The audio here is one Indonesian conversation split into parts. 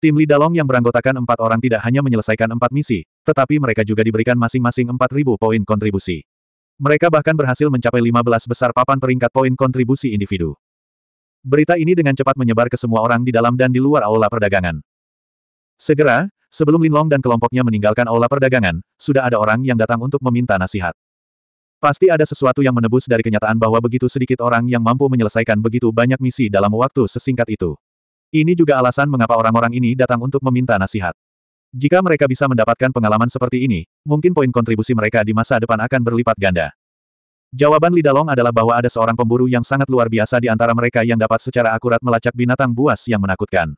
Tim Li Dalong yang beranggotakan empat orang tidak hanya menyelesaikan empat misi, tetapi mereka juga diberikan masing-masing empat ribu poin kontribusi. Mereka bahkan berhasil mencapai lima belas besar papan peringkat poin kontribusi individu. Berita ini dengan cepat menyebar ke semua orang di dalam dan di luar aula perdagangan. Segera, sebelum Lin Long dan kelompoknya meninggalkan aula perdagangan, sudah ada orang yang datang untuk meminta nasihat. Pasti ada sesuatu yang menebus dari kenyataan bahwa begitu sedikit orang yang mampu menyelesaikan begitu banyak misi dalam waktu sesingkat itu. Ini juga alasan mengapa orang-orang ini datang untuk meminta nasihat. Jika mereka bisa mendapatkan pengalaman seperti ini, mungkin poin kontribusi mereka di masa depan akan berlipat ganda. Jawaban Lidalong adalah bahwa ada seorang pemburu yang sangat luar biasa di antara mereka yang dapat secara akurat melacak binatang buas yang menakutkan.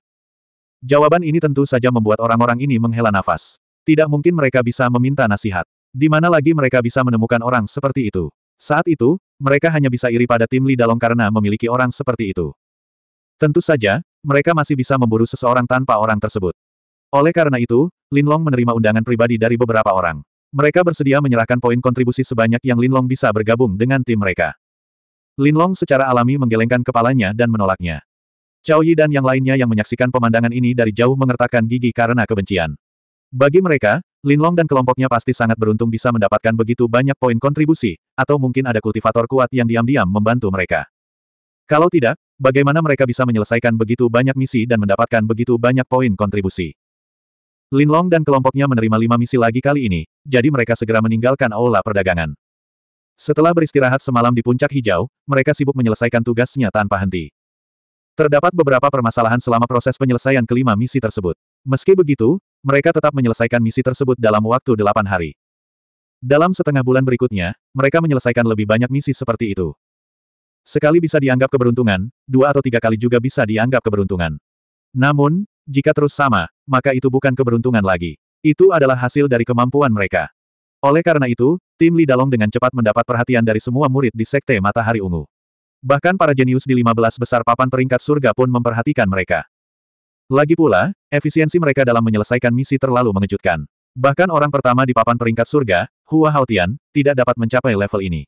Jawaban ini tentu saja membuat orang-orang ini menghela nafas. Tidak mungkin mereka bisa meminta nasihat. Di mana lagi mereka bisa menemukan orang seperti itu? Saat itu, mereka hanya bisa iri pada tim Lidalong karena memiliki orang seperti itu. Tentu saja, mereka masih bisa memburu seseorang tanpa orang tersebut. Oleh karena itu, Linlong menerima undangan pribadi dari beberapa orang. Mereka bersedia menyerahkan poin kontribusi sebanyak yang Linlong bisa bergabung dengan tim mereka. Linlong secara alami menggelengkan kepalanya dan menolaknya. Cao Yi dan yang lainnya yang menyaksikan pemandangan ini dari jauh mengertakkan gigi karena kebencian. Bagi mereka, Linlong dan kelompoknya pasti sangat beruntung bisa mendapatkan begitu banyak poin kontribusi, atau mungkin ada kultivator kuat yang diam-diam membantu mereka. Kalau tidak, Bagaimana mereka bisa menyelesaikan begitu banyak misi dan mendapatkan begitu banyak poin kontribusi? Lin Long dan kelompoknya menerima lima misi lagi kali ini, jadi mereka segera meninggalkan aula perdagangan. Setelah beristirahat semalam di Puncak Hijau, mereka sibuk menyelesaikan tugasnya tanpa henti. Terdapat beberapa permasalahan selama proses penyelesaian kelima misi tersebut. Meski begitu, mereka tetap menyelesaikan misi tersebut dalam waktu delapan hari. Dalam setengah bulan berikutnya, mereka menyelesaikan lebih banyak misi seperti itu. Sekali bisa dianggap keberuntungan, dua atau tiga kali juga bisa dianggap keberuntungan. Namun, jika terus sama, maka itu bukan keberuntungan lagi. Itu adalah hasil dari kemampuan mereka. Oleh karena itu, tim Li Dalong dengan cepat mendapat perhatian dari semua murid di Sekte Matahari Ungu. Bahkan para jenius di 15 besar papan peringkat surga pun memperhatikan mereka. Lagi pula, efisiensi mereka dalam menyelesaikan misi terlalu mengejutkan. Bahkan orang pertama di papan peringkat surga, Hua Haotian, tidak dapat mencapai level ini.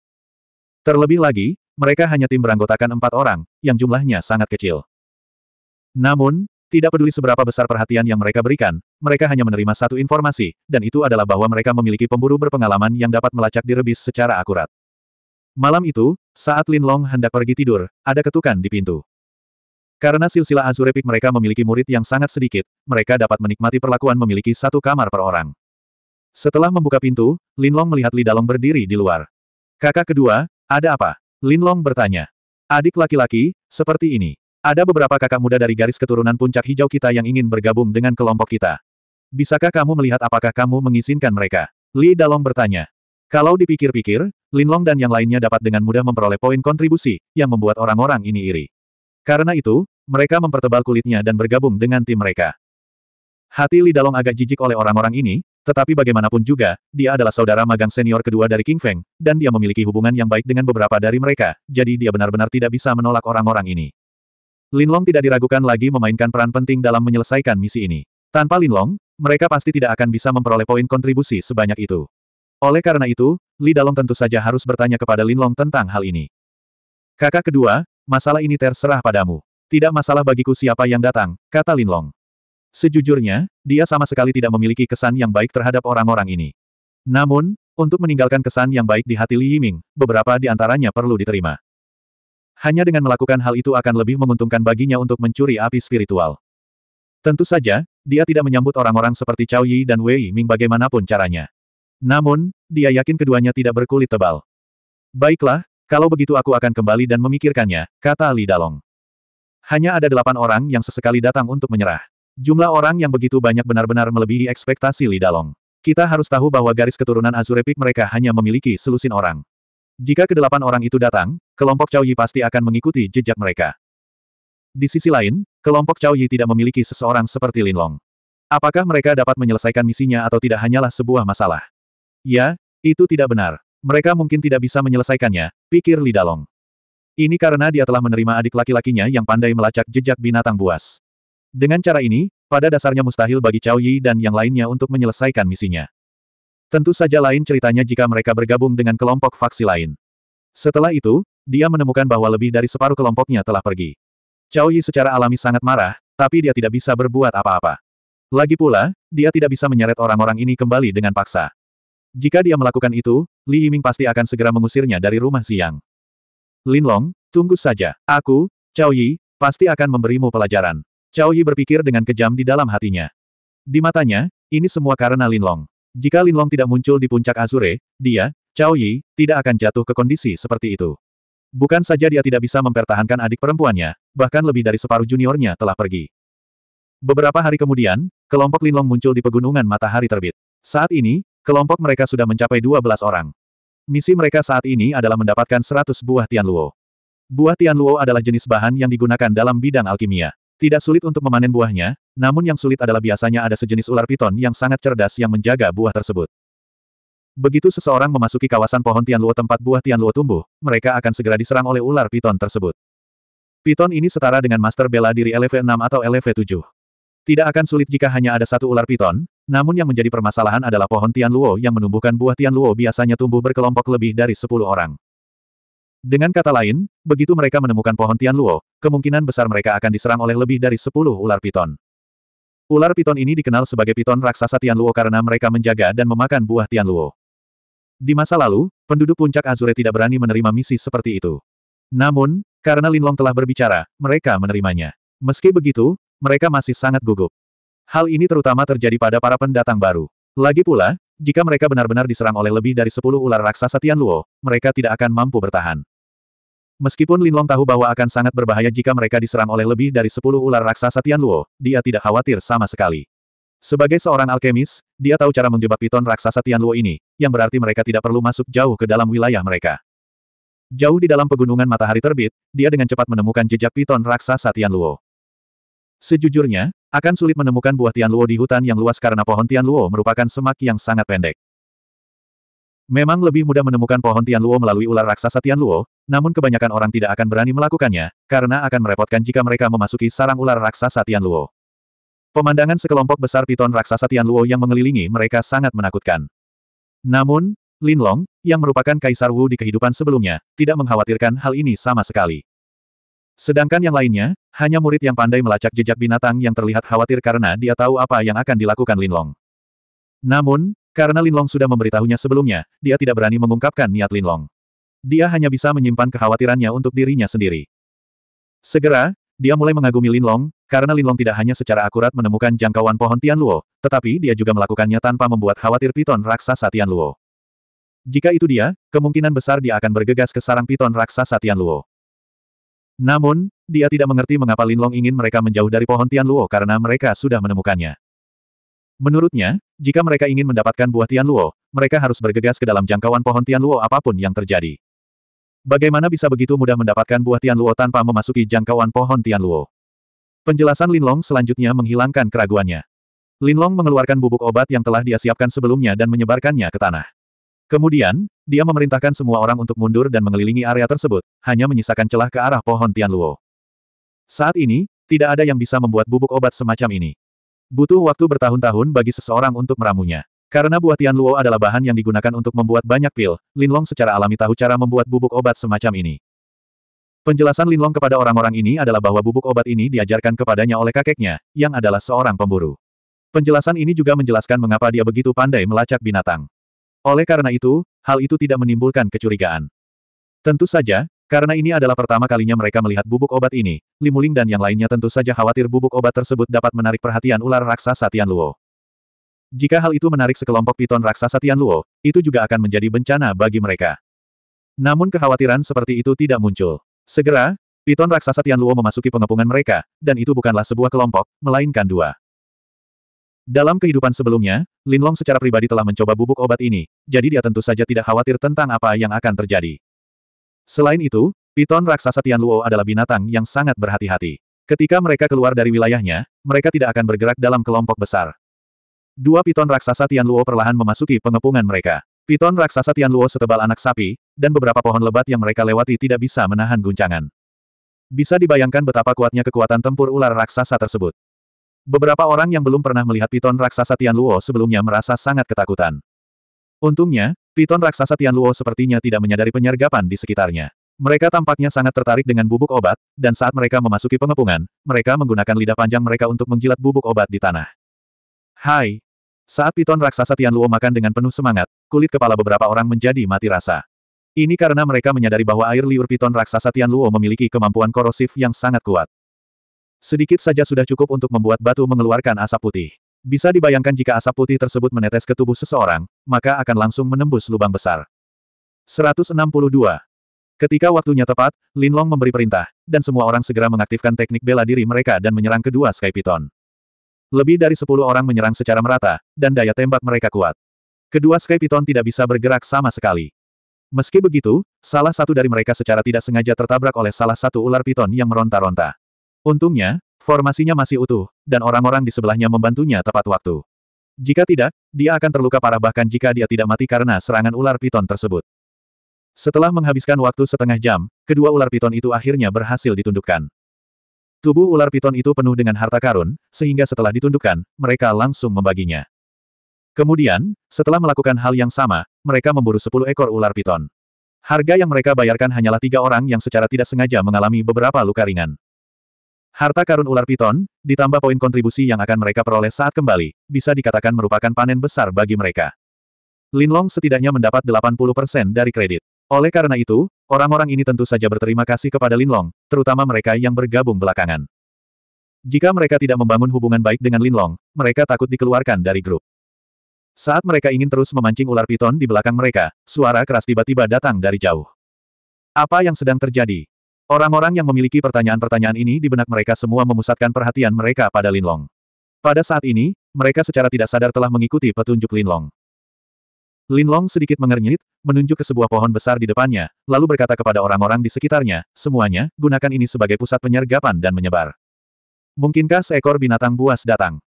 Terlebih lagi, mereka hanya tim beranggotakan empat orang, yang jumlahnya sangat kecil. Namun, tidak peduli seberapa besar perhatian yang mereka berikan, mereka hanya menerima satu informasi, dan itu adalah bahwa mereka memiliki pemburu berpengalaman yang dapat melacak direbis secara akurat. Malam itu, saat Lin Long hendak pergi tidur, ada ketukan di pintu. Karena silsilah Azure mereka memiliki murid yang sangat sedikit, mereka dapat menikmati perlakuan memiliki satu kamar per orang. Setelah membuka pintu, Lin Long melihat Li Dalong berdiri di luar. Kakak kedua, ada apa? Linlong bertanya. Adik laki-laki, seperti ini. Ada beberapa kakak muda dari garis keturunan puncak hijau kita yang ingin bergabung dengan kelompok kita. Bisakah kamu melihat apakah kamu mengizinkan mereka? Li Dalong bertanya. Kalau dipikir-pikir, Linlong dan yang lainnya dapat dengan mudah memperoleh poin kontribusi, yang membuat orang-orang ini iri. Karena itu, mereka mempertebal kulitnya dan bergabung dengan tim mereka. Hati Li Dalong agak jijik oleh orang-orang ini, tetapi bagaimanapun juga, dia adalah saudara magang senior kedua dari King Feng, dan dia memiliki hubungan yang baik dengan beberapa dari mereka, jadi dia benar-benar tidak bisa menolak orang-orang ini. Lin Long tidak diragukan lagi memainkan peran penting dalam menyelesaikan misi ini. Tanpa Lin Long, mereka pasti tidak akan bisa memperoleh poin kontribusi sebanyak itu. Oleh karena itu, Li Dalong tentu saja harus bertanya kepada Lin Long tentang hal ini. Kakak kedua, masalah ini terserah padamu. Tidak masalah bagiku siapa yang datang, kata Lin Long. Sejujurnya, dia sama sekali tidak memiliki kesan yang baik terhadap orang-orang ini. Namun, untuk meninggalkan kesan yang baik di hati Li Yiming, beberapa di antaranya perlu diterima. Hanya dengan melakukan hal itu akan lebih menguntungkan baginya untuk mencuri api spiritual. Tentu saja, dia tidak menyambut orang-orang seperti Cao Yi dan Wei Ming bagaimanapun caranya. Namun, dia yakin keduanya tidak berkulit tebal. Baiklah, kalau begitu aku akan kembali dan memikirkannya, kata Li Dalong. Hanya ada delapan orang yang sesekali datang untuk menyerah. Jumlah orang yang begitu banyak benar-benar melebihi ekspektasi Li Dalong. Kita harus tahu bahwa garis keturunan Azure Peak mereka hanya memiliki selusin orang. Jika kedelapan orang itu datang, kelompok Cao Yi pasti akan mengikuti jejak mereka. Di sisi lain, kelompok Cao Yi tidak memiliki seseorang seperti Lin Long. Apakah mereka dapat menyelesaikan misinya atau tidak hanyalah sebuah masalah? Ya, itu tidak benar. Mereka mungkin tidak bisa menyelesaikannya, pikir Li Dalong. Ini karena dia telah menerima adik laki-lakinya yang pandai melacak jejak binatang buas. Dengan cara ini, pada dasarnya mustahil bagi Cao Yi dan yang lainnya untuk menyelesaikan misinya. Tentu saja lain ceritanya jika mereka bergabung dengan kelompok faksi lain. Setelah itu, dia menemukan bahwa lebih dari separuh kelompoknya telah pergi. Cao Yi secara alami sangat marah, tapi dia tidak bisa berbuat apa-apa. Lagi pula, dia tidak bisa menyeret orang-orang ini kembali dengan paksa. Jika dia melakukan itu, Li Yiming pasti akan segera mengusirnya dari rumah siang. Lin Long, tunggu saja. Aku, Cao Yi, pasti akan memberimu pelajaran. Cao Yi berpikir dengan kejam di dalam hatinya. Di matanya, ini semua karena Linlong. Jika Linlong tidak muncul di puncak Azure, dia, Cao Yi, tidak akan jatuh ke kondisi seperti itu. Bukan saja dia tidak bisa mempertahankan adik perempuannya, bahkan lebih dari separuh juniornya telah pergi. Beberapa hari kemudian, kelompok Linlong muncul di pegunungan matahari terbit. Saat ini, kelompok mereka sudah mencapai 12 orang. Misi mereka saat ini adalah mendapatkan 100 buah Tianluo. Buah Tianluo adalah jenis bahan yang digunakan dalam bidang alkimia. Tidak sulit untuk memanen buahnya, namun yang sulit adalah biasanya ada sejenis ular piton yang sangat cerdas yang menjaga buah tersebut. Begitu seseorang memasuki kawasan pohon Tianluo tempat buah Tianluo tumbuh, mereka akan segera diserang oleh ular piton tersebut. Piton ini setara dengan master bela diri LV6 atau LV7. Tidak akan sulit jika hanya ada satu ular piton, namun yang menjadi permasalahan adalah pohon Tianluo yang menumbuhkan buah Tianluo biasanya tumbuh berkelompok lebih dari 10 orang. Dengan kata lain, begitu mereka menemukan pohon Tian Luo, kemungkinan besar mereka akan diserang oleh lebih dari sepuluh ular piton. Ular piton ini dikenal sebagai piton raksasa Tian Luo karena mereka menjaga dan memakan buah Tian Luo. Di masa lalu, penduduk puncak Azure tidak berani menerima misi seperti itu. Namun, karena Linlong telah berbicara, mereka menerimanya. Meski begitu, mereka masih sangat gugup. Hal ini terutama terjadi pada para pendatang baru. Lagi pula, jika mereka benar-benar diserang oleh lebih dari sepuluh ular raksasa Tian Luo, mereka tidak akan mampu bertahan. Meskipun Linlong tahu bahwa akan sangat berbahaya jika mereka diserang oleh lebih dari sepuluh ular raksasa Tianluo, dia tidak khawatir sama sekali. Sebagai seorang alkemis, dia tahu cara menjebak piton raksasa Tianluo ini, yang berarti mereka tidak perlu masuk jauh ke dalam wilayah mereka. Jauh di dalam pegunungan matahari terbit, dia dengan cepat menemukan jejak piton raksasa Tianluo. Sejujurnya, akan sulit menemukan buah Tianluo di hutan yang luas karena pohon Tianluo merupakan semak yang sangat pendek. Memang lebih mudah menemukan pohon Tianluo melalui ular raksasa Tianluo, namun kebanyakan orang tidak akan berani melakukannya, karena akan merepotkan jika mereka memasuki sarang ular raksasa Tianluo. Pemandangan sekelompok besar piton raksasa Tianluo yang mengelilingi mereka sangat menakutkan. Namun, Lin Long, yang merupakan Kaisar Wu di kehidupan sebelumnya, tidak mengkhawatirkan hal ini sama sekali. Sedangkan yang lainnya, hanya murid yang pandai melacak jejak binatang yang terlihat khawatir karena dia tahu apa yang akan dilakukan Lin Long. Namun, karena Linlong sudah memberitahunya sebelumnya, dia tidak berani mengungkapkan niat Linlong. Dia hanya bisa menyimpan kekhawatirannya untuk dirinya sendiri. Segera, dia mulai mengagumi Linlong, karena Linlong tidak hanya secara akurat menemukan jangkauan pohon Tian Luo, tetapi dia juga melakukannya tanpa membuat khawatir piton raksasa Tian Luo. Jika itu dia, kemungkinan besar dia akan bergegas ke sarang piton raksasa Tian Luo. Namun, dia tidak mengerti mengapa Linlong ingin mereka menjauh dari pohon Tian Luo karena mereka sudah menemukannya. Menurutnya, jika mereka ingin mendapatkan buah Tian Luo, mereka harus bergegas ke dalam jangkauan pohon Tian Luo apapun yang terjadi. Bagaimana bisa begitu mudah mendapatkan buah Tian Luo tanpa memasuki jangkauan pohon Tian Luo? Penjelasan Lin Long selanjutnya menghilangkan keraguannya. Lin Long mengeluarkan bubuk obat yang telah dia siapkan sebelumnya dan menyebarkannya ke tanah. Kemudian, dia memerintahkan semua orang untuk mundur dan mengelilingi area tersebut, hanya menyisakan celah ke arah pohon Tian Luo. Saat ini, tidak ada yang bisa membuat bubuk obat semacam ini. Butuh waktu bertahun-tahun bagi seseorang untuk meramunya. Karena buah Luo adalah bahan yang digunakan untuk membuat banyak pil, Linlong secara alami tahu cara membuat bubuk obat semacam ini. Penjelasan Linlong kepada orang-orang ini adalah bahwa bubuk obat ini diajarkan kepadanya oleh kakeknya, yang adalah seorang pemburu. Penjelasan ini juga menjelaskan mengapa dia begitu pandai melacak binatang. Oleh karena itu, hal itu tidak menimbulkan kecurigaan. Tentu saja, karena ini adalah pertama kalinya mereka melihat bubuk obat ini, Limuling dan yang lainnya tentu saja khawatir bubuk obat tersebut dapat menarik perhatian ular raksasa Tian Luo. Jika hal itu menarik sekelompok piton raksasa Tian Luo, itu juga akan menjadi bencana bagi mereka. Namun kekhawatiran seperti itu tidak muncul. Segera, piton raksasa Tian Luo memasuki pengepungan mereka, dan itu bukanlah sebuah kelompok, melainkan dua. Dalam kehidupan sebelumnya, Linlong secara pribadi telah mencoba bubuk obat ini, jadi dia tentu saja tidak khawatir tentang apa yang akan terjadi. Selain itu, piton raksasa Tian Luo adalah binatang yang sangat berhati-hati. Ketika mereka keluar dari wilayahnya, mereka tidak akan bergerak dalam kelompok besar. Dua piton raksasa Tian Luo perlahan memasuki pengepungan mereka. Piton raksasa Tian Luo setebal anak sapi, dan beberapa pohon lebat yang mereka lewati tidak bisa menahan guncangan. Bisa dibayangkan betapa kuatnya kekuatan tempur ular raksasa tersebut. Beberapa orang yang belum pernah melihat piton raksasa Tian Luo sebelumnya merasa sangat ketakutan. Untungnya, piton raksasa Tianluo sepertinya tidak menyadari penyergapan di sekitarnya. Mereka tampaknya sangat tertarik dengan bubuk obat, dan saat mereka memasuki pengepungan, mereka menggunakan lidah panjang mereka untuk menjilat bubuk obat di tanah. Hai! Saat piton raksasa Tianluo makan dengan penuh semangat, kulit kepala beberapa orang menjadi mati rasa. Ini karena mereka menyadari bahwa air liur piton raksasa Tianluo memiliki kemampuan korosif yang sangat kuat. Sedikit saja sudah cukup untuk membuat batu mengeluarkan asap putih. Bisa dibayangkan jika asap putih tersebut menetes ke tubuh seseorang, maka akan langsung menembus lubang besar. 162. Ketika waktunya tepat, Lin Long memberi perintah, dan semua orang segera mengaktifkan teknik bela diri mereka dan menyerang kedua Sky Python. Lebih dari sepuluh orang menyerang secara merata, dan daya tembak mereka kuat. Kedua Sky Python tidak bisa bergerak sama sekali. Meski begitu, salah satu dari mereka secara tidak sengaja tertabrak oleh salah satu ular piton yang meronta-ronta. Untungnya, Formasinya masih utuh, dan orang-orang di sebelahnya membantunya tepat waktu. Jika tidak, dia akan terluka parah bahkan jika dia tidak mati karena serangan ular piton tersebut. Setelah menghabiskan waktu setengah jam, kedua ular piton itu akhirnya berhasil ditundukkan. Tubuh ular piton itu penuh dengan harta karun, sehingga setelah ditundukkan, mereka langsung membaginya. Kemudian, setelah melakukan hal yang sama, mereka memburu sepuluh ekor ular piton. Harga yang mereka bayarkan hanyalah tiga orang yang secara tidak sengaja mengalami beberapa luka ringan. Harta karun ular piton, ditambah poin kontribusi yang akan mereka peroleh saat kembali, bisa dikatakan merupakan panen besar bagi mereka. Linlong setidaknya mendapat 80% dari kredit. Oleh karena itu, orang-orang ini tentu saja berterima kasih kepada Linlong, terutama mereka yang bergabung belakangan. Jika mereka tidak membangun hubungan baik dengan Linlong, mereka takut dikeluarkan dari grup. Saat mereka ingin terus memancing ular piton di belakang mereka, suara keras tiba-tiba datang dari jauh. Apa yang sedang terjadi? Orang-orang yang memiliki pertanyaan-pertanyaan ini di benak mereka semua memusatkan perhatian mereka pada Linlong. Pada saat ini, mereka secara tidak sadar telah mengikuti petunjuk Linlong. Linlong sedikit mengernyit, menunjuk ke sebuah pohon besar di depannya, lalu berkata kepada orang-orang di sekitarnya, semuanya, gunakan ini sebagai pusat penyergapan dan menyebar. Mungkinkah seekor binatang buas datang?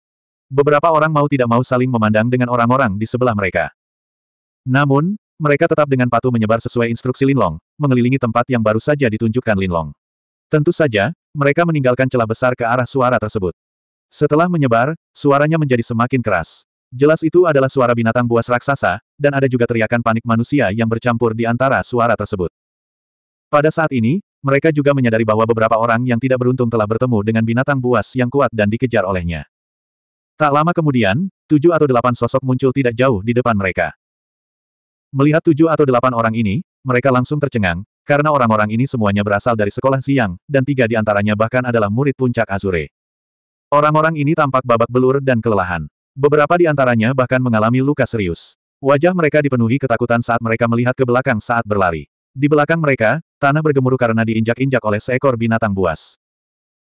Beberapa orang mau tidak mau saling memandang dengan orang-orang di sebelah mereka. Namun, mereka tetap dengan patuh menyebar sesuai instruksi Linlong, mengelilingi tempat yang baru saja ditunjukkan Linlong. Tentu saja, mereka meninggalkan celah besar ke arah suara tersebut. Setelah menyebar, suaranya menjadi semakin keras. Jelas itu adalah suara binatang buas raksasa, dan ada juga teriakan panik manusia yang bercampur di antara suara tersebut. Pada saat ini, mereka juga menyadari bahwa beberapa orang yang tidak beruntung telah bertemu dengan binatang buas yang kuat dan dikejar olehnya. Tak lama kemudian, tujuh atau delapan sosok muncul tidak jauh di depan mereka. Melihat tujuh atau delapan orang ini, mereka langsung tercengang, karena orang-orang ini semuanya berasal dari sekolah siang, dan tiga di antaranya bahkan adalah murid puncak Azure. Orang-orang ini tampak babak belur dan kelelahan. Beberapa di antaranya bahkan mengalami luka serius. Wajah mereka dipenuhi ketakutan saat mereka melihat ke belakang saat berlari. Di belakang mereka, tanah bergemuruh karena diinjak-injak oleh seekor binatang buas.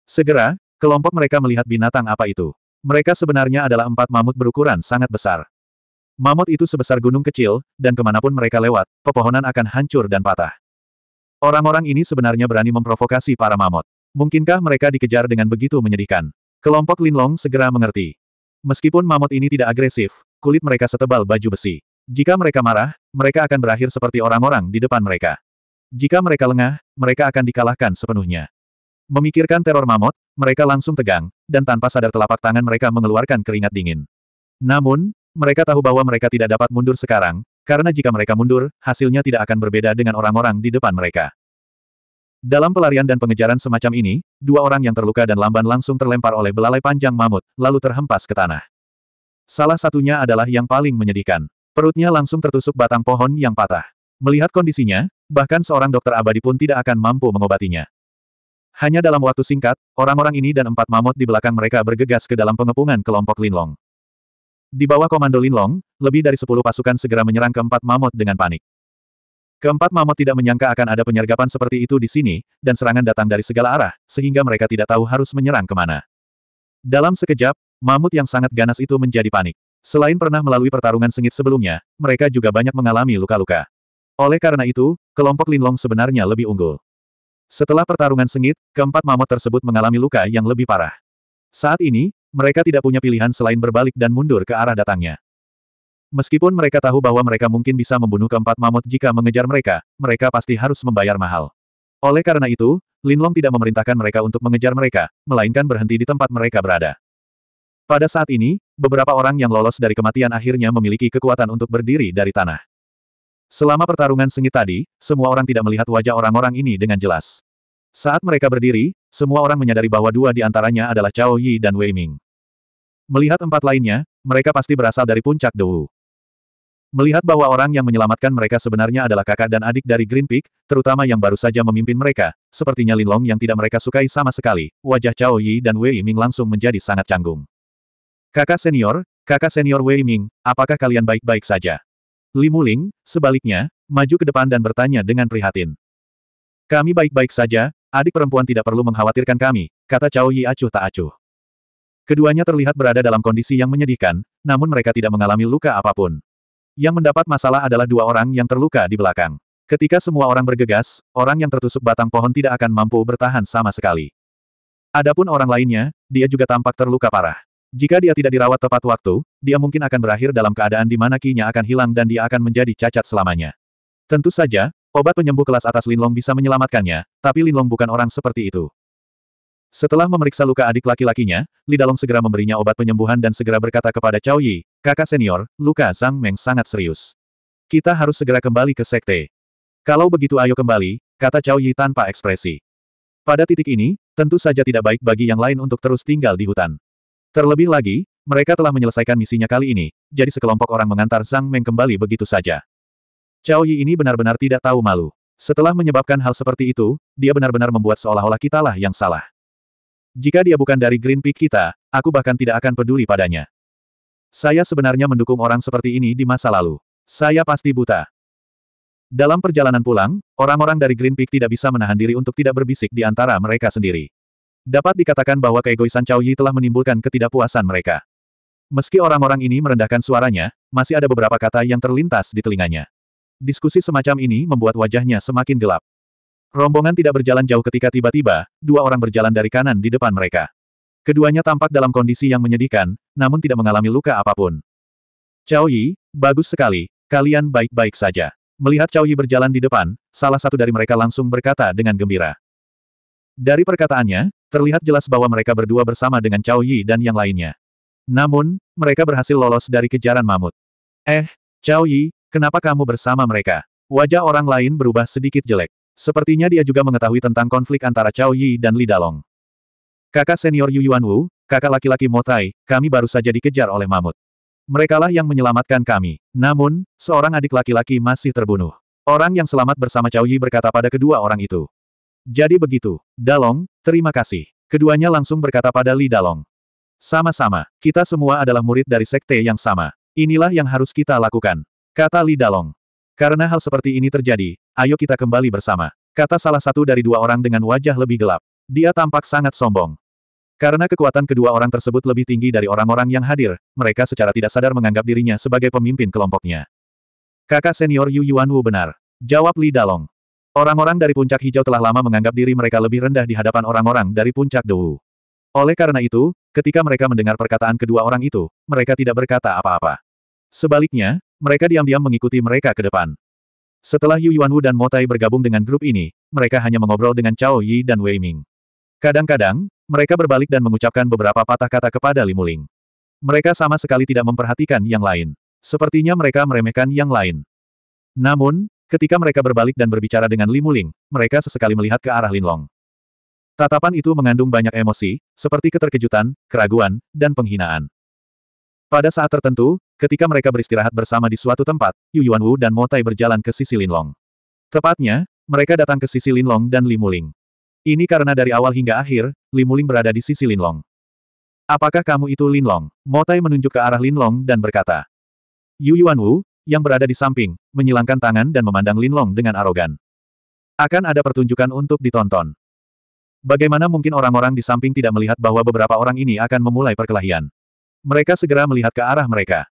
Segera, kelompok mereka melihat binatang apa itu. Mereka sebenarnya adalah empat mamut berukuran sangat besar. Mamut itu sebesar gunung kecil, dan kemanapun mereka lewat, pepohonan akan hancur dan patah. Orang-orang ini sebenarnya berani memprovokasi para mamut. Mungkinkah mereka dikejar dengan begitu menyedihkan? Kelompok Linlong segera mengerti. Meskipun mamut ini tidak agresif, kulit mereka setebal baju besi. Jika mereka marah, mereka akan berakhir seperti orang-orang di depan mereka. Jika mereka lengah, mereka akan dikalahkan sepenuhnya. Memikirkan teror mamut, mereka langsung tegang, dan tanpa sadar telapak tangan mereka mengeluarkan keringat dingin. Namun, mereka tahu bahwa mereka tidak dapat mundur sekarang, karena jika mereka mundur, hasilnya tidak akan berbeda dengan orang-orang di depan mereka. Dalam pelarian dan pengejaran semacam ini, dua orang yang terluka dan lamban langsung terlempar oleh belalai panjang mamut, lalu terhempas ke tanah. Salah satunya adalah yang paling menyedihkan. Perutnya langsung tertusuk batang pohon yang patah. Melihat kondisinya, bahkan seorang dokter abadi pun tidak akan mampu mengobatinya. Hanya dalam waktu singkat, orang-orang ini dan empat mamut di belakang mereka bergegas ke dalam pengepungan kelompok Linlong. Di bawah komando Linlong, lebih dari sepuluh pasukan segera menyerang keempat mamut dengan panik. Keempat mamut tidak menyangka akan ada penyergapan seperti itu di sini, dan serangan datang dari segala arah, sehingga mereka tidak tahu harus menyerang kemana. Dalam sekejap, mamut yang sangat ganas itu menjadi panik. Selain pernah melalui pertarungan sengit sebelumnya, mereka juga banyak mengalami luka-luka. Oleh karena itu, kelompok Linlong sebenarnya lebih unggul. Setelah pertarungan sengit, keempat mamut tersebut mengalami luka yang lebih parah. Saat ini, mereka tidak punya pilihan selain berbalik dan mundur ke arah datangnya. Meskipun mereka tahu bahwa mereka mungkin bisa membunuh keempat mamut jika mengejar mereka, mereka pasti harus membayar mahal. Oleh karena itu, Linlong tidak memerintahkan mereka untuk mengejar mereka, melainkan berhenti di tempat mereka berada. Pada saat ini, beberapa orang yang lolos dari kematian akhirnya memiliki kekuatan untuk berdiri dari tanah. Selama pertarungan sengit tadi, semua orang tidak melihat wajah orang-orang ini dengan jelas. Saat mereka berdiri, semua orang menyadari bahwa dua di antaranya adalah Cao Yi dan Wei Ming. Melihat empat lainnya, mereka pasti berasal dari puncak Dou. Melihat bahwa orang yang menyelamatkan mereka sebenarnya adalah kakak dan adik dari Green Peak, terutama yang baru saja memimpin mereka, sepertinya Lin Long yang tidak mereka sukai sama sekali, wajah Cao Yi dan Wei Ming langsung menjadi sangat canggung. Kakak senior, kakak senior Wei Ming, apakah kalian baik-baik saja? Li Muling, sebaliknya, maju ke depan dan bertanya dengan prihatin. Kami baik-baik saja, Adik perempuan tidak perlu mengkhawatirkan kami, kata Cao Yi acuh tak acuh. Keduanya terlihat berada dalam kondisi yang menyedihkan, namun mereka tidak mengalami luka apapun. Yang mendapat masalah adalah dua orang yang terluka di belakang. Ketika semua orang bergegas, orang yang tertusuk batang pohon tidak akan mampu bertahan sama sekali. Adapun orang lainnya, dia juga tampak terluka parah. Jika dia tidak dirawat tepat waktu, dia mungkin akan berakhir dalam keadaan di mana kinya akan hilang dan dia akan menjadi cacat selamanya. Tentu saja, Obat penyembuh kelas atas Linlong bisa menyelamatkannya, tapi Linlong bukan orang seperti itu. Setelah memeriksa luka adik laki-lakinya, Li Dalong segera memberinya obat penyembuhan dan segera berkata kepada Cao Yi, kakak senior, luka Zhang Meng sangat serius. Kita harus segera kembali ke sekte. Kalau begitu ayo kembali, kata Cao Yi tanpa ekspresi. Pada titik ini, tentu saja tidak baik bagi yang lain untuk terus tinggal di hutan. Terlebih lagi, mereka telah menyelesaikan misinya kali ini, jadi sekelompok orang mengantar Zhang Meng kembali begitu saja. Cao Yi ini benar-benar tidak tahu malu. Setelah menyebabkan hal seperti itu, dia benar-benar membuat seolah-olah kitalah yang salah. Jika dia bukan dari Green Peak kita, aku bahkan tidak akan peduli padanya. Saya sebenarnya mendukung orang seperti ini di masa lalu. Saya pasti buta. Dalam perjalanan pulang, orang-orang dari Green Peak tidak bisa menahan diri untuk tidak berbisik di antara mereka sendiri. Dapat dikatakan bahwa keegoisan Cao Yi telah menimbulkan ketidakpuasan mereka. Meski orang-orang ini merendahkan suaranya, masih ada beberapa kata yang terlintas di telinganya. Diskusi semacam ini membuat wajahnya semakin gelap. Rombongan tidak berjalan jauh ketika tiba-tiba, dua orang berjalan dari kanan di depan mereka. Keduanya tampak dalam kondisi yang menyedihkan, namun tidak mengalami luka apapun. Cao Yi, bagus sekali, kalian baik-baik saja. Melihat Cao Yi berjalan di depan, salah satu dari mereka langsung berkata dengan gembira. Dari perkataannya, terlihat jelas bahwa mereka berdua bersama dengan Cao Yi dan yang lainnya. Namun, mereka berhasil lolos dari kejaran mamut. Eh, Cao Yi, Kenapa kamu bersama mereka? Wajah orang lain berubah sedikit jelek. Sepertinya dia juga mengetahui tentang konflik antara Cao Yi dan Li Dalong. Kakak senior Yu Yuan Wu, kakak laki-laki Motai, kami baru saja dikejar oleh mamut. Merekalah yang menyelamatkan kami. Namun, seorang adik laki-laki masih terbunuh. Orang yang selamat bersama Cao Yi berkata pada kedua orang itu. Jadi begitu, Dalong, terima kasih. Keduanya langsung berkata pada Li Dalong. Sama-sama, kita semua adalah murid dari sekte yang sama. Inilah yang harus kita lakukan. Kata Li Dalong. Karena hal seperti ini terjadi, ayo kita kembali bersama. Kata salah satu dari dua orang dengan wajah lebih gelap. Dia tampak sangat sombong. Karena kekuatan kedua orang tersebut lebih tinggi dari orang-orang yang hadir, mereka secara tidak sadar menganggap dirinya sebagai pemimpin kelompoknya. Kakak senior Yu Yuanwu benar. Jawab Li Dalong. Orang-orang dari puncak hijau telah lama menganggap diri mereka lebih rendah di hadapan orang-orang dari puncak Dewu. Oleh karena itu, ketika mereka mendengar perkataan kedua orang itu, mereka tidak berkata apa-apa. Sebaliknya, mereka diam-diam mengikuti mereka ke depan. Setelah Yu Yuanwu dan Motai bergabung dengan grup ini, mereka hanya mengobrol dengan Cao Yi dan Wei Ming. Kadang-kadang, mereka berbalik dan mengucapkan beberapa patah kata kepada Li Muling. Mereka sama sekali tidak memperhatikan yang lain. Sepertinya mereka meremehkan yang lain. Namun, Ketika mereka berbalik dan berbicara dengan Li Muling, mereka sesekali melihat ke arah Lin Long. Tatapan itu mengandung banyak emosi, seperti keterkejutan, keraguan, dan penghinaan. Pada saat tertentu, Ketika mereka beristirahat bersama di suatu tempat, Yu Yuan Wu dan Motai berjalan ke sisi Linlong. Tepatnya, mereka datang ke sisi Linlong dan Li Muling. Ini karena dari awal hingga akhir, Li Muling berada di sisi Linlong. Apakah kamu itu Linlong? Motai menunjuk ke arah Linlong dan berkata. Yu Yuan Wu, yang berada di samping, menyilangkan tangan dan memandang Linlong dengan arogan. Akan ada pertunjukan untuk ditonton. Bagaimana mungkin orang-orang di samping tidak melihat bahwa beberapa orang ini akan memulai perkelahian? Mereka segera melihat ke arah mereka.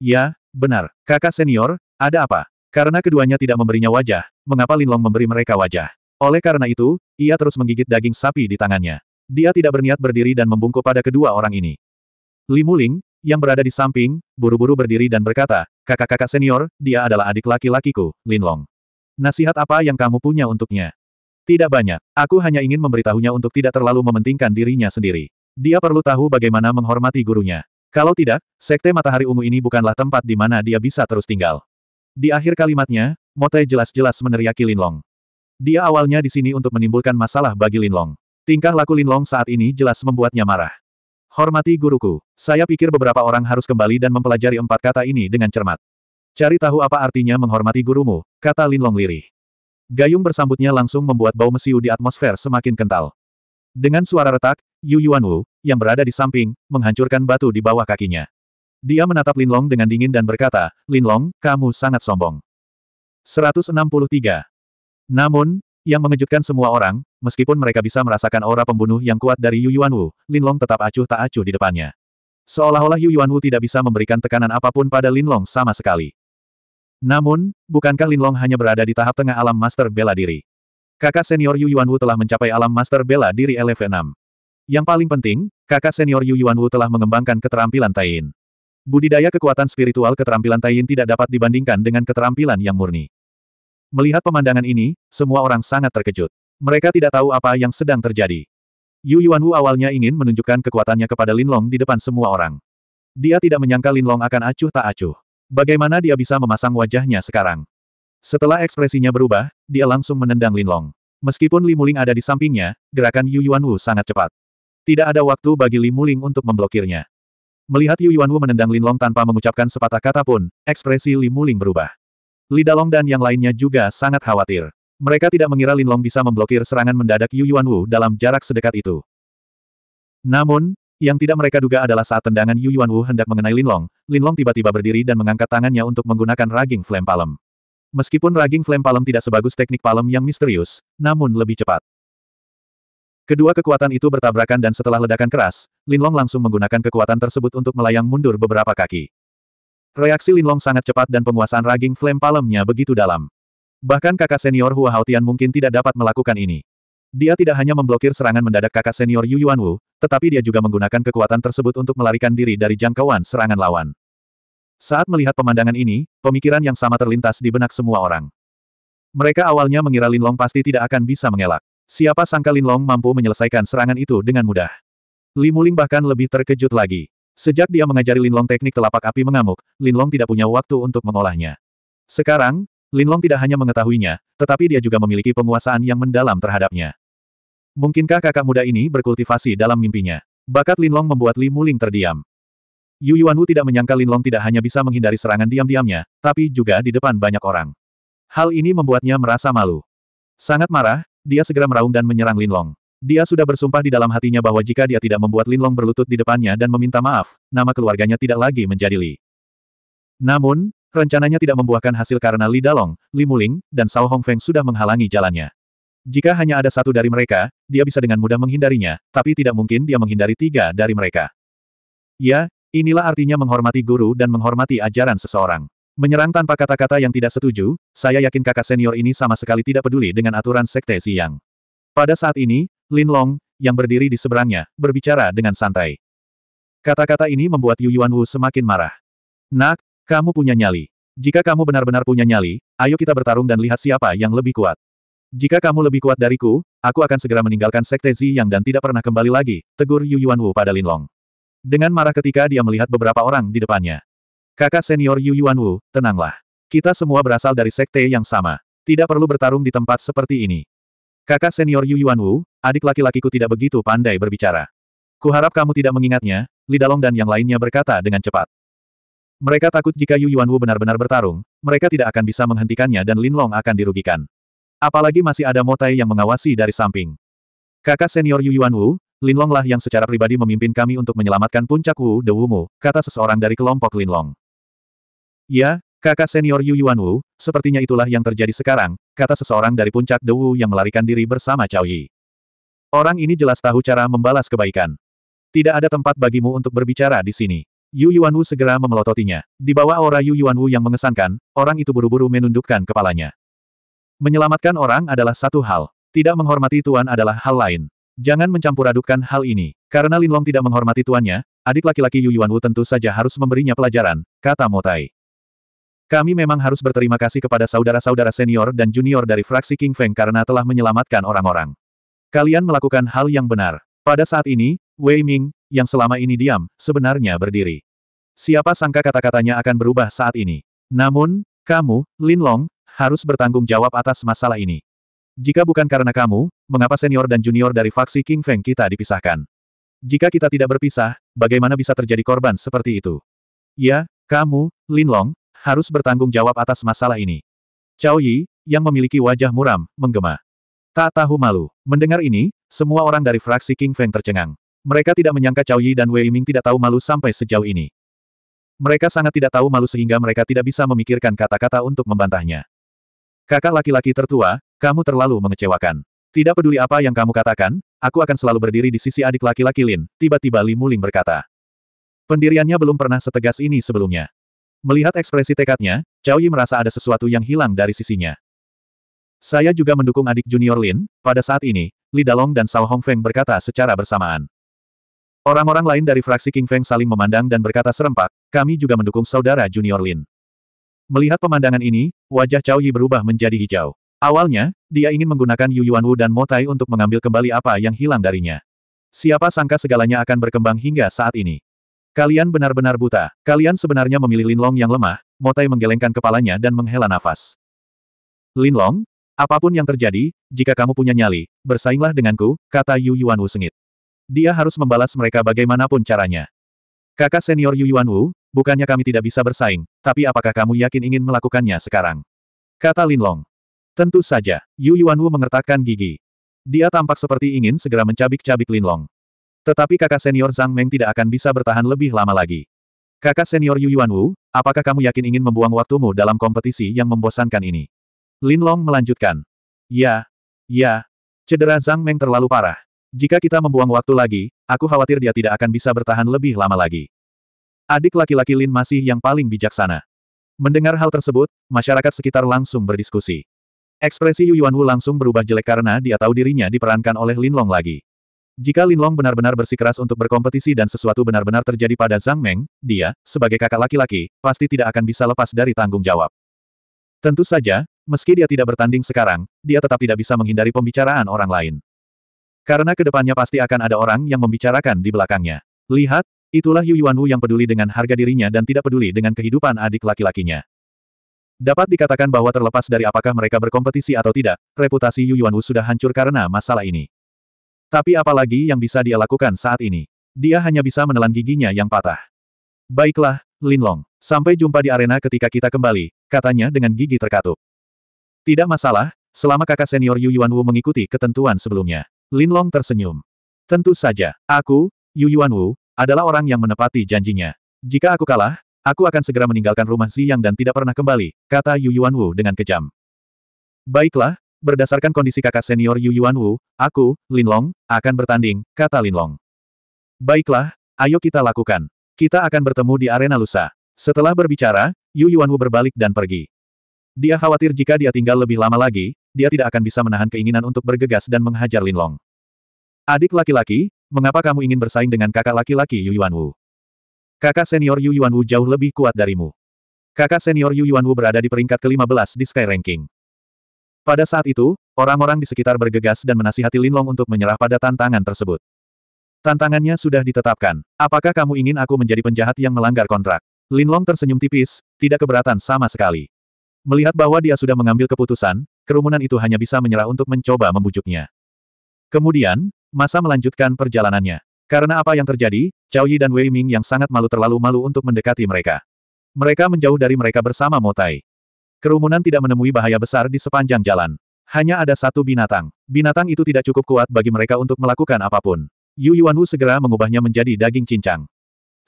Ya, benar. Kakak senior, ada apa? Karena keduanya tidak memberinya wajah, mengapa Linlong memberi mereka wajah? Oleh karena itu, ia terus menggigit daging sapi di tangannya. Dia tidak berniat berdiri dan membungkuk pada kedua orang ini. Limuling, yang berada di samping, buru-buru berdiri dan berkata, kakak-kakak senior, dia adalah adik laki-lakiku, Lin Long. Nasihat apa yang kamu punya untuknya? Tidak banyak, aku hanya ingin memberitahunya untuk tidak terlalu mementingkan dirinya sendiri. Dia perlu tahu bagaimana menghormati gurunya. Kalau tidak, Sekte Matahari Ungu ini bukanlah tempat di mana dia bisa terus tinggal. Di akhir kalimatnya, Mote jelas-jelas meneriaki Linlong. Dia awalnya di sini untuk menimbulkan masalah bagi Linlong. Tingkah laku Linlong saat ini jelas membuatnya marah. Hormati guruku, saya pikir beberapa orang harus kembali dan mempelajari empat kata ini dengan cermat. Cari tahu apa artinya menghormati gurumu, kata Linlong lirih. Gayung bersambutnya langsung membuat bau mesiu di atmosfer semakin kental. Dengan suara retak, Yu Yuanwu, yang berada di samping, menghancurkan batu di bawah kakinya. Dia menatap Linlong dengan dingin dan berkata, Linlong, kamu sangat sombong. 163. Namun, yang mengejutkan semua orang, meskipun mereka bisa merasakan aura pembunuh yang kuat dari Yu Yuanwu, Linlong tetap acuh tak acuh di depannya. Seolah-olah Yu Yuanwu tidak bisa memberikan tekanan apapun pada Linlong sama sekali. Namun, bukankah Lin Long hanya berada di tahap tengah alam master bela diri? Kakak senior Yu Yuanwu telah mencapai alam master bela diri level 6 yang paling penting, kakak senior Yu Yuanwu telah mengembangkan keterampilan tayin. Budidaya kekuatan spiritual keterampilan tayin tidak dapat dibandingkan dengan keterampilan yang murni. Melihat pemandangan ini, semua orang sangat terkejut. Mereka tidak tahu apa yang sedang terjadi. Yu Yuanwu awalnya ingin menunjukkan kekuatannya kepada Lin Long di depan semua orang. Dia tidak menyangka Lin Long akan acuh tak acuh. Bagaimana dia bisa memasang wajahnya sekarang? Setelah ekspresinya berubah, dia langsung menendang Lin Long. Meskipun Li Muling ada di sampingnya, gerakan Yu Yuanwu sangat cepat. Tidak ada waktu bagi Li Muling untuk memblokirnya. Melihat Yu Yuanwu menendang Lin Long tanpa mengucapkan sepatah kata pun, ekspresi Li Muling berubah. Li Dalong dan yang lainnya juga sangat khawatir. Mereka tidak mengira Lin Long bisa memblokir serangan mendadak Yu Yuanwu dalam jarak sedekat itu. Namun, yang tidak mereka duga adalah saat tendangan Yu Yuanwu hendak mengenai Lin Long, Lin Long tiba-tiba berdiri dan mengangkat tangannya untuk menggunakan Raging Flame Palem. Meskipun Raging Flame Palem tidak sebagus teknik palem yang misterius, namun lebih cepat. Kedua kekuatan itu bertabrakan dan setelah ledakan keras, Linlong langsung menggunakan kekuatan tersebut untuk melayang mundur beberapa kaki. Reaksi Linlong sangat cepat dan penguasaan raging flame palemnya begitu dalam. Bahkan kakak senior Hua Haotian mungkin tidak dapat melakukan ini. Dia tidak hanya memblokir serangan mendadak kakak senior Yu Yuanwu, tetapi dia juga menggunakan kekuatan tersebut untuk melarikan diri dari jangkauan serangan lawan. Saat melihat pemandangan ini, pemikiran yang sama terlintas di benak semua orang. Mereka awalnya mengira Linlong pasti tidak akan bisa mengelak. Siapa sangka Lin Long mampu menyelesaikan serangan itu dengan mudah. Li Muling bahkan lebih terkejut lagi. Sejak dia mengajari Lin Long teknik telapak api mengamuk, Lin Long tidak punya waktu untuk mengolahnya. Sekarang, Lin Long tidak hanya mengetahuinya, tetapi dia juga memiliki penguasaan yang mendalam terhadapnya. Mungkinkah kakak muda ini berkultivasi dalam mimpinya? Bakat Lin Long membuat Li Muling terdiam. Yu Yuanwu tidak menyangka Lin Long tidak hanya bisa menghindari serangan diam-diamnya, tapi juga di depan banyak orang. Hal ini membuatnya merasa malu. Sangat marah, dia segera meraung dan menyerang Linlong. Dia sudah bersumpah di dalam hatinya bahwa jika dia tidak membuat Linlong berlutut di depannya dan meminta maaf, nama keluarganya tidak lagi menjadi Li. Namun, rencananya tidak membuahkan hasil karena Li Dalong, Li Muling, dan Sao Hongfeng sudah menghalangi jalannya. Jika hanya ada satu dari mereka, dia bisa dengan mudah menghindarinya, tapi tidak mungkin dia menghindari tiga dari mereka. Ya, inilah artinya menghormati guru dan menghormati ajaran seseorang. Menyerang tanpa kata-kata yang tidak setuju, saya yakin kakak senior ini sama sekali tidak peduli dengan aturan Sekte Siang. Pada saat ini, Lin Long, yang berdiri di seberangnya, berbicara dengan santai. Kata-kata ini membuat Yu Yuan Wu semakin marah. Nak, kamu punya nyali. Jika kamu benar-benar punya nyali, ayo kita bertarung dan lihat siapa yang lebih kuat. Jika kamu lebih kuat dariku, aku akan segera meninggalkan Sekte Zi Yang dan tidak pernah kembali lagi, tegur Yu Yuan Wu pada Lin Long. Dengan marah ketika dia melihat beberapa orang di depannya. Kakak senior Yu Yuanwu, tenanglah. Kita semua berasal dari sekte yang sama. Tidak perlu bertarung di tempat seperti ini. Kakak senior Yu Yuanwu, adik laki-lakiku tidak begitu pandai berbicara. Kuharap kamu tidak mengingatnya, Lidalong dan yang lainnya berkata dengan cepat. Mereka takut jika Yu Yuanwu benar-benar bertarung, mereka tidak akan bisa menghentikannya dan Lin Long akan dirugikan. Apalagi masih ada Motai yang mengawasi dari samping. Kakak senior Yu Yuanwu, Long lah yang secara pribadi memimpin kami untuk menyelamatkan puncak Wu Wu Mu, kata seseorang dari kelompok Lin Long. Ya, kakak senior Yu Yuan Wu, sepertinya itulah yang terjadi sekarang, kata seseorang dari puncak The yang melarikan diri bersama Cao Yi. Orang ini jelas tahu cara membalas kebaikan. Tidak ada tempat bagimu untuk berbicara di sini. Yu Yuan Wu segera memelototinya. Di bawah aura Yu Yuan Wu yang mengesankan, orang itu buru-buru menundukkan kepalanya. Menyelamatkan orang adalah satu hal. Tidak menghormati tuan adalah hal lain. Jangan mencampur adukkan hal ini. Karena Linlong tidak menghormati tuannya, adik laki-laki Yu Yuan Wu tentu saja harus memberinya pelajaran, kata Motai. Kami memang harus berterima kasih kepada saudara-saudara senior dan junior dari fraksi King Feng karena telah menyelamatkan orang-orang. Kalian melakukan hal yang benar. Pada saat ini, Wei Ming, yang selama ini diam, sebenarnya berdiri. Siapa sangka kata-katanya akan berubah saat ini. Namun, kamu, Lin Long, harus bertanggung jawab atas masalah ini. Jika bukan karena kamu, mengapa senior dan junior dari faksi King Feng kita dipisahkan? Jika kita tidak berpisah, bagaimana bisa terjadi korban seperti itu? Ya, kamu, Lin Long, harus bertanggung jawab atas masalah ini. Cao Yi, yang memiliki wajah muram, menggema. Tak tahu malu. Mendengar ini, semua orang dari fraksi King Feng tercengang. Mereka tidak menyangka Cao Yi dan Wei Ming tidak tahu malu sampai sejauh ini. Mereka sangat tidak tahu malu sehingga mereka tidak bisa memikirkan kata-kata untuk membantahnya. Kakak laki-laki tertua, kamu terlalu mengecewakan. Tidak peduli apa yang kamu katakan, aku akan selalu berdiri di sisi adik laki-laki Lin, tiba-tiba Li Muling berkata. Pendiriannya belum pernah setegas ini sebelumnya. Melihat ekspresi tekadnya, Cao Yi merasa ada sesuatu yang hilang dari sisinya. Saya juga mendukung adik junior Lin, pada saat ini, Li Dalong dan Sao Hongfeng berkata secara bersamaan. Orang-orang lain dari fraksi King Feng saling memandang dan berkata serempak, kami juga mendukung saudara junior Lin. Melihat pemandangan ini, wajah Cao Yi berubah menjadi hijau. Awalnya, dia ingin menggunakan Yu Yuan Wu dan Mo Tai untuk mengambil kembali apa yang hilang darinya. Siapa sangka segalanya akan berkembang hingga saat ini. Kalian benar-benar buta. Kalian sebenarnya memilih Lin Long yang lemah, Motai menggelengkan kepalanya dan menghela nafas. Lin Long apapun yang terjadi, jika kamu punya nyali, bersainglah denganku, kata Yu Yuanwu sengit. Dia harus membalas mereka bagaimanapun caranya. Kakak senior Yu Yuanwu, bukannya kami tidak bisa bersaing, tapi apakah kamu yakin ingin melakukannya sekarang? Kata Lin Long Tentu saja, Yu Yuanwu mengertakkan gigi. Dia tampak seperti ingin segera mencabik-cabik Lin Long tetapi kakak senior Zhang Meng tidak akan bisa bertahan lebih lama lagi. Kakak senior Yu Yuan Wu, apakah kamu yakin ingin membuang waktumu dalam kompetisi yang membosankan ini? Lin Long melanjutkan. Ya, ya, cedera Zhang Meng terlalu parah. Jika kita membuang waktu lagi, aku khawatir dia tidak akan bisa bertahan lebih lama lagi. Adik laki-laki Lin masih yang paling bijaksana. Mendengar hal tersebut, masyarakat sekitar langsung berdiskusi. Ekspresi Yu Yuan Wu langsung berubah jelek karena dia tahu dirinya diperankan oleh Lin Long lagi. Jika Lin Long benar-benar bersikeras untuk berkompetisi dan sesuatu benar-benar terjadi pada Zhang Meng, dia, sebagai kakak laki-laki, pasti tidak akan bisa lepas dari tanggung jawab. Tentu saja, meski dia tidak bertanding sekarang, dia tetap tidak bisa menghindari pembicaraan orang lain. Karena kedepannya pasti akan ada orang yang membicarakan di belakangnya. Lihat, itulah Yu Yuanwu yang peduli dengan harga dirinya dan tidak peduli dengan kehidupan adik laki-lakinya. Dapat dikatakan bahwa terlepas dari apakah mereka berkompetisi atau tidak, reputasi Yu Yuanwu sudah hancur karena masalah ini. Tapi apalagi yang bisa dia lakukan saat ini? Dia hanya bisa menelan giginya yang patah. Baiklah, Linlong. Sampai jumpa di arena ketika kita kembali, katanya dengan gigi terkatup. Tidak masalah, selama kakak senior Yu Yuanwu mengikuti ketentuan sebelumnya. Linlong tersenyum. Tentu saja, aku, Yu Yuanwu, adalah orang yang menepati janjinya. Jika aku kalah, aku akan segera meninggalkan rumah Ziyang dan tidak pernah kembali, kata Yu Yuanwu dengan kejam. Baiklah, Berdasarkan kondisi kakak senior Yu Yuan Wu, aku, Lin Long, akan bertanding, kata Lin Long. Baiklah, ayo kita lakukan. Kita akan bertemu di arena lusa. Setelah berbicara, Yu Yuan Wu berbalik dan pergi. Dia khawatir jika dia tinggal lebih lama lagi, dia tidak akan bisa menahan keinginan untuk bergegas dan menghajar Lin Long. Adik laki-laki, mengapa kamu ingin bersaing dengan kakak laki-laki Yu Yuan Wu? Kakak senior Yu Yuan Wu jauh lebih kuat darimu. Kakak senior Yu Yuan Wu berada di peringkat ke-15 di Sky Ranking. Pada saat itu, orang-orang di sekitar bergegas dan menasihati Linlong untuk menyerah pada tantangan tersebut. Tantangannya sudah ditetapkan. Apakah kamu ingin aku menjadi penjahat yang melanggar kontrak? Linlong tersenyum tipis, tidak keberatan sama sekali. Melihat bahwa dia sudah mengambil keputusan, kerumunan itu hanya bisa menyerah untuk mencoba membujuknya. Kemudian, masa melanjutkan perjalanannya. Karena apa yang terjadi, Cao Yi dan Wei Ming yang sangat malu terlalu malu untuk mendekati mereka. Mereka menjauh dari mereka bersama Motai. Kerumunan tidak menemui bahaya besar di sepanjang jalan. Hanya ada satu binatang. Binatang itu tidak cukup kuat bagi mereka untuk melakukan apapun. Yu Yuanwu segera mengubahnya menjadi daging cincang.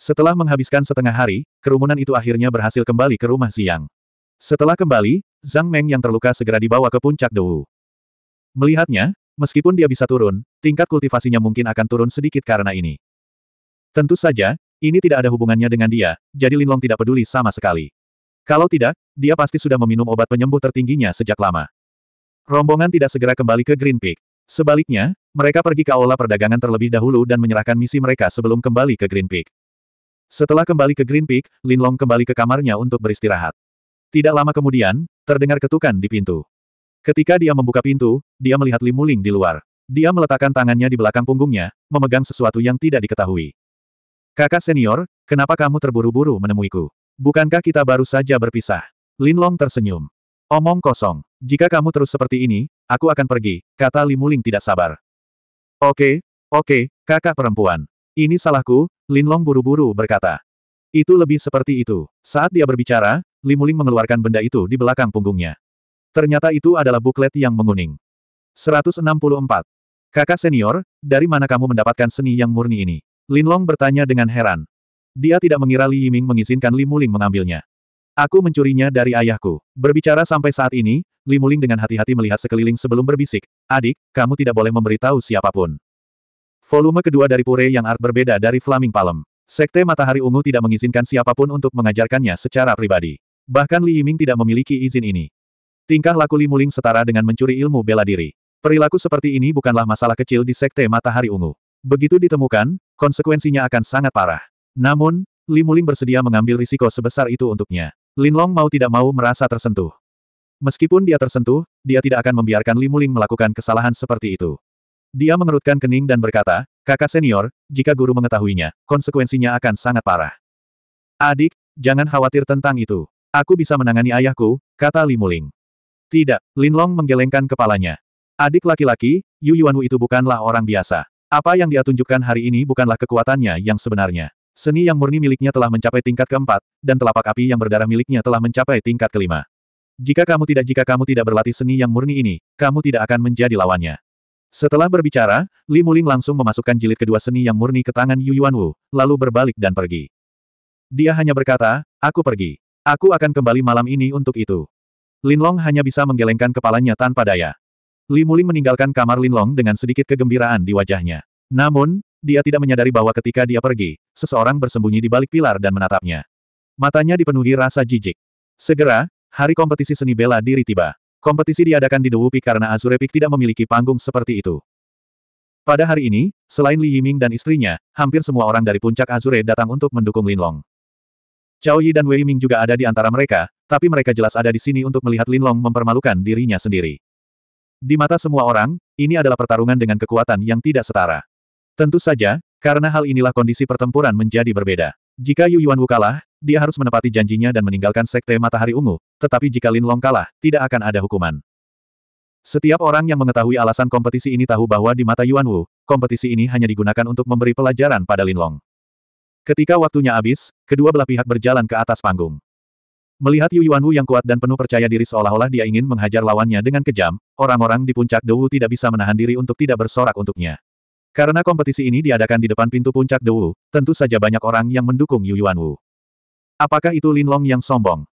Setelah menghabiskan setengah hari, kerumunan itu akhirnya berhasil kembali ke rumah siang. Setelah kembali, Zhang Meng yang terluka segera dibawa ke puncak Dewu. Melihatnya, meskipun dia bisa turun, tingkat kultivasinya mungkin akan turun sedikit karena ini. Tentu saja, ini tidak ada hubungannya dengan dia, jadi Linlong tidak peduli sama sekali. Kalau tidak, dia pasti sudah meminum obat penyembuh tertingginya sejak lama. Rombongan tidak segera kembali ke Green Peak. Sebaliknya, mereka pergi ke aula perdagangan terlebih dahulu dan menyerahkan misi mereka sebelum kembali ke Green Peak. Setelah kembali ke Green Peak, Lin Long kembali ke kamarnya untuk beristirahat. Tidak lama kemudian, terdengar ketukan di pintu. Ketika dia membuka pintu, dia melihat Li Muling di luar. Dia meletakkan tangannya di belakang punggungnya, memegang sesuatu yang tidak diketahui. Kakak senior, kenapa kamu terburu-buru menemuiku? Bukankah kita baru saja berpisah? Linlong tersenyum. Omong kosong. Jika kamu terus seperti ini, aku akan pergi, kata Limuling tidak sabar. Oke, oke, kakak perempuan. Ini salahku, Linlong buru-buru berkata. Itu lebih seperti itu. Saat dia berbicara, Limuling mengeluarkan benda itu di belakang punggungnya. Ternyata itu adalah buklet yang menguning. 164. Kakak senior, dari mana kamu mendapatkan seni yang murni ini? Linlong bertanya dengan heran. Dia tidak mengira Li Yiming mengizinkan Li Muling mengambilnya. Aku mencurinya dari ayahku. Berbicara sampai saat ini, Li Muling dengan hati-hati melihat sekeliling sebelum berbisik, adik, kamu tidak boleh memberitahu siapapun. Volume kedua dari Pure yang art berbeda dari Flaming Palem. Sekte Matahari Ungu tidak mengizinkan siapapun untuk mengajarkannya secara pribadi. Bahkan Li Yiming tidak memiliki izin ini. Tingkah laku Li Muling setara dengan mencuri ilmu bela diri. Perilaku seperti ini bukanlah masalah kecil di Sekte Matahari Ungu. Begitu ditemukan, konsekuensinya akan sangat parah. Namun, Limuling bersedia mengambil risiko sebesar itu untuknya. Linlong mau tidak mau merasa tersentuh. Meskipun dia tersentuh, dia tidak akan membiarkan Limuling melakukan kesalahan seperti itu. Dia mengerutkan kening dan berkata, kakak senior, jika guru mengetahuinya, konsekuensinya akan sangat parah. Adik, jangan khawatir tentang itu. Aku bisa menangani ayahku, kata Limuling. Tidak, Linlong menggelengkan kepalanya. Adik laki-laki, Yu Yuanwu itu bukanlah orang biasa. Apa yang dia tunjukkan hari ini bukanlah kekuatannya yang sebenarnya. Seni yang murni miliknya telah mencapai tingkat keempat, dan telapak api yang berdarah miliknya telah mencapai tingkat kelima. Jika kamu tidak jika kamu tidak berlatih seni yang murni ini, kamu tidak akan menjadi lawannya. Setelah berbicara, Li Muling langsung memasukkan jilid kedua seni yang murni ke tangan Yu Yuan Wu, lalu berbalik dan pergi. Dia hanya berkata, aku pergi. Aku akan kembali malam ini untuk itu. Lin Long hanya bisa menggelengkan kepalanya tanpa daya. Li Muling meninggalkan kamar Lin Long dengan sedikit kegembiraan di wajahnya. Namun, dia tidak menyadari bahwa ketika dia pergi, seseorang bersembunyi di balik pilar dan menatapnya. Matanya dipenuhi rasa jijik. Segera, hari kompetisi seni bela diri tiba. Kompetisi diadakan di The karena Azure Peak tidak memiliki panggung seperti itu. Pada hari ini, selain Li Yiming dan istrinya, hampir semua orang dari puncak Azure datang untuk mendukung Linlong. Cao Yi dan Wei Ming juga ada di antara mereka, tapi mereka jelas ada di sini untuk melihat Linlong mempermalukan dirinya sendiri. Di mata semua orang, ini adalah pertarungan dengan kekuatan yang tidak setara. Tentu saja, karena hal inilah kondisi pertempuran menjadi berbeda. Jika Yu Yuan Wu kalah, dia harus menepati janjinya dan meninggalkan Sekte Matahari Ungu, tetapi jika Lin Long kalah, tidak akan ada hukuman. Setiap orang yang mengetahui alasan kompetisi ini tahu bahwa di mata Yuan Wu, kompetisi ini hanya digunakan untuk memberi pelajaran pada Lin Long. Ketika waktunya habis, kedua belah pihak berjalan ke atas panggung. Melihat Yu Yuan Wu yang kuat dan penuh percaya diri seolah-olah dia ingin menghajar lawannya dengan kejam, orang-orang di puncak Dewu tidak bisa menahan diri untuk tidak bersorak untuknya. Karena kompetisi ini diadakan di depan pintu puncak Dewu, tentu saja banyak orang yang mendukung Yu Yuan Wu. Apakah itu Lin Long yang sombong?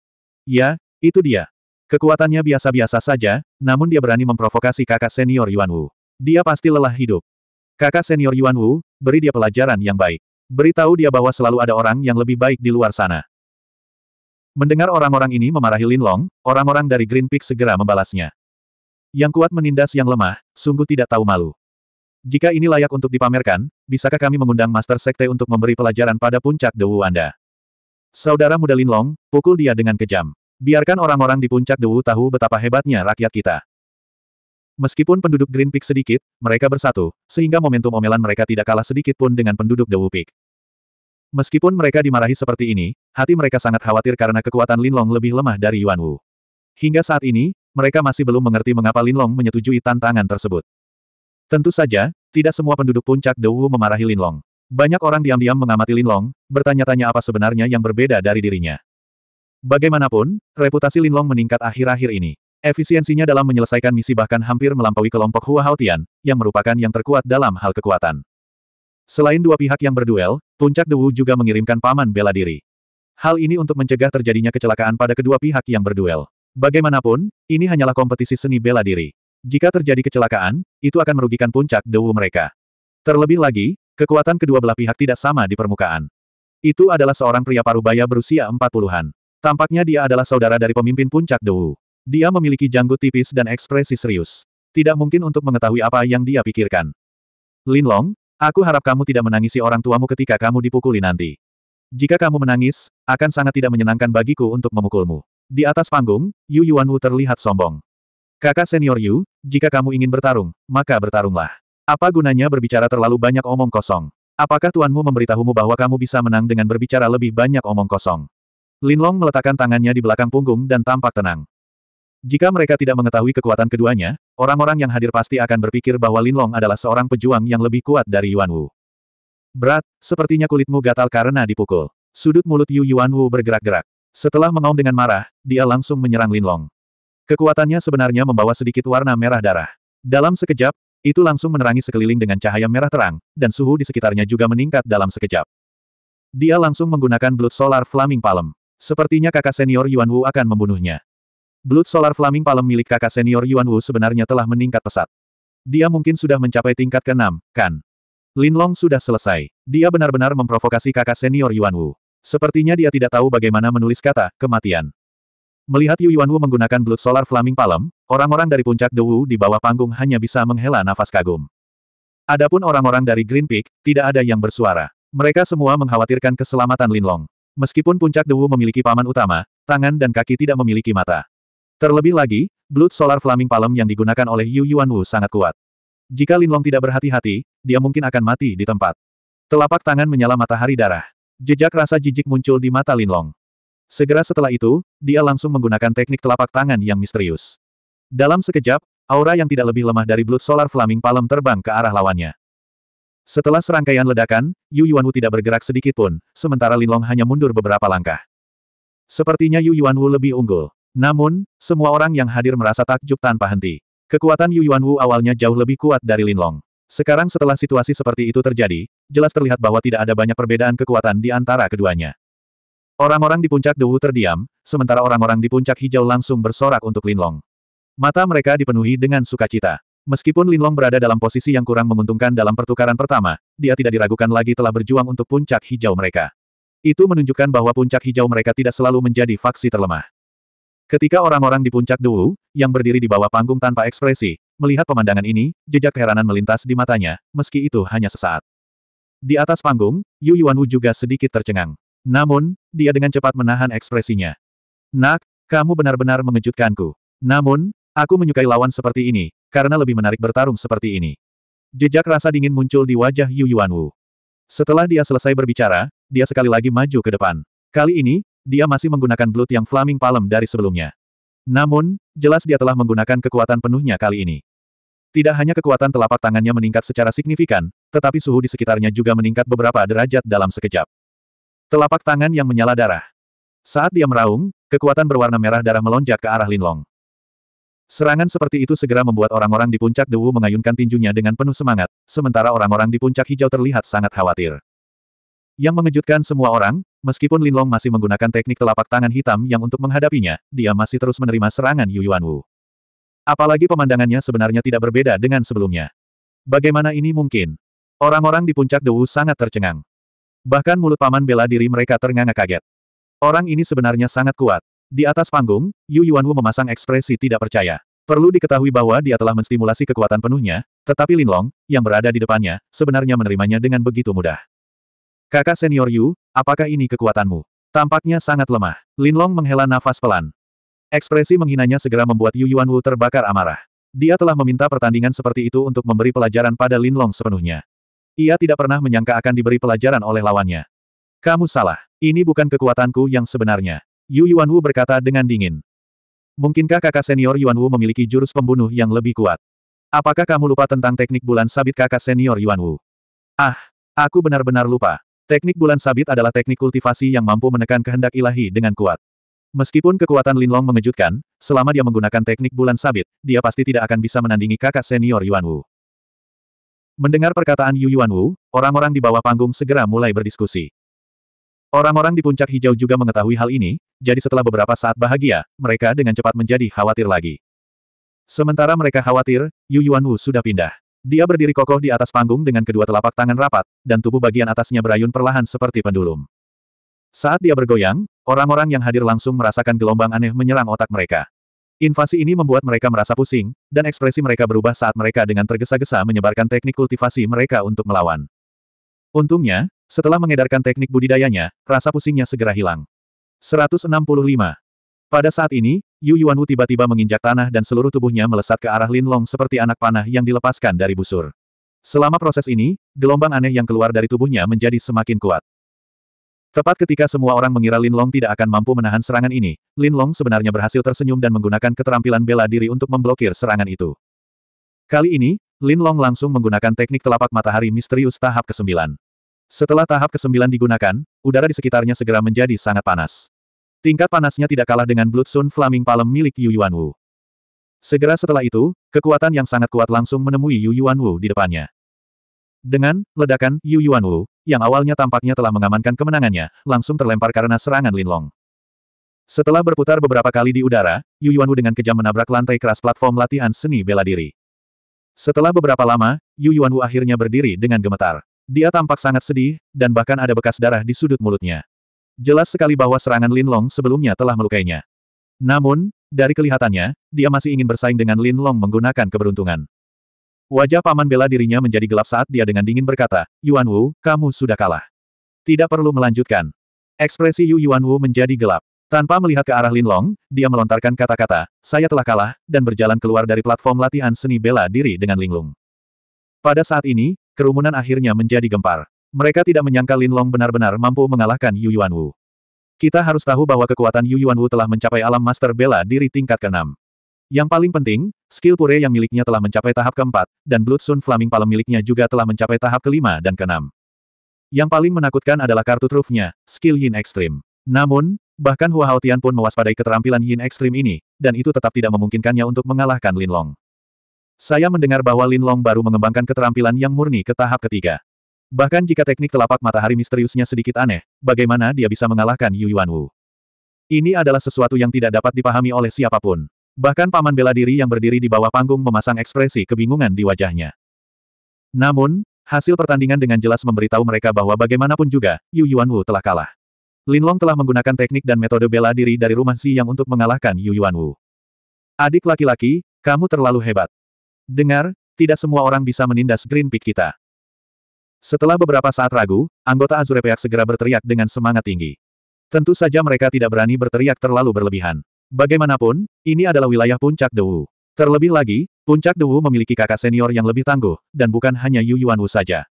Ya, itu dia. Kekuatannya biasa-biasa saja, namun dia berani memprovokasi kakak senior Yuan Wu. Dia pasti lelah hidup. Kakak senior Yuan Wu, beri dia pelajaran yang baik. Beritahu dia bahwa selalu ada orang yang lebih baik di luar sana. Mendengar orang-orang ini memarahi Lin Long, orang-orang dari Green Peak segera membalasnya. Yang kuat menindas yang lemah, sungguh tidak tahu malu. Jika ini layak untuk dipamerkan, bisakah kami mengundang Master Sekte untuk memberi pelajaran pada puncak Dewu Anda? Saudara muda Linlong, pukul dia dengan kejam. Biarkan orang-orang di puncak Dewu tahu betapa hebatnya rakyat kita. Meskipun penduduk Green Peak sedikit, mereka bersatu, sehingga momentum omelan mereka tidak kalah sedikit pun dengan penduduk Dewu Peak. Meskipun mereka dimarahi seperti ini, hati mereka sangat khawatir karena kekuatan Linlong lebih lemah dari Yuan Wu. Hingga saat ini, mereka masih belum mengerti mengapa Linlong menyetujui tantangan tersebut. Tentu saja, tidak semua penduduk puncak Dewu memarahi Linlong. Banyak orang diam-diam mengamati Linlong, bertanya-tanya apa sebenarnya yang berbeda dari dirinya. Bagaimanapun, reputasi Linlong meningkat akhir-akhir ini. Efisiensinya dalam menyelesaikan misi bahkan hampir melampaui kelompok Hua Haotian, yang merupakan yang terkuat dalam hal kekuatan. Selain dua pihak yang berduel, Puncak Dewu juga mengirimkan paman bela diri. Hal ini untuk mencegah terjadinya kecelakaan pada kedua pihak yang berduel. Bagaimanapun, ini hanyalah kompetisi seni bela diri. Jika terjadi kecelakaan, itu akan merugikan puncak dewu mereka. Terlebih lagi, kekuatan kedua belah pihak tidak sama di permukaan. Itu adalah seorang pria parubaya berusia empat puluhan. Tampaknya dia adalah saudara dari pemimpin puncak dewu. Dia memiliki janggut tipis dan ekspresi serius. Tidak mungkin untuk mengetahui apa yang dia pikirkan. Linlong, aku harap kamu tidak menangisi orang tuamu ketika kamu dipukuli nanti. Jika kamu menangis, akan sangat tidak menyenangkan bagiku untuk memukulmu. Di atas panggung, Yu Yuanwu terlihat sombong. Kakak senior Yu, jika kamu ingin bertarung, maka bertarunglah. Apa gunanya berbicara terlalu banyak omong kosong? Apakah tuanmu memberitahumu bahwa kamu bisa menang dengan berbicara lebih banyak omong kosong? Linlong meletakkan tangannya di belakang punggung dan tampak tenang. Jika mereka tidak mengetahui kekuatan keduanya, orang-orang yang hadir pasti akan berpikir bahwa Linlong adalah seorang pejuang yang lebih kuat dari Yuan Wu. Berat, sepertinya kulitmu gatal karena dipukul. Sudut mulut Yu Yuan Wu bergerak-gerak. Setelah mengaum dengan marah, dia langsung menyerang Linlong. Kekuatannya sebenarnya membawa sedikit warna merah darah. Dalam sekejap, itu langsung menerangi sekeliling dengan cahaya merah terang, dan suhu di sekitarnya juga meningkat dalam sekejap. Dia langsung menggunakan Blood Solar Flaming Palm. Sepertinya kakak senior Yuan Wu akan membunuhnya. Blood Solar Flaming Palm milik kakak senior Yuan Wu sebenarnya telah meningkat pesat. Dia mungkin sudah mencapai tingkat ke-6, kan? Lin Long sudah selesai. Dia benar-benar memprovokasi kakak senior Yuan Wu. Sepertinya dia tidak tahu bagaimana menulis kata, kematian. Melihat Yu Yuanwu menggunakan Blood Solar Flaming Palm, orang-orang dari puncak Dewu di bawah panggung hanya bisa menghela nafas kagum. Adapun orang-orang dari Green Peak, tidak ada yang bersuara. Mereka semua mengkhawatirkan keselamatan Linlong. Meskipun puncak Dewu memiliki paman utama, tangan dan kaki tidak memiliki mata. Terlebih lagi, Blood Solar Flaming Palm yang digunakan oleh Yu Yuanwu sangat kuat. Jika Linlong tidak berhati-hati, dia mungkin akan mati di tempat. Telapak tangan menyala matahari darah. Jejak rasa jijik muncul di mata Linlong. Segera setelah itu, dia langsung menggunakan teknik telapak tangan yang misterius. Dalam sekejap, aura yang tidak lebih lemah dari Blood Solar Flaming Palem terbang ke arah lawannya. Setelah serangkaian ledakan, Yu Yuanwu tidak bergerak sedikit pun, sementara Long hanya mundur beberapa langkah. Sepertinya Yu Yuanwu lebih unggul. Namun, semua orang yang hadir merasa takjub tanpa henti. Kekuatan Yu Yuanwu awalnya jauh lebih kuat dari Lin Long. Sekarang setelah situasi seperti itu terjadi, jelas terlihat bahwa tidak ada banyak perbedaan kekuatan di antara keduanya. Orang-orang di puncak Dewu terdiam, sementara orang-orang di puncak hijau langsung bersorak untuk Linlong. Mata mereka dipenuhi dengan sukacita. Meskipun Linlong berada dalam posisi yang kurang menguntungkan dalam pertukaran pertama, dia tidak diragukan lagi telah berjuang untuk puncak hijau mereka. Itu menunjukkan bahwa puncak hijau mereka tidak selalu menjadi faksi terlemah. Ketika orang-orang di puncak dewu, yang berdiri di bawah panggung tanpa ekspresi, melihat pemandangan ini, jejak keheranan melintas di matanya, meski itu hanya sesaat. Di atas panggung, Yu Yuanwu juga sedikit tercengang. Namun, dia dengan cepat menahan ekspresinya. Nak, kamu benar-benar mengejutkanku. Namun, aku menyukai lawan seperti ini, karena lebih menarik bertarung seperti ini. Jejak rasa dingin muncul di wajah Yu Wu. Setelah dia selesai berbicara, dia sekali lagi maju ke depan. Kali ini, dia masih menggunakan Blood yang Flaming palem dari sebelumnya. Namun, jelas dia telah menggunakan kekuatan penuhnya kali ini. Tidak hanya kekuatan telapak tangannya meningkat secara signifikan, tetapi suhu di sekitarnya juga meningkat beberapa derajat dalam sekejap. Telapak tangan yang menyala darah. Saat dia meraung, kekuatan berwarna merah darah melonjak ke arah Linlong. Serangan seperti itu segera membuat orang-orang di puncak Dewu mengayunkan tinjunya dengan penuh semangat, sementara orang-orang di puncak hijau terlihat sangat khawatir. Yang mengejutkan semua orang, meskipun Linlong masih menggunakan teknik telapak tangan hitam yang untuk menghadapinya, dia masih terus menerima serangan Yu Yuan Wu. Apalagi pemandangannya sebenarnya tidak berbeda dengan sebelumnya. Bagaimana ini mungkin? Orang-orang di puncak Dewu sangat tercengang. Bahkan mulut paman bela diri mereka ternganga kaget. Orang ini sebenarnya sangat kuat. Di atas panggung, Yu Yuanwu memasang ekspresi tidak percaya. Perlu diketahui bahwa dia telah menstimulasi kekuatan penuhnya, tetapi Lin Long yang berada di depannya, sebenarnya menerimanya dengan begitu mudah. Kakak senior Yu, apakah ini kekuatanmu? Tampaknya sangat lemah. Lin Long menghela nafas pelan. Ekspresi menghinanya segera membuat Yu Yuanwu terbakar amarah. Dia telah meminta pertandingan seperti itu untuk memberi pelajaran pada Lin Long sepenuhnya. Ia tidak pernah menyangka akan diberi pelajaran oleh lawannya. Kamu salah. Ini bukan kekuatanku yang sebenarnya. Yu Yuanwu berkata dengan dingin. Mungkinkah kakak senior Yuanwu memiliki jurus pembunuh yang lebih kuat? Apakah kamu lupa tentang teknik bulan sabit kakak senior Yuanwu? Ah, aku benar-benar lupa. Teknik bulan sabit adalah teknik kultivasi yang mampu menekan kehendak ilahi dengan kuat. Meskipun kekuatan Linlong mengejutkan, selama dia menggunakan teknik bulan sabit, dia pasti tidak akan bisa menandingi kakak senior Yuan Wu. Mendengar perkataan Yu Wu, orang-orang di bawah panggung segera mulai berdiskusi. Orang-orang di puncak hijau juga mengetahui hal ini, jadi setelah beberapa saat bahagia, mereka dengan cepat menjadi khawatir lagi. Sementara mereka khawatir, Yu Wu sudah pindah. Dia berdiri kokoh di atas panggung dengan kedua telapak tangan rapat, dan tubuh bagian atasnya berayun perlahan seperti pendulum. Saat dia bergoyang, orang-orang yang hadir langsung merasakan gelombang aneh menyerang otak mereka. Invasi ini membuat mereka merasa pusing, dan ekspresi mereka berubah saat mereka dengan tergesa-gesa menyebarkan teknik kultivasi mereka untuk melawan. Untungnya, setelah mengedarkan teknik budidayanya, rasa pusingnya segera hilang. 165. Pada saat ini, Yu Yuanwu tiba-tiba menginjak tanah dan seluruh tubuhnya melesat ke arah Lin Long seperti anak panah yang dilepaskan dari busur. Selama proses ini, gelombang aneh yang keluar dari tubuhnya menjadi semakin kuat. Tepat ketika semua orang mengira Lin Long tidak akan mampu menahan serangan ini, Lin Long sebenarnya berhasil tersenyum dan menggunakan keterampilan bela diri untuk memblokir serangan itu. Kali ini, Lin Long langsung menggunakan teknik telapak matahari misterius tahap ke-9. Setelah tahap ke-9 digunakan, udara di sekitarnya segera menjadi sangat panas. Tingkat panasnya tidak kalah dengan Blood Sun Flaming Palm milik Yu Yuan Wu. Segera setelah itu, kekuatan yang sangat kuat langsung menemui Yu Yuan Wu di depannya. Dengan ledakan Yu Yuan Wu, yang awalnya tampaknya telah mengamankan kemenangannya, langsung terlempar karena serangan Linlong. Setelah berputar beberapa kali di udara, Yu Yuanwu dengan kejam menabrak lantai keras platform latihan seni bela diri. Setelah beberapa lama, Yu Yuanwu akhirnya berdiri dengan gemetar. Dia tampak sangat sedih, dan bahkan ada bekas darah di sudut mulutnya. Jelas sekali bahwa serangan Lin Long sebelumnya telah melukainya. Namun, dari kelihatannya, dia masih ingin bersaing dengan Lin Long menggunakan keberuntungan. Wajah paman bela dirinya menjadi gelap saat dia dengan dingin berkata, Yuan Wu, kamu sudah kalah. Tidak perlu melanjutkan. Ekspresi Yu Yuan Wu menjadi gelap. Tanpa melihat ke arah Lin Long, dia melontarkan kata-kata, saya telah kalah, dan berjalan keluar dari platform latihan seni bela diri dengan Linglung. Pada saat ini, kerumunan akhirnya menjadi gempar. Mereka tidak menyangka Lin Long benar-benar mampu mengalahkan Yu Yuan Wu. Kita harus tahu bahwa kekuatan Yu Yuan Wu telah mencapai alam master bela diri tingkat ke-6. Yang paling penting, skill pure yang miliknya telah mencapai tahap keempat, dan Blood Sun Flaming Palm miliknya juga telah mencapai tahap kelima dan keenam. Yang paling menakutkan adalah kartu trufnya, skill Yin Extreme. Namun, bahkan Hua Haotian pun mewaspadai keterampilan Yin Extreme ini, dan itu tetap tidak memungkinkannya untuk mengalahkan Lin Long. Saya mendengar bahwa Lin Long baru mengembangkan keterampilan yang murni ke tahap ketiga. Bahkan jika teknik telapak matahari misteriusnya sedikit aneh, bagaimana dia bisa mengalahkan Yu Yuan Wu? Ini adalah sesuatu yang tidak dapat dipahami oleh siapapun. Bahkan paman bela diri yang berdiri di bawah panggung memasang ekspresi kebingungan di wajahnya. Namun, hasil pertandingan dengan jelas memberitahu mereka bahwa bagaimanapun juga, Yu Yuan Wu telah kalah. Lin Long telah menggunakan teknik dan metode bela diri dari rumah Si Yang untuk mengalahkan Yu Yuan Wu. Adik laki-laki, kamu terlalu hebat. Dengar, tidak semua orang bisa menindas Green Peak kita. Setelah beberapa saat ragu, anggota Azure Peak segera berteriak dengan semangat tinggi. Tentu saja mereka tidak berani berteriak terlalu berlebihan. Bagaimanapun, ini adalah wilayah puncak Dewu. Terlebih lagi, puncak Dewu memiliki kakak senior yang lebih tangguh, dan bukan hanya Yu Yuanwu saja.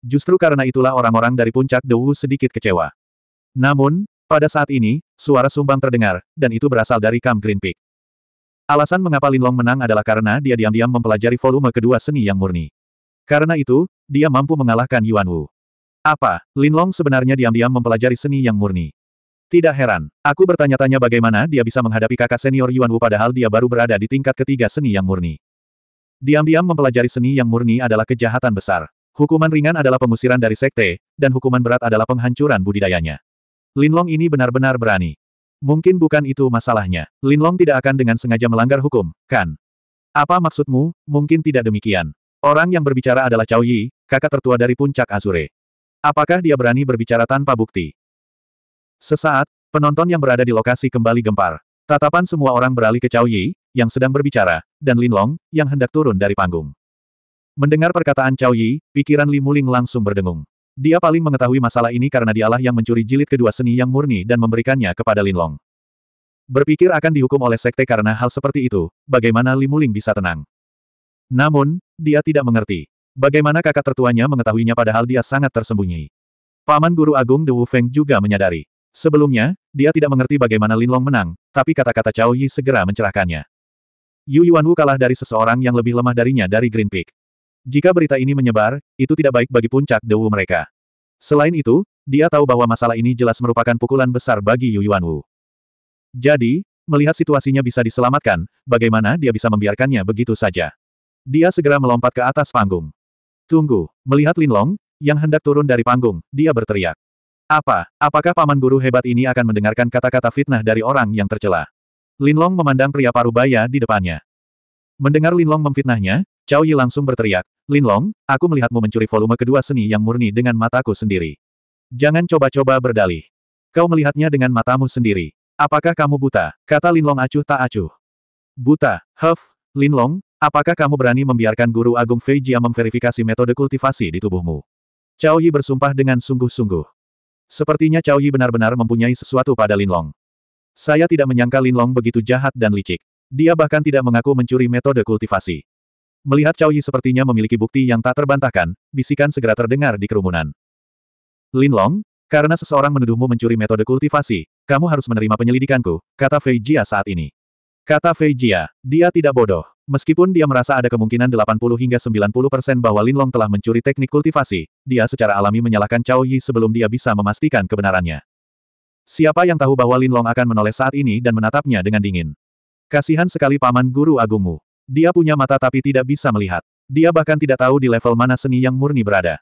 Justru karena itulah orang-orang dari puncak Dewu sedikit kecewa. Namun, pada saat ini, suara sumbang terdengar, dan itu berasal dari Kam Green Peak. Alasan mengapa Lin Long menang adalah karena dia diam-diam mempelajari volume kedua seni yang murni. Karena itu, dia mampu mengalahkan Yuan Wu. Apa, Long sebenarnya diam-diam mempelajari seni yang murni? Tidak heran, aku bertanya-tanya bagaimana dia bisa menghadapi kakak senior Yuan Wu padahal dia baru berada di tingkat ketiga seni yang murni. Diam-diam mempelajari seni yang murni adalah kejahatan besar. Hukuman ringan adalah pengusiran dari sekte, dan hukuman berat adalah penghancuran budidayanya. Linlong ini benar-benar berani. Mungkin bukan itu masalahnya. Linlong tidak akan dengan sengaja melanggar hukum, kan? Apa maksudmu, mungkin tidak demikian. Orang yang berbicara adalah Cao Yi, kakak tertua dari puncak Azure. Apakah dia berani berbicara tanpa bukti? Sesaat, penonton yang berada di lokasi kembali gempar. Tatapan semua orang beralih ke Cao Yi, yang sedang berbicara, dan Lin Long, yang hendak turun dari panggung. Mendengar perkataan Cao Yi, pikiran Li Muling langsung berdengung. Dia paling mengetahui masalah ini karena dialah yang mencuri jilid kedua seni yang murni dan memberikannya kepada Lin Long. Berpikir akan dihukum oleh sekte karena hal seperti itu, bagaimana Li Muling bisa tenang? Namun, dia tidak mengerti. Bagaimana kakak tertuanya mengetahuinya padahal dia sangat tersembunyi. Paman Guru Agung De Wu Feng juga menyadari. Sebelumnya, dia tidak mengerti bagaimana Linlong menang, tapi kata-kata Cao Yi segera mencerahkannya. Yu Yuanwu kalah dari seseorang yang lebih lemah darinya dari Green Peak. Jika berita ini menyebar, itu tidak baik bagi puncak Dewu mereka. Selain itu, dia tahu bahwa masalah ini jelas merupakan pukulan besar bagi Yu Yuanwu. Jadi, melihat situasinya bisa diselamatkan, bagaimana dia bisa membiarkannya begitu saja. Dia segera melompat ke atas panggung. Tunggu, melihat Linlong, yang hendak turun dari panggung, dia berteriak. Apa, apakah paman guru hebat ini akan mendengarkan kata-kata fitnah dari orang yang tercela? Linlong memandang pria parubaya di depannya. Mendengar Linlong memfitnahnya, Cao Yi langsung berteriak, Linlong, aku melihatmu mencuri volume kedua seni yang murni dengan mataku sendiri. Jangan coba-coba berdalih. Kau melihatnya dengan matamu sendiri. Apakah kamu buta? Kata Linlong acuh tak acuh. Buta, Huff, Linlong, apakah kamu berani membiarkan Guru Agung Feijia memverifikasi metode kultivasi di tubuhmu? Cao Yi bersumpah dengan sungguh-sungguh. Sepertinya Cao Yi benar-benar mempunyai sesuatu pada Linlong. Saya tidak menyangka Linlong begitu jahat dan licik. Dia bahkan tidak mengaku mencuri metode kultivasi. Melihat Cao Yi sepertinya memiliki bukti yang tak terbantahkan, bisikan segera terdengar di kerumunan. Linlong, karena seseorang menuduhmu mencuri metode kultivasi, kamu harus menerima penyelidikanku, kata Fei Jia saat ini. Kata Fei Jia, dia tidak bodoh. Meskipun dia merasa ada kemungkinan 80 hingga 90 persen bahwa Linlong telah mencuri teknik kultivasi, dia secara alami menyalahkan Cao Yi sebelum dia bisa memastikan kebenarannya. Siapa yang tahu bahwa Long akan menoleh saat ini dan menatapnya dengan dingin. Kasihan sekali paman guru agungmu. Dia punya mata tapi tidak bisa melihat. Dia bahkan tidak tahu di level mana seni yang murni berada.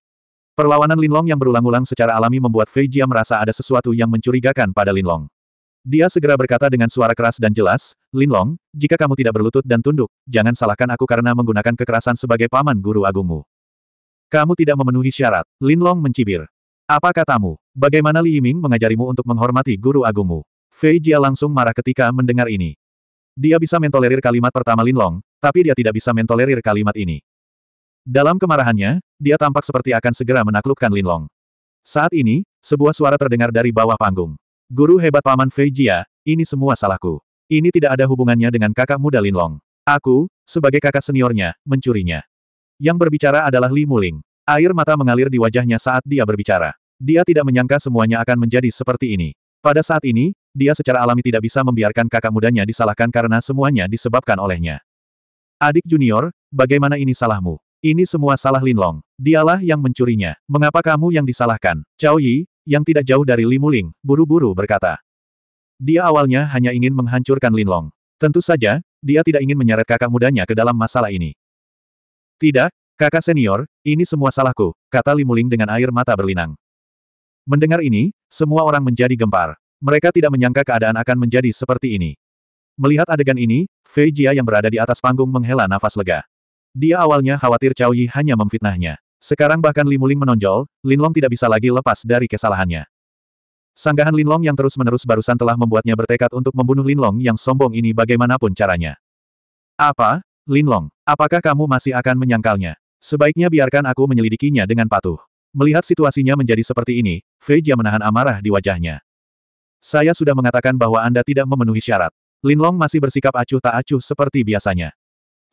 Perlawanan Lin Long yang berulang-ulang secara alami membuat Fei Jia merasa ada sesuatu yang mencurigakan pada Lin Long. Dia segera berkata dengan suara keras dan jelas, Linlong, jika kamu tidak berlutut dan tunduk, jangan salahkan aku karena menggunakan kekerasan sebagai paman guru agungmu. Kamu tidak memenuhi syarat, Linlong mencibir. Apa katamu? Bagaimana Li Yiming mengajarimu untuk menghormati guru agungmu? Fei Jia langsung marah ketika mendengar ini. Dia bisa mentolerir kalimat pertama Linlong, tapi dia tidak bisa mentolerir kalimat ini. Dalam kemarahannya, dia tampak seperti akan segera menaklukkan Linlong. Saat ini, sebuah suara terdengar dari bawah panggung. Guru hebat paman Feijia, ini semua salahku. Ini tidak ada hubungannya dengan kakak muda Long. Aku, sebagai kakak seniornya, mencurinya. Yang berbicara adalah Li Muling. Air mata mengalir di wajahnya saat dia berbicara. Dia tidak menyangka semuanya akan menjadi seperti ini. Pada saat ini, dia secara alami tidak bisa membiarkan kakak mudanya disalahkan karena semuanya disebabkan olehnya. Adik junior, bagaimana ini salahmu? Ini semua salah Lin Long. Dialah yang mencurinya. Mengapa kamu yang disalahkan? Cao Yi, yang tidak jauh dari Limuling, buru-buru berkata. Dia awalnya hanya ingin menghancurkan Linlong. Tentu saja, dia tidak ingin menyeret kakak mudanya ke dalam masalah ini. Tidak, kakak senior, ini semua salahku, kata Limuling dengan air mata berlinang. Mendengar ini, semua orang menjadi gempar. Mereka tidak menyangka keadaan akan menjadi seperti ini. Melihat adegan ini, Fei Jia yang berada di atas panggung menghela nafas lega. Dia awalnya khawatir Cao Yi hanya memfitnahnya. Sekarang bahkan Limuling menonjol, Linlong tidak bisa lagi lepas dari kesalahannya. Sanggahan Linlong yang terus-menerus barusan telah membuatnya bertekad untuk membunuh Linlong yang sombong ini bagaimanapun caranya. Apa, Linlong, apakah kamu masih akan menyangkalnya? Sebaiknya biarkan aku menyelidikinya dengan patuh. Melihat situasinya menjadi seperti ini, Feijia menahan amarah di wajahnya. Saya sudah mengatakan bahwa Anda tidak memenuhi syarat. Linlong masih bersikap acuh tak acuh seperti biasanya.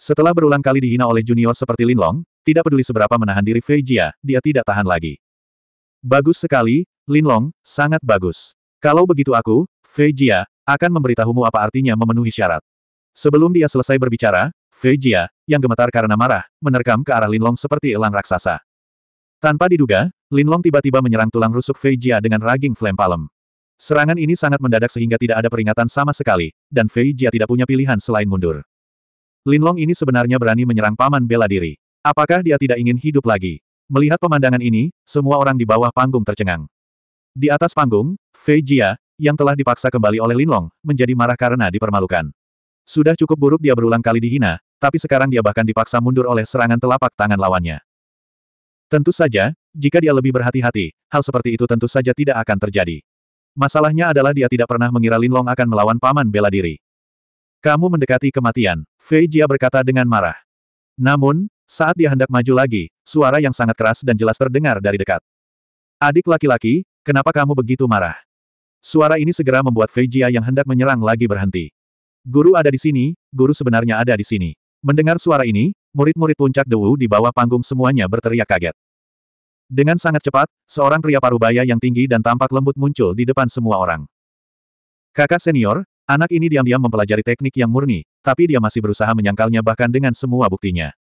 Setelah berulang kali dihina oleh junior seperti Linlong, tidak peduli seberapa menahan diri Fei Jia, dia tidak tahan lagi. Bagus sekali, Lin Long, sangat bagus. Kalau begitu aku, Fei Jia, akan memberitahumu apa artinya memenuhi syarat. Sebelum dia selesai berbicara, Fei Jia, yang gemetar karena marah, menerkam ke arah Lin Long seperti elang raksasa. Tanpa diduga, Lin Long tiba-tiba menyerang tulang rusuk Fei Jia dengan raging flame palem. Serangan ini sangat mendadak sehingga tidak ada peringatan sama sekali, dan Fei Jia tidak punya pilihan selain mundur. Lin Long ini sebenarnya berani menyerang paman bela diri. Apakah dia tidak ingin hidup lagi? Melihat pemandangan ini, semua orang di bawah panggung tercengang. Di atas panggung, Fei Jia, yang telah dipaksa kembali oleh Linlong, menjadi marah karena dipermalukan. Sudah cukup buruk dia berulang kali dihina, tapi sekarang dia bahkan dipaksa mundur oleh serangan telapak tangan lawannya. Tentu saja, jika dia lebih berhati-hati, hal seperti itu tentu saja tidak akan terjadi. Masalahnya adalah dia tidak pernah mengira Linlong akan melawan paman bela diri. Kamu mendekati kematian, Fei Jia berkata dengan marah. Namun, saat dia hendak maju lagi, suara yang sangat keras dan jelas terdengar dari dekat. Adik laki-laki, kenapa kamu begitu marah? Suara ini segera membuat Feijia yang hendak menyerang lagi berhenti. Guru ada di sini, guru sebenarnya ada di sini. Mendengar suara ini, murid-murid puncak Dewu di bawah panggung semuanya berteriak kaget. Dengan sangat cepat, seorang pria parubaya yang tinggi dan tampak lembut muncul di depan semua orang. Kakak senior, anak ini diam-diam mempelajari teknik yang murni, tapi dia masih berusaha menyangkalnya bahkan dengan semua buktinya.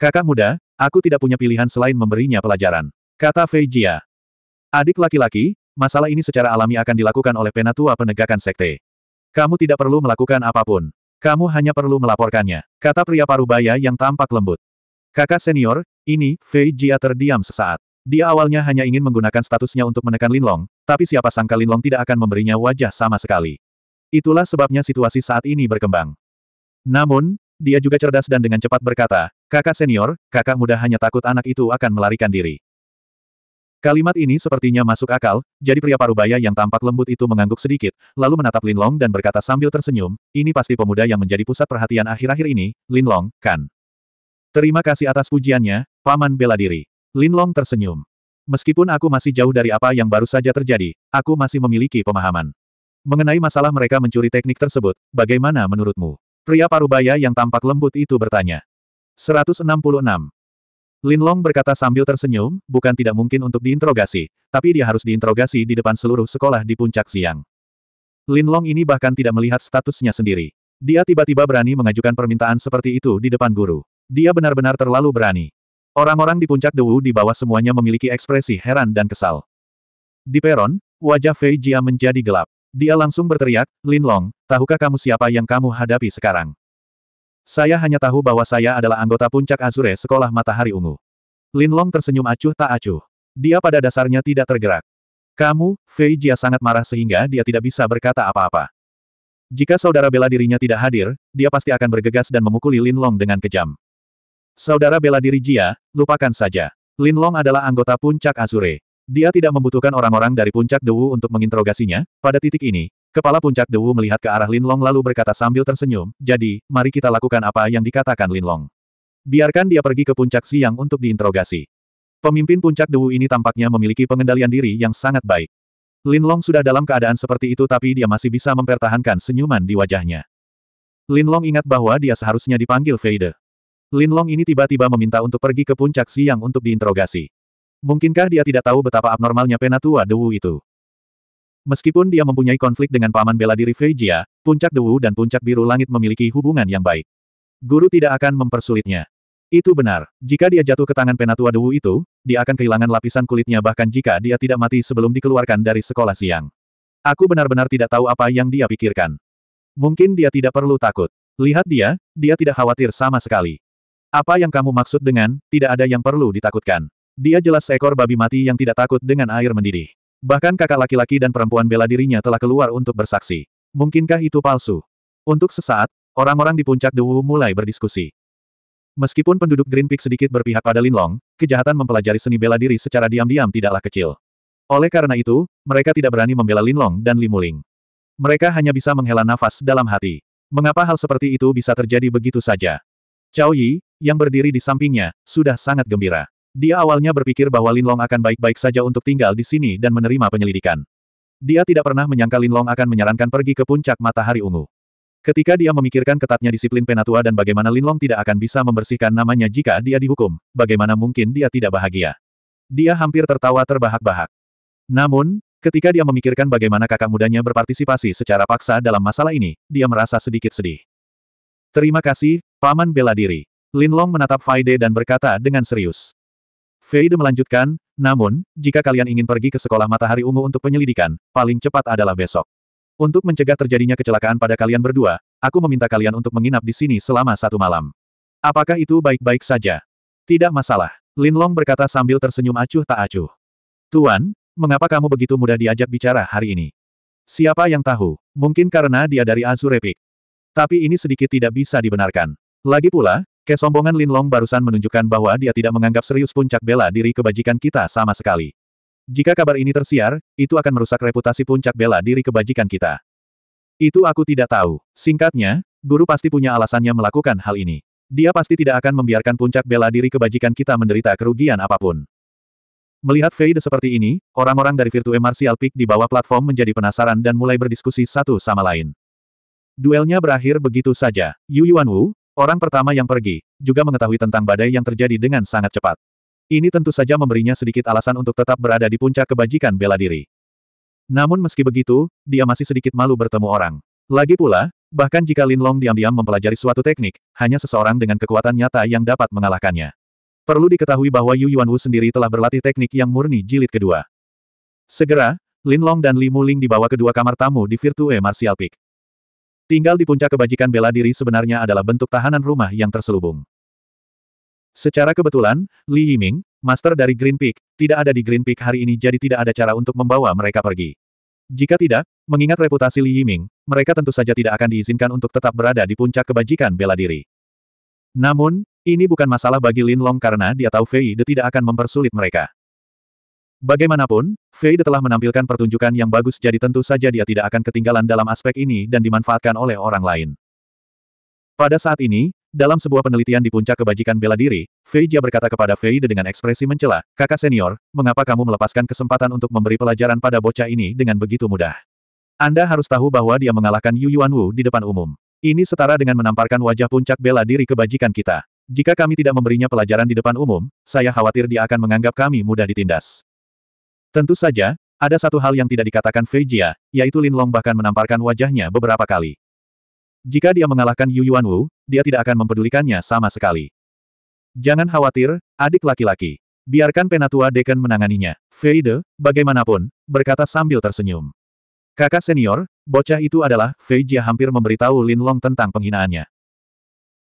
Kakak muda, aku tidak punya pilihan selain memberinya pelajaran. Kata Fei Jia. Adik laki-laki, masalah ini secara alami akan dilakukan oleh penatua penegakan sekte. Kamu tidak perlu melakukan apapun. Kamu hanya perlu melaporkannya. Kata pria parubaya yang tampak lembut. Kakak senior, ini, Fei Jia terdiam sesaat. Dia awalnya hanya ingin menggunakan statusnya untuk menekan Linlong, tapi siapa sangka Linlong tidak akan memberinya wajah sama sekali. Itulah sebabnya situasi saat ini berkembang. Namun, dia juga cerdas dan dengan cepat berkata, Kakak senior, kakak muda hanya takut anak itu akan melarikan diri. Kalimat ini sepertinya masuk akal, jadi pria parubaya yang tampak lembut itu mengangguk sedikit, lalu menatap Lin Long dan berkata sambil tersenyum, ini pasti pemuda yang menjadi pusat perhatian akhir-akhir ini, Lin Long, kan? Terima kasih atas pujiannya, Paman bela diri. Long tersenyum. Meskipun aku masih jauh dari apa yang baru saja terjadi, aku masih memiliki pemahaman. Mengenai masalah mereka mencuri teknik tersebut, bagaimana menurutmu? Pria parubaya yang tampak lembut itu bertanya. 166. Long berkata sambil tersenyum, bukan tidak mungkin untuk diinterogasi, tapi dia harus diinterogasi di depan seluruh sekolah di puncak siang. Lin Long ini bahkan tidak melihat statusnya sendiri. Dia tiba-tiba berani mengajukan permintaan seperti itu di depan guru. Dia benar-benar terlalu berani. Orang-orang di puncak Dewu di bawah semuanya memiliki ekspresi heran dan kesal. Di peron, wajah Fei Jia menjadi gelap. Dia langsung berteriak, Lin Long, tahukah kamu siapa yang kamu hadapi sekarang? Saya hanya tahu bahwa saya adalah anggota puncak Azure Sekolah Matahari Ungu. Lin Long tersenyum acuh tak acuh. Dia pada dasarnya tidak tergerak. Kamu, Fei Jia sangat marah sehingga dia tidak bisa berkata apa-apa. Jika saudara bela dirinya tidak hadir, dia pasti akan bergegas dan memukuli Long dengan kejam. Saudara bela diri Jia, lupakan saja. Lin Long adalah anggota puncak Azure. Dia tidak membutuhkan orang-orang dari puncak Dewu untuk menginterogasinya. Pada titik ini, kepala puncak Dewu melihat ke arah Lin Long lalu berkata sambil tersenyum, "Jadi, mari kita lakukan apa yang dikatakan Lin Long. Biarkan dia pergi ke puncak siang untuk diinterogasi." Pemimpin puncak Dewu ini tampaknya memiliki pengendalian diri yang sangat baik. Lin Long sudah dalam keadaan seperti itu tapi dia masih bisa mempertahankan senyuman di wajahnya. Lin Long ingat bahwa dia seharusnya dipanggil Feide. Long ini tiba-tiba meminta untuk pergi ke puncak siang untuk diinterogasi. Mungkinkah dia tidak tahu betapa abnormalnya Penatua Dewu itu? Meskipun dia mempunyai konflik dengan paman bela diri Feijia, puncak Dewu dan puncak biru langit memiliki hubungan yang baik. Guru tidak akan mempersulitnya. Itu benar. Jika dia jatuh ke tangan penatua Dewu itu, dia akan kehilangan lapisan kulitnya bahkan jika dia tidak mati sebelum dikeluarkan dari sekolah siang. Aku benar-benar tidak tahu apa yang dia pikirkan. Mungkin dia tidak perlu takut. Lihat dia, dia tidak khawatir sama sekali. Apa yang kamu maksud dengan, tidak ada yang perlu ditakutkan. Dia jelas seekor babi mati yang tidak takut dengan air mendidih. Bahkan kakak laki-laki dan perempuan bela dirinya telah keluar untuk bersaksi. Mungkinkah itu palsu? Untuk sesaat, orang-orang di puncak Dewu mulai berdiskusi. Meskipun penduduk Green Peak sedikit berpihak pada Linlong, kejahatan mempelajari seni bela diri secara diam-diam tidaklah kecil. Oleh karena itu, mereka tidak berani membela Linlong dan Limuling. Mereka hanya bisa menghela nafas dalam hati. Mengapa hal seperti itu bisa terjadi begitu saja? Cao Yi, yang berdiri di sampingnya, sudah sangat gembira. Dia awalnya berpikir bahwa Lin Long akan baik-baik saja untuk tinggal di sini dan menerima penyelidikan. Dia tidak pernah menyangka Long akan menyarankan pergi ke puncak matahari ungu. Ketika dia memikirkan ketatnya disiplin penatua dan bagaimana Lin Long tidak akan bisa membersihkan namanya jika dia dihukum, bagaimana mungkin dia tidak bahagia. Dia hampir tertawa terbahak-bahak. Namun, ketika dia memikirkan bagaimana kakak mudanya berpartisipasi secara paksa dalam masalah ini, dia merasa sedikit sedih. Terima kasih, Paman bela diri. Long menatap Faide dan berkata dengan serius. Feide melanjutkan, namun, jika kalian ingin pergi ke sekolah matahari ungu untuk penyelidikan, paling cepat adalah besok. Untuk mencegah terjadinya kecelakaan pada kalian berdua, aku meminta kalian untuk menginap di sini selama satu malam. Apakah itu baik-baik saja? Tidak masalah, Lin Long berkata sambil tersenyum acuh tak acuh. Tuan, mengapa kamu begitu mudah diajak bicara hari ini? Siapa yang tahu, mungkin karena dia dari Azure Tapi ini sedikit tidak bisa dibenarkan. Lagi pula, Kesombongan Lin Long barusan menunjukkan bahwa dia tidak menganggap serius puncak bela diri kebajikan kita sama sekali. Jika kabar ini tersiar, itu akan merusak reputasi puncak bela diri kebajikan kita. Itu aku tidak tahu. Singkatnya, guru pasti punya alasannya melakukan hal ini. Dia pasti tidak akan membiarkan puncak bela diri kebajikan kita menderita kerugian apapun. Melihat Feide seperti ini, orang-orang dari Virtue Martial Peak di bawah platform menjadi penasaran dan mulai berdiskusi satu sama lain. Duelnya berakhir begitu saja. Yu Yuan Wu, Orang pertama yang pergi, juga mengetahui tentang badai yang terjadi dengan sangat cepat. Ini tentu saja memberinya sedikit alasan untuk tetap berada di puncak kebajikan bela diri. Namun meski begitu, dia masih sedikit malu bertemu orang. Lagi pula, bahkan jika Lin Long diam-diam mempelajari suatu teknik, hanya seseorang dengan kekuatan nyata yang dapat mengalahkannya. Perlu diketahui bahwa Yu Yuan Wu sendiri telah berlatih teknik yang murni jilid kedua. Segera, Lin Long dan Li Muling dibawa kedua kamar tamu di Virtue Martial Peak. Tinggal di puncak kebajikan bela diri sebenarnya adalah bentuk tahanan rumah yang terselubung. Secara kebetulan, Li Yiming, master dari Green Peak, tidak ada di Green Peak hari ini jadi tidak ada cara untuk membawa mereka pergi. Jika tidak, mengingat reputasi Li Yiming, mereka tentu saja tidak akan diizinkan untuk tetap berada di puncak kebajikan bela diri. Namun, ini bukan masalah bagi Lin Long karena dia tahu Fei De tidak akan mempersulit mereka. Bagaimanapun, Feide telah menampilkan pertunjukan yang bagus jadi tentu saja dia tidak akan ketinggalan dalam aspek ini dan dimanfaatkan oleh orang lain. Pada saat ini, dalam sebuah penelitian di puncak kebajikan bela diri, Feijia berkata kepada Feide dengan ekspresi mencela, kakak senior, mengapa kamu melepaskan kesempatan untuk memberi pelajaran pada bocah ini dengan begitu mudah? Anda harus tahu bahwa dia mengalahkan Yu Yuan Wu di depan umum. Ini setara dengan menamparkan wajah puncak bela diri kebajikan kita. Jika kami tidak memberinya pelajaran di depan umum, saya khawatir dia akan menganggap kami mudah ditindas. Tentu saja, ada satu hal yang tidak dikatakan Fei Jia, yaitu Lin Long bahkan menamparkan wajahnya beberapa kali. Jika dia mengalahkan Yu Yuan Wu, dia tidak akan mempedulikannya sama sekali. Jangan khawatir, adik laki-laki. Biarkan penatua Deken menanganinya. Fei De, bagaimanapun, berkata sambil tersenyum. Kakak senior, bocah itu adalah, Fei Jia hampir memberitahu Lin Long tentang penghinaannya.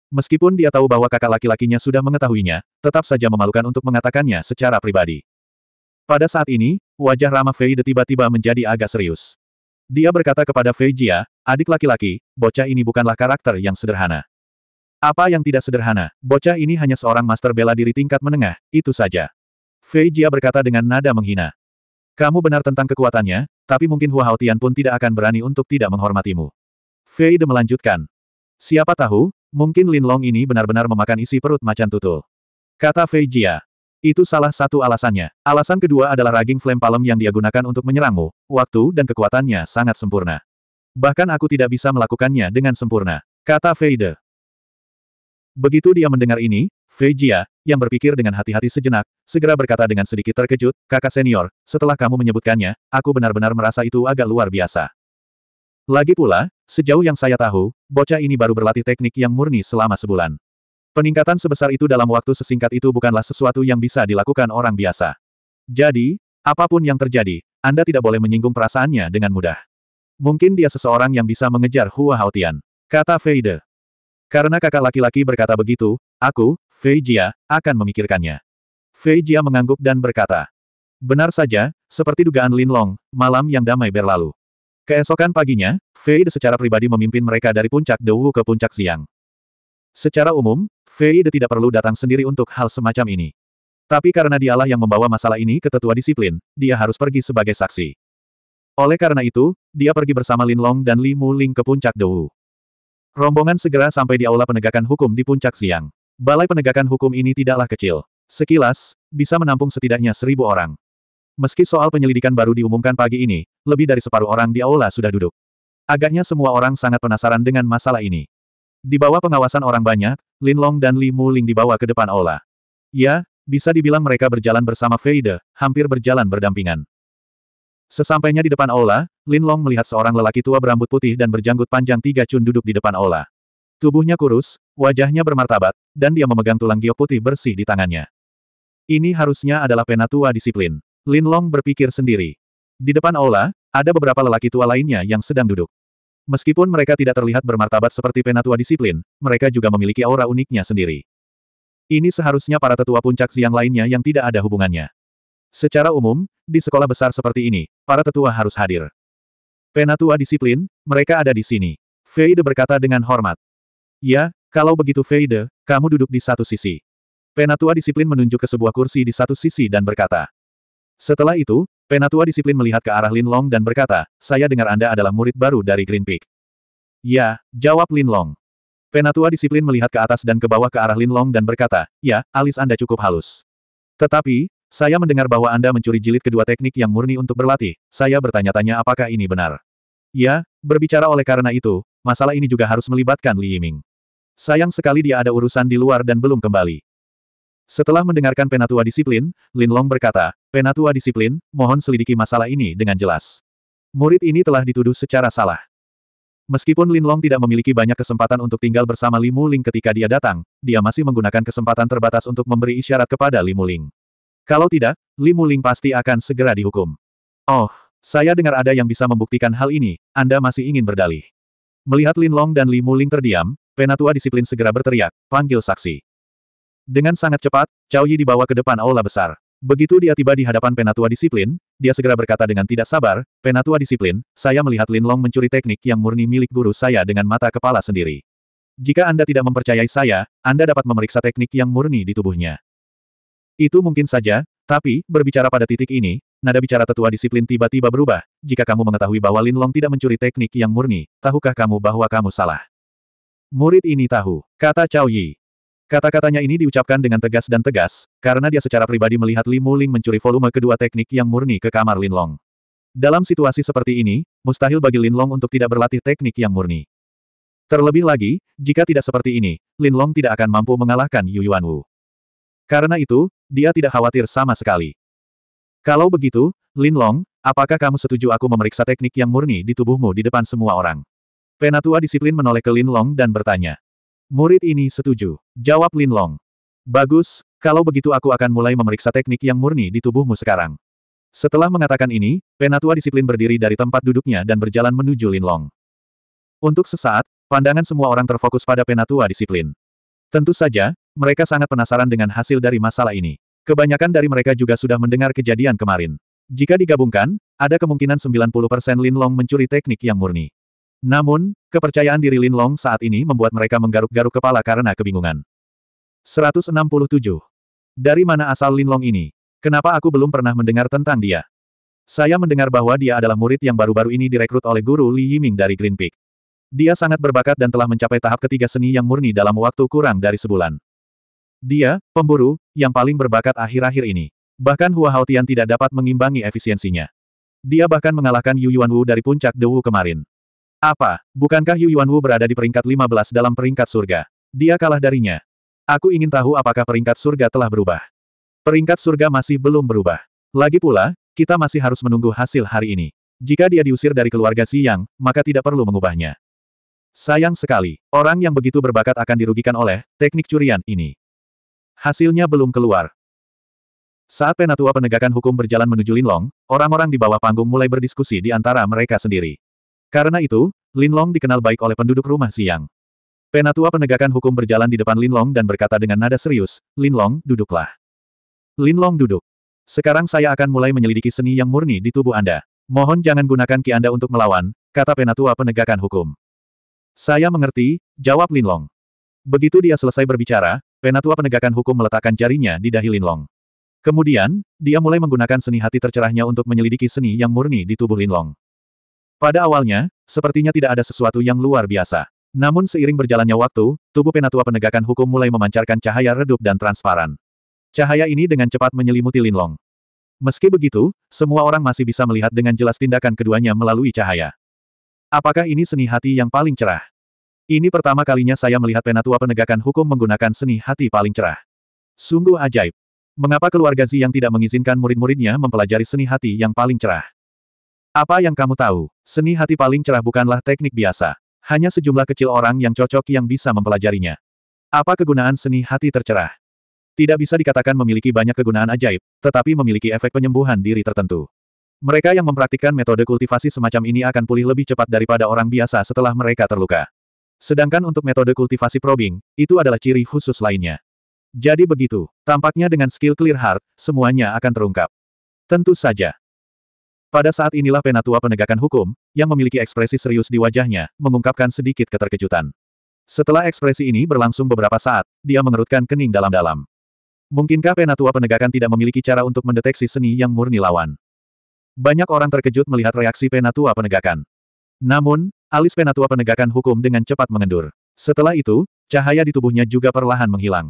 Meskipun dia tahu bahwa kakak laki-lakinya sudah mengetahuinya, tetap saja memalukan untuk mengatakannya secara pribadi. Pada saat ini, wajah ramah Fei De tiba-tiba menjadi agak serius. Dia berkata kepada Fei Jia, adik laki-laki, bocah ini bukanlah karakter yang sederhana. Apa yang tidak sederhana, bocah ini hanya seorang master bela diri tingkat menengah, itu saja. Fei Jia berkata dengan nada menghina. Kamu benar tentang kekuatannya, tapi mungkin Hua Haotian pun tidak akan berani untuk tidak menghormatimu. Fei De melanjutkan. Siapa tahu, mungkin Lin Long ini benar-benar memakan isi perut macan tutul. Kata Fei Jia. Itu salah satu alasannya. Alasan kedua adalah raging flame palem yang dia gunakan untuk menyerangmu, waktu dan kekuatannya sangat sempurna. Bahkan aku tidak bisa melakukannya dengan sempurna, kata Feide. Begitu dia mendengar ini, Feijia, yang berpikir dengan hati-hati sejenak, segera berkata dengan sedikit terkejut, kakak senior, setelah kamu menyebutkannya, aku benar-benar merasa itu agak luar biasa. Lagi pula, sejauh yang saya tahu, bocah ini baru berlatih teknik yang murni selama sebulan. Peningkatan sebesar itu dalam waktu sesingkat itu bukanlah sesuatu yang bisa dilakukan orang biasa. Jadi, apapun yang terjadi, Anda tidak boleh menyinggung perasaannya dengan mudah. Mungkin dia seseorang yang bisa mengejar Hua Haotian. Kata Feide. Karena kakak laki-laki berkata begitu, aku, Fei Jia, akan memikirkannya. Fei Jia mengangguk dan berkata. Benar saja, seperti dugaan Lin Long, malam yang damai berlalu. Keesokan paginya, Fei secara pribadi memimpin mereka dari puncak Dewu ke puncak Siang. Secara umum, Feide tidak perlu datang sendiri untuk hal semacam ini. Tapi karena dialah yang membawa masalah ini ke tetua disiplin, dia harus pergi sebagai saksi. Oleh karena itu, dia pergi bersama Lin Long dan Li Mu Ling ke puncak Dewu. Rombongan segera sampai di aula penegakan hukum di puncak siang. Balai penegakan hukum ini tidaklah kecil. Sekilas, bisa menampung setidaknya seribu orang. Meski soal penyelidikan baru diumumkan pagi ini, lebih dari separuh orang di aula sudah duduk. Agaknya semua orang sangat penasaran dengan masalah ini. Di bawah pengawasan orang banyak, Lin Long dan Li Mu Ling dibawa ke depan aula. Ya, bisa dibilang mereka berjalan bersama Feide, hampir berjalan berdampingan. Sesampainya di depan aula, Lin Long melihat seorang lelaki tua berambut putih dan berjanggut panjang tiga cun duduk di depan aula. Tubuhnya kurus, wajahnya bermartabat, dan dia memegang tulang giok putih bersih di tangannya. Ini harusnya adalah penatua disiplin. Lin Long berpikir sendiri. Di depan aula, ada beberapa lelaki tua lainnya yang sedang duduk. Meskipun mereka tidak terlihat bermartabat seperti penatua disiplin, mereka juga memiliki aura uniknya sendiri. Ini seharusnya para tetua puncak siang lainnya yang tidak ada hubungannya. Secara umum, di sekolah besar seperti ini, para tetua harus hadir. Penatua disiplin, mereka ada di sini. Feide berkata dengan hormat. Ya, kalau begitu Feide, kamu duduk di satu sisi. Penatua disiplin menunjuk ke sebuah kursi di satu sisi dan berkata. Setelah itu, Penatua disiplin melihat ke arah Lin Long dan berkata, saya dengar Anda adalah murid baru dari Green Peak. Ya, jawab Lin Long. Penatua disiplin melihat ke atas dan ke bawah ke arah Lin Long dan berkata, ya, alis Anda cukup halus. Tetapi, saya mendengar bahwa Anda mencuri jilid kedua teknik yang murni untuk berlatih, saya bertanya-tanya apakah ini benar. Ya, berbicara oleh karena itu, masalah ini juga harus melibatkan Li Yiming. Sayang sekali dia ada urusan di luar dan belum kembali. Setelah mendengarkan penatua disiplin, Lin Long berkata, Penatua disiplin, mohon selidiki masalah ini dengan jelas. Murid ini telah dituduh secara salah. Meskipun Lin Long tidak memiliki banyak kesempatan untuk tinggal bersama Limu Ling ketika dia datang, dia masih menggunakan kesempatan terbatas untuk memberi isyarat kepada Limu Ling. Kalau tidak, Limu Ling pasti akan segera dihukum. Oh, saya dengar ada yang bisa membuktikan hal ini, Anda masih ingin berdalih. Melihat Lin Long dan Limu Ling terdiam, penatua disiplin segera berteriak, panggil saksi. Dengan sangat cepat, Cao Yi dibawa ke depan aula besar. Begitu dia tiba di hadapan penatua disiplin, dia segera berkata dengan tidak sabar, Penatua disiplin, saya melihat Lin Long mencuri teknik yang murni milik guru saya dengan mata kepala sendiri. Jika Anda tidak mempercayai saya, Anda dapat memeriksa teknik yang murni di tubuhnya. Itu mungkin saja, tapi, berbicara pada titik ini, nada bicara tetua disiplin tiba-tiba berubah. Jika kamu mengetahui bahwa Lin Long tidak mencuri teknik yang murni, tahukah kamu bahwa kamu salah? Murid ini tahu, kata Cao Yi. Kata-katanya ini diucapkan dengan tegas dan tegas, karena dia secara pribadi melihat Li Muling mencuri volume kedua teknik yang murni ke kamar Lin Long. Dalam situasi seperti ini, mustahil bagi Lin Long untuk tidak berlatih teknik yang murni. Terlebih lagi, jika tidak seperti ini, Lin Long tidak akan mampu mengalahkan Yu Wu. Karena itu, dia tidak khawatir sama sekali. Kalau begitu, Lin Long, apakah kamu setuju aku memeriksa teknik yang murni di tubuhmu di depan semua orang? Penatua disiplin menoleh ke Lin Long dan bertanya. Murid ini setuju. Jawab Lin Long. Bagus, kalau begitu aku akan mulai memeriksa teknik yang murni di tubuhmu sekarang. Setelah mengatakan ini, penatua disiplin berdiri dari tempat duduknya dan berjalan menuju Lin Long. Untuk sesaat, pandangan semua orang terfokus pada penatua disiplin. Tentu saja, mereka sangat penasaran dengan hasil dari masalah ini. Kebanyakan dari mereka juga sudah mendengar kejadian kemarin. Jika digabungkan, ada kemungkinan 90% Linlong mencuri teknik yang murni. Namun, kepercayaan diri Lin Long saat ini membuat mereka menggaruk-garuk kepala karena kebingungan. 167. Dari mana asal Lin Long ini? Kenapa aku belum pernah mendengar tentang dia? Saya mendengar bahwa dia adalah murid yang baru-baru ini direkrut oleh guru Li Yiming dari Green Peak. Dia sangat berbakat dan telah mencapai tahap ketiga seni yang murni dalam waktu kurang dari sebulan. Dia, pemburu, yang paling berbakat akhir-akhir ini. Bahkan Hua Haotian tidak dapat mengimbangi efisiensinya. Dia bahkan mengalahkan Yu Yuan Wu dari puncak The Wu kemarin. Apa, bukankah Yu Yuanwu berada di peringkat 15 dalam peringkat surga? Dia kalah darinya. Aku ingin tahu apakah peringkat surga telah berubah. Peringkat surga masih belum berubah. Lagi pula, kita masih harus menunggu hasil hari ini. Jika dia diusir dari keluarga Si maka tidak perlu mengubahnya. Sayang sekali, orang yang begitu berbakat akan dirugikan oleh teknik curian ini. Hasilnya belum keluar. Saat penatua penegakan hukum berjalan menuju Linlong, orang-orang di bawah panggung mulai berdiskusi di antara mereka sendiri. Karena itu, Lin Long dikenal baik oleh penduduk rumah siang. Penatua penegakan hukum berjalan di depan Lin Long dan berkata dengan nada serius, "Lin Long, duduklah. Lin Long duduk. Sekarang saya akan mulai menyelidiki seni yang murni di tubuh Anda. Mohon jangan gunakan ki Anda untuk melawan, kata penatua penegakan hukum. Saya mengerti, jawab Lin Long. Begitu dia selesai berbicara, penatua penegakan hukum meletakkan jarinya di dahi Long. Kemudian, dia mulai menggunakan seni hati tercerahnya untuk menyelidiki seni yang murni di tubuh Lin Long. Pada awalnya, sepertinya tidak ada sesuatu yang luar biasa. Namun seiring berjalannya waktu, tubuh penatua penegakan hukum mulai memancarkan cahaya redup dan transparan. Cahaya ini dengan cepat menyelimuti Linlong. Meski begitu, semua orang masih bisa melihat dengan jelas tindakan keduanya melalui cahaya. Apakah ini seni hati yang paling cerah? Ini pertama kalinya saya melihat penatua penegakan hukum menggunakan seni hati paling cerah. Sungguh ajaib. Mengapa keluarga Zi yang tidak mengizinkan murid-muridnya mempelajari seni hati yang paling cerah? Apa yang kamu tahu? Seni hati paling cerah bukanlah teknik biasa. Hanya sejumlah kecil orang yang cocok yang bisa mempelajarinya. Apa kegunaan seni hati tercerah? Tidak bisa dikatakan memiliki banyak kegunaan ajaib, tetapi memiliki efek penyembuhan diri tertentu. Mereka yang mempraktikkan metode kultivasi semacam ini akan pulih lebih cepat daripada orang biasa setelah mereka terluka. Sedangkan untuk metode kultivasi probing, itu adalah ciri khusus lainnya. Jadi begitu, tampaknya dengan skill clear heart, semuanya akan terungkap. Tentu saja, pada saat inilah penatua penegakan hukum, yang memiliki ekspresi serius di wajahnya, mengungkapkan sedikit keterkejutan. Setelah ekspresi ini berlangsung beberapa saat, dia mengerutkan kening dalam-dalam. Mungkinkah penatua penegakan tidak memiliki cara untuk mendeteksi seni yang murni lawan? Banyak orang terkejut melihat reaksi penatua penegakan. Namun, alis penatua penegakan hukum dengan cepat mengendur. Setelah itu, cahaya di tubuhnya juga perlahan menghilang.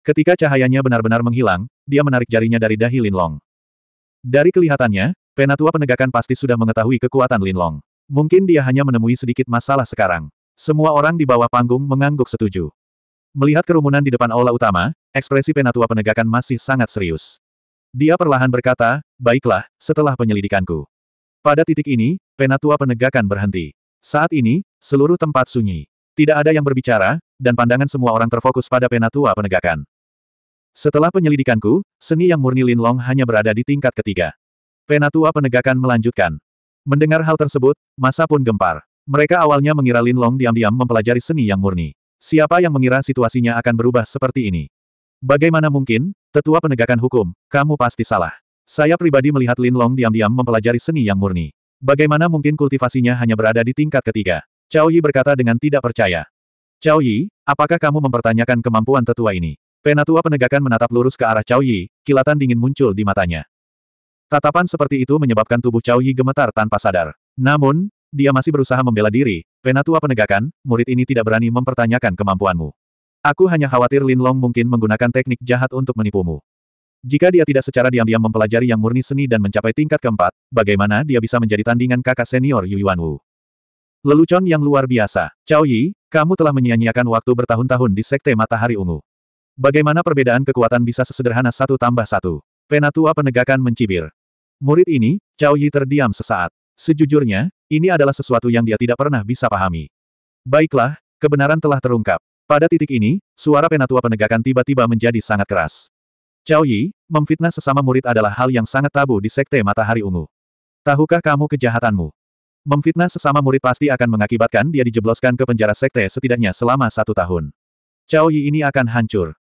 Ketika cahayanya benar-benar menghilang, dia menarik jarinya dari dahi Linlong. Dari kelihatannya, Penatua penegakan pasti sudah mengetahui kekuatan Linlong. Mungkin dia hanya menemui sedikit masalah sekarang. Semua orang di bawah panggung mengangguk setuju. Melihat kerumunan di depan aula utama, ekspresi penatua penegakan masih sangat serius. Dia perlahan berkata, baiklah, setelah penyelidikanku. Pada titik ini, penatua penegakan berhenti. Saat ini, seluruh tempat sunyi. Tidak ada yang berbicara, dan pandangan semua orang terfokus pada penatua penegakan. Setelah penyelidikanku, seni yang murni Linlong hanya berada di tingkat ketiga. Penatua penegakan melanjutkan. Mendengar hal tersebut, masa pun gempar. Mereka awalnya mengira Lin Long diam-diam mempelajari seni yang murni. Siapa yang mengira situasinya akan berubah seperti ini? Bagaimana mungkin, tetua penegakan hukum, kamu pasti salah. Saya pribadi melihat Lin Long diam-diam mempelajari seni yang murni. Bagaimana mungkin kultivasinya hanya berada di tingkat ketiga? Cao Yi berkata dengan tidak percaya. Cao Yi, apakah kamu mempertanyakan kemampuan tetua ini? Penatua penegakan menatap lurus ke arah Cao Yi, kilatan dingin muncul di matanya. Tatapan seperti itu menyebabkan tubuh Cao Yi gemetar tanpa sadar. Namun, dia masih berusaha membela diri, penatua penegakan, murid ini tidak berani mempertanyakan kemampuanmu. Aku hanya khawatir Lin Long mungkin menggunakan teknik jahat untuk menipumu. Jika dia tidak secara diam-diam mempelajari yang murni seni dan mencapai tingkat keempat, bagaimana dia bisa menjadi tandingan kakak senior Yu Yuan Wu? Lelucon yang luar biasa. Cao Yi, kamu telah menyia-nyiakan waktu bertahun-tahun di Sekte Matahari Ungu. Bagaimana perbedaan kekuatan bisa sesederhana satu tambah satu? Penatua penegakan mencibir. Murid ini, Cao Yi terdiam sesaat. Sejujurnya, ini adalah sesuatu yang dia tidak pernah bisa pahami. Baiklah, kebenaran telah terungkap. Pada titik ini, suara penatua penegakan tiba-tiba menjadi sangat keras. Cao Yi, memfitnah sesama murid adalah hal yang sangat tabu di Sekte Matahari Ungu. Tahukah kamu kejahatanmu? Memfitnah sesama murid pasti akan mengakibatkan dia dijebloskan ke penjara Sekte setidaknya selama satu tahun. Cao Yi ini akan hancur.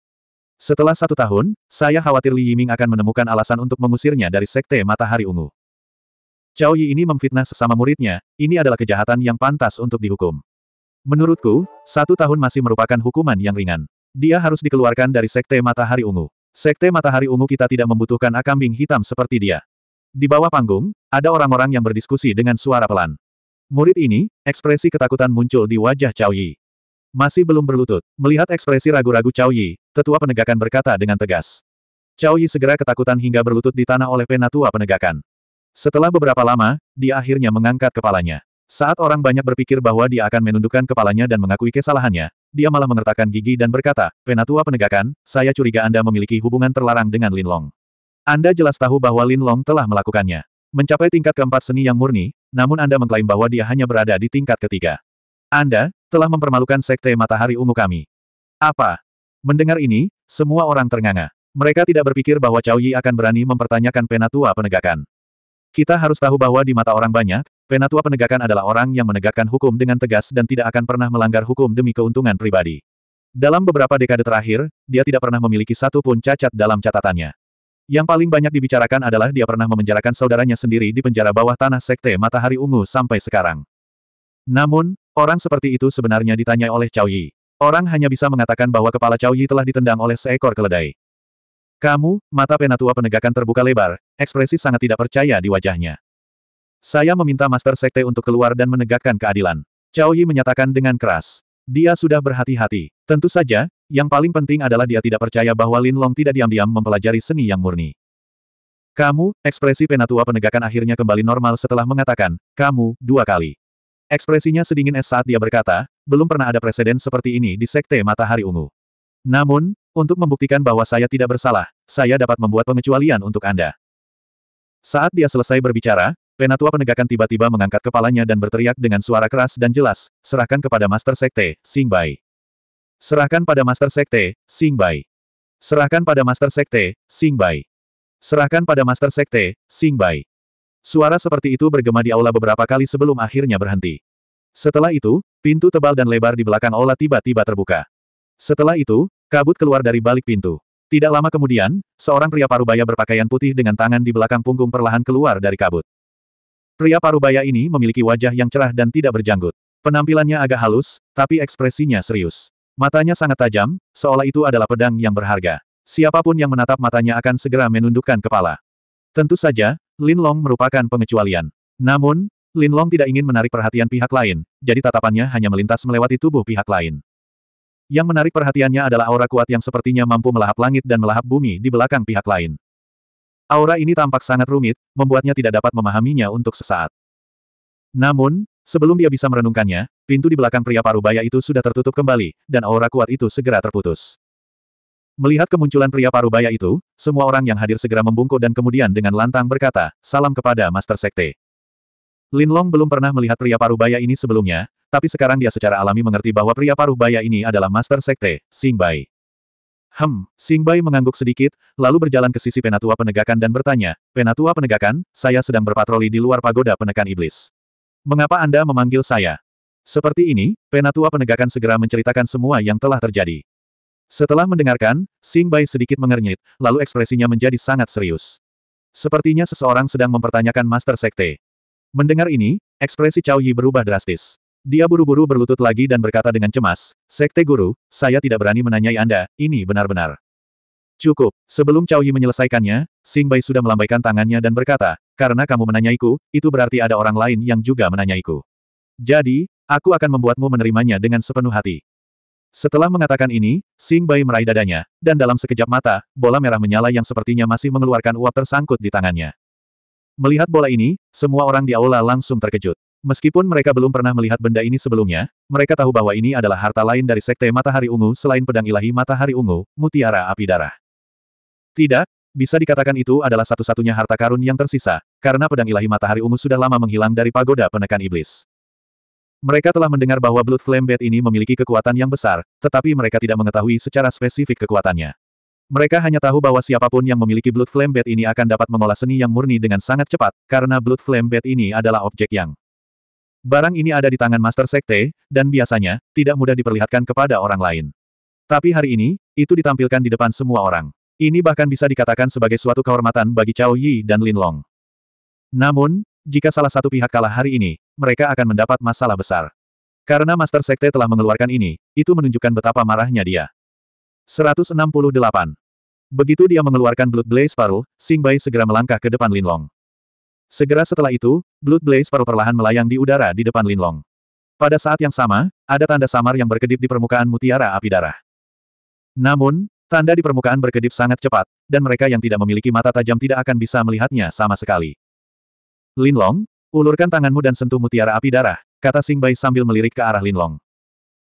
Setelah satu tahun, saya khawatir Li Yiming akan menemukan alasan untuk mengusirnya dari Sekte Matahari Ungu. Cao Yi ini memfitnah sesama muridnya, ini adalah kejahatan yang pantas untuk dihukum. Menurutku, satu tahun masih merupakan hukuman yang ringan. Dia harus dikeluarkan dari Sekte Matahari Ungu. Sekte Matahari Ungu kita tidak membutuhkan akambing hitam seperti dia. Di bawah panggung, ada orang-orang yang berdiskusi dengan suara pelan. Murid ini, ekspresi ketakutan muncul di wajah Cao Yi. Masih belum berlutut. Melihat ekspresi ragu-ragu Cao Yi, tetua penegakan berkata dengan tegas. Cao Yi segera ketakutan hingga berlutut di tanah oleh penatua penegakan. Setelah beberapa lama, dia akhirnya mengangkat kepalanya. Saat orang banyak berpikir bahwa dia akan menundukkan kepalanya dan mengakui kesalahannya, dia malah mengertakkan gigi dan berkata, Penatua penegakan, saya curiga Anda memiliki hubungan terlarang dengan Lin Long. Anda jelas tahu bahwa Lin Long telah melakukannya. Mencapai tingkat keempat seni yang murni, namun Anda mengklaim bahwa dia hanya berada di tingkat ketiga. Anda, telah mempermalukan sekte matahari ungu kami. Apa? Mendengar ini, semua orang ternganga. Mereka tidak berpikir bahwa Cao Yi akan berani mempertanyakan penatua penegakan. Kita harus tahu bahwa di mata orang banyak, penatua penegakan adalah orang yang menegakkan hukum dengan tegas dan tidak akan pernah melanggar hukum demi keuntungan pribadi. Dalam beberapa dekade terakhir, dia tidak pernah memiliki satu pun cacat dalam catatannya. Yang paling banyak dibicarakan adalah dia pernah memenjarakan saudaranya sendiri di penjara bawah tanah Sekte Matahari Ungu sampai sekarang. Namun, Orang seperti itu sebenarnya ditanya oleh Cao Yi. Orang hanya bisa mengatakan bahwa kepala Cao Yi telah ditendang oleh seekor keledai. Kamu, mata penatua penegakan terbuka lebar, ekspresi sangat tidak percaya di wajahnya. Saya meminta Master Sekte untuk keluar dan menegakkan keadilan. Cao Yi menyatakan dengan keras. Dia sudah berhati-hati. Tentu saja, yang paling penting adalah dia tidak percaya bahwa Lin Long tidak diam-diam mempelajari seni yang murni. Kamu, ekspresi penatua penegakan akhirnya kembali normal setelah mengatakan, kamu, dua kali. Ekspresinya sedingin es saat dia berkata, belum pernah ada presiden seperti ini di Sekte Matahari Ungu. Namun, untuk membuktikan bahwa saya tidak bersalah, saya dapat membuat pengecualian untuk Anda. Saat dia selesai berbicara, Penatua penegakan tiba-tiba mengangkat kepalanya dan berteriak dengan suara keras dan jelas, serahkan kepada Master Sekte, Sing Bai. Serahkan pada Master Sekte, Sing Bai. Serahkan pada Master Sekte, Sing Bai. Serahkan pada Master Sekte, Sing Bai. Suara seperti itu bergema di aula beberapa kali sebelum akhirnya berhenti. Setelah itu, pintu tebal dan lebar di belakang aula tiba-tiba terbuka. Setelah itu, kabut keluar dari balik pintu. Tidak lama kemudian, seorang pria parubaya berpakaian putih dengan tangan di belakang punggung perlahan keluar dari kabut. Pria parubaya ini memiliki wajah yang cerah dan tidak berjanggut. Penampilannya agak halus, tapi ekspresinya serius. Matanya sangat tajam, seolah itu adalah pedang yang berharga. Siapapun yang menatap matanya akan segera menundukkan kepala. Tentu saja, Lin Long merupakan pengecualian. Namun, Lin Long tidak ingin menarik perhatian pihak lain, jadi tatapannya hanya melintas melewati tubuh pihak lain. Yang menarik perhatiannya adalah aura kuat yang sepertinya mampu melahap langit dan melahap bumi di belakang pihak lain. Aura ini tampak sangat rumit, membuatnya tidak dapat memahaminya untuk sesaat. Namun, sebelum dia bisa merenungkannya, pintu di belakang pria parubaya itu sudah tertutup kembali, dan aura kuat itu segera terputus. Melihat kemunculan pria parubaya itu, semua orang yang hadir segera membungkuk dan kemudian dengan lantang berkata, salam kepada Master Sekte. Lin Long belum pernah melihat pria parubaya ini sebelumnya, tapi sekarang dia secara alami mengerti bahwa pria parubaya ini adalah Master Sekte, Xing Bai. Hem, Xing Bai mengangguk sedikit, lalu berjalan ke sisi penatua penegakan dan bertanya, Penatua penegakan, saya sedang berpatroli di luar pagoda penekan iblis. Mengapa Anda memanggil saya? Seperti ini, penatua penegakan segera menceritakan semua yang telah terjadi. Setelah mendengarkan, Sing Bai sedikit mengernyit, lalu ekspresinya menjadi sangat serius. Sepertinya seseorang sedang mempertanyakan Master Sekte. Mendengar ini, ekspresi Cao Yi berubah drastis. Dia buru-buru berlutut lagi dan berkata dengan cemas, Sekte Guru, saya tidak berani menanyai Anda, ini benar-benar. Cukup, sebelum Cao Yi menyelesaikannya, Sing Bai sudah melambaikan tangannya dan berkata, karena kamu menanyaiku, itu berarti ada orang lain yang juga menanyaiku. Jadi, aku akan membuatmu menerimanya dengan sepenuh hati. Setelah mengatakan ini, Sing Bai meraih dadanya, dan dalam sekejap mata, bola merah menyala yang sepertinya masih mengeluarkan uap tersangkut di tangannya. Melihat bola ini, semua orang di aula langsung terkejut. Meskipun mereka belum pernah melihat benda ini sebelumnya, mereka tahu bahwa ini adalah harta lain dari Sekte Matahari Ungu selain pedang ilahi Matahari Ungu, Mutiara Api Darah. Tidak, bisa dikatakan itu adalah satu-satunya harta karun yang tersisa, karena pedang ilahi Matahari Ungu sudah lama menghilang dari pagoda penekan iblis. Mereka telah mendengar bahwa Blood Flame Bat ini memiliki kekuatan yang besar, tetapi mereka tidak mengetahui secara spesifik kekuatannya. Mereka hanya tahu bahwa siapapun yang memiliki Blood Flame Bat ini akan dapat mengolah seni yang murni dengan sangat cepat, karena Blood Flame Bat ini adalah objek yang Barang ini ada di tangan Master Sekte, dan biasanya, tidak mudah diperlihatkan kepada orang lain. Tapi hari ini, itu ditampilkan di depan semua orang. Ini bahkan bisa dikatakan sebagai suatu kehormatan bagi Cao Yi dan Lin Long. Namun, jika salah satu pihak kalah hari ini, mereka akan mendapat masalah besar. Karena Master Sekte telah mengeluarkan ini, itu menunjukkan betapa marahnya dia. 168. Begitu dia mengeluarkan Blood Blaze Pearl, Sing Bai segera melangkah ke depan Linlong. Segera setelah itu, Blood Blaze Pearl perlahan melayang di udara di depan Linlong. Pada saat yang sama, ada tanda samar yang berkedip di permukaan mutiara api darah. Namun, tanda di permukaan berkedip sangat cepat, dan mereka yang tidak memiliki mata tajam tidak akan bisa melihatnya sama sekali. Linlong, Ulurkan tanganmu dan sentuh mutiara api darah, kata Sing Bai sambil melirik ke arah Linlong.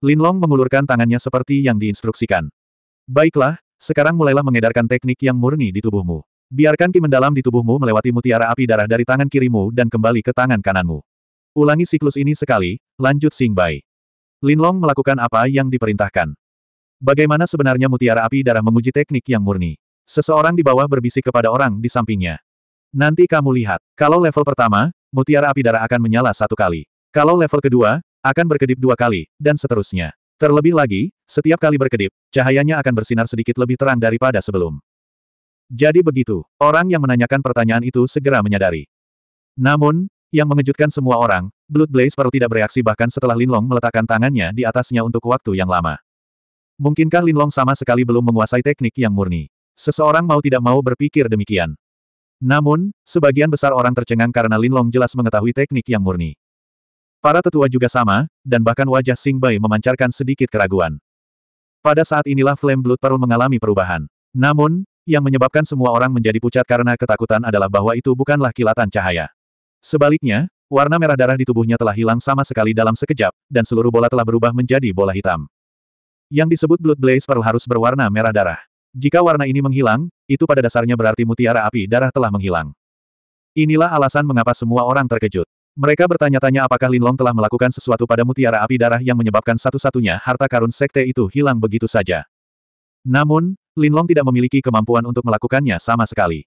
Linlong mengulurkan tangannya seperti yang diinstruksikan. Baiklah, sekarang mulailah mengedarkan teknik yang murni di tubuhmu. Biarkan ki mendalam di tubuhmu melewati mutiara api darah dari tangan kirimu dan kembali ke tangan kananmu. Ulangi siklus ini sekali, lanjut Sing Bai. Linlong melakukan apa yang diperintahkan. Bagaimana sebenarnya mutiara api darah menguji teknik yang murni? Seseorang di bawah berbisik kepada orang di sampingnya. Nanti kamu lihat. Kalau level pertama, mutiara api darah akan menyala satu kali. Kalau level kedua, akan berkedip dua kali, dan seterusnya. Terlebih lagi, setiap kali berkedip, cahayanya akan bersinar sedikit lebih terang daripada sebelum. Jadi begitu, orang yang menanyakan pertanyaan itu segera menyadari. Namun, yang mengejutkan semua orang, Blood Blaze Pearl tidak bereaksi bahkan setelah Linlong meletakkan tangannya di atasnya untuk waktu yang lama. Mungkinkah Linlong sama sekali belum menguasai teknik yang murni? Seseorang mau tidak mau berpikir demikian. Namun, sebagian besar orang tercengang karena Lin Long jelas mengetahui teknik yang murni. Para tetua juga sama, dan bahkan wajah Sing Bai memancarkan sedikit keraguan. Pada saat inilah Flame Blood Pearl mengalami perubahan. Namun, yang menyebabkan semua orang menjadi pucat karena ketakutan adalah bahwa itu bukanlah kilatan cahaya. Sebaliknya, warna merah darah di tubuhnya telah hilang sama sekali dalam sekejap, dan seluruh bola telah berubah menjadi bola hitam. Yang disebut Blood Blaze Pearl harus berwarna merah darah. Jika warna ini menghilang, itu pada dasarnya berarti mutiara api darah telah menghilang. Inilah alasan mengapa semua orang terkejut. Mereka bertanya-tanya apakah Linlong telah melakukan sesuatu pada mutiara api darah yang menyebabkan satu-satunya harta karun sekte itu hilang begitu saja. Namun, Linlong tidak memiliki kemampuan untuk melakukannya sama sekali.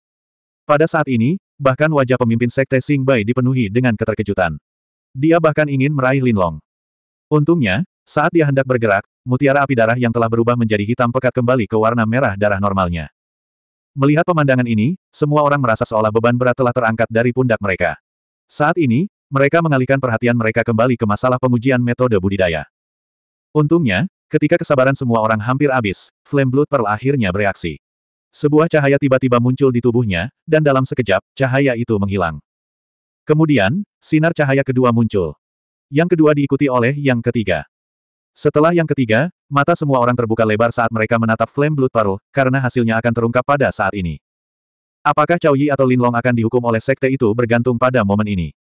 Pada saat ini, bahkan wajah pemimpin sekte Sing Bai dipenuhi dengan keterkejutan. Dia bahkan ingin meraih Linlong. Untungnya, saat dia hendak bergerak, mutiara api darah yang telah berubah menjadi hitam pekat kembali ke warna merah darah normalnya. Melihat pemandangan ini, semua orang merasa seolah beban berat telah terangkat dari pundak mereka. Saat ini, mereka mengalihkan perhatian mereka kembali ke masalah pengujian metode budidaya. Untungnya, ketika kesabaran semua orang hampir habis, Flame Blood Pearl akhirnya bereaksi. Sebuah cahaya tiba-tiba muncul di tubuhnya, dan dalam sekejap, cahaya itu menghilang. Kemudian, sinar cahaya kedua muncul. Yang kedua diikuti oleh yang ketiga. Setelah yang ketiga, mata semua orang terbuka lebar saat mereka menatap Flame Blood Pearl, karena hasilnya akan terungkap pada saat ini. Apakah Cao Yi atau Lin Long akan dihukum oleh sekte itu bergantung pada momen ini.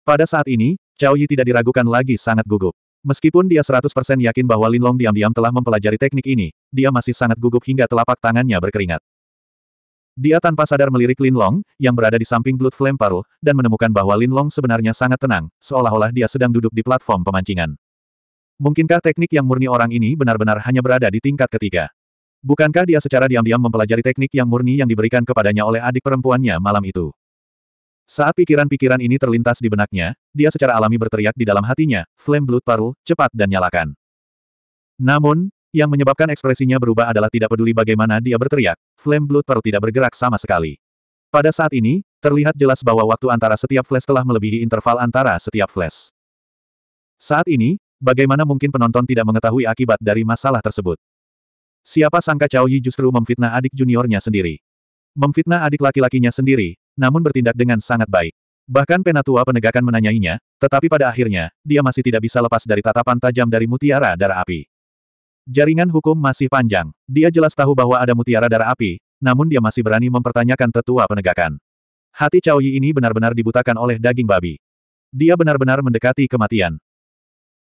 Pada saat ini, Cao Yi tidak diragukan lagi sangat gugup. Meskipun dia 100% yakin bahwa Lin Long diam-diam telah mempelajari teknik ini, dia masih sangat gugup hingga telapak tangannya berkeringat. Dia tanpa sadar melirik Lin Long, yang berada di samping Blood Flame Pearl, dan menemukan bahwa Lin Long sebenarnya sangat tenang, seolah-olah dia sedang duduk di platform pemancingan. Mungkinkah teknik yang murni orang ini benar-benar hanya berada di tingkat ketiga? Bukankah dia secara diam-diam mempelajari teknik yang murni yang diberikan kepadanya oleh adik perempuannya malam itu? Saat pikiran-pikiran ini terlintas di benaknya, dia secara alami berteriak di dalam hatinya, Flame Blood Pearl, cepat dan nyalakan. Namun, yang menyebabkan ekspresinya berubah adalah tidak peduli bagaimana dia berteriak, Flame Blood Pearl tidak bergerak sama sekali. Pada saat ini, terlihat jelas bahwa waktu antara setiap flash telah melebihi interval antara setiap flash. Saat ini, Bagaimana mungkin penonton tidak mengetahui akibat dari masalah tersebut? Siapa sangka Cao Yi justru memfitnah adik juniornya sendiri. Memfitnah adik laki-lakinya sendiri, namun bertindak dengan sangat baik. Bahkan penatua penegakan menanyainya, tetapi pada akhirnya, dia masih tidak bisa lepas dari tatapan tajam dari mutiara darah api. Jaringan hukum masih panjang, dia jelas tahu bahwa ada mutiara darah api, namun dia masih berani mempertanyakan tetua penegakan. Hati Cao Yi ini benar-benar dibutakan oleh daging babi. Dia benar-benar mendekati kematian.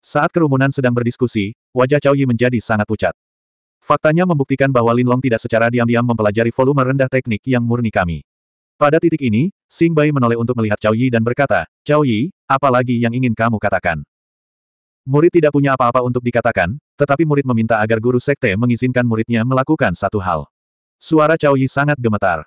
Saat kerumunan sedang berdiskusi, wajah Cao Yi menjadi sangat pucat. Faktanya membuktikan bahwa Lin Long tidak secara diam-diam mempelajari volume rendah teknik yang murni kami. Pada titik ini, Sing Bai menoleh untuk melihat Cao Yi dan berkata, Cao Yi, apa lagi yang ingin kamu katakan? Murid tidak punya apa-apa untuk dikatakan, tetapi murid meminta agar guru sekte mengizinkan muridnya melakukan satu hal. Suara Cao Yi sangat gemetar.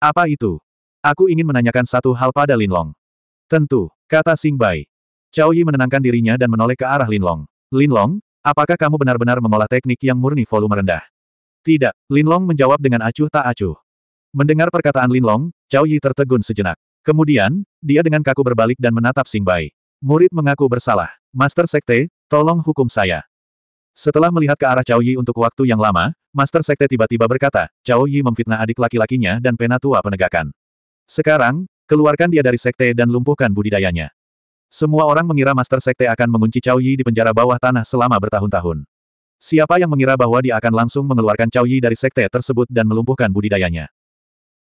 Apa itu? Aku ingin menanyakan satu hal pada Lin Long. Tentu, kata Sing Bai. Cao Yi menenangkan dirinya dan menoleh ke arah Linlong. Linlong, apakah kamu benar-benar mengolah teknik yang murni volume rendah? Tidak, Linlong menjawab dengan acuh tak acuh. Mendengar perkataan Linlong, Cao Yi tertegun sejenak. Kemudian, dia dengan kaku berbalik dan menatap Sing Bai. Murid mengaku bersalah. Master Sekte, tolong hukum saya. Setelah melihat ke arah Cao Yi untuk waktu yang lama, Master Sekte tiba-tiba berkata, Cao Yi memfitnah adik laki-lakinya dan penatua penegakan. Sekarang, keluarkan dia dari Sekte dan lumpuhkan budidayanya. Semua orang mengira Master Sekte akan mengunci Cao Yi di penjara bawah tanah selama bertahun-tahun. Siapa yang mengira bahwa dia akan langsung mengeluarkan Cao Yi dari sekte tersebut dan melumpuhkan budidayanya.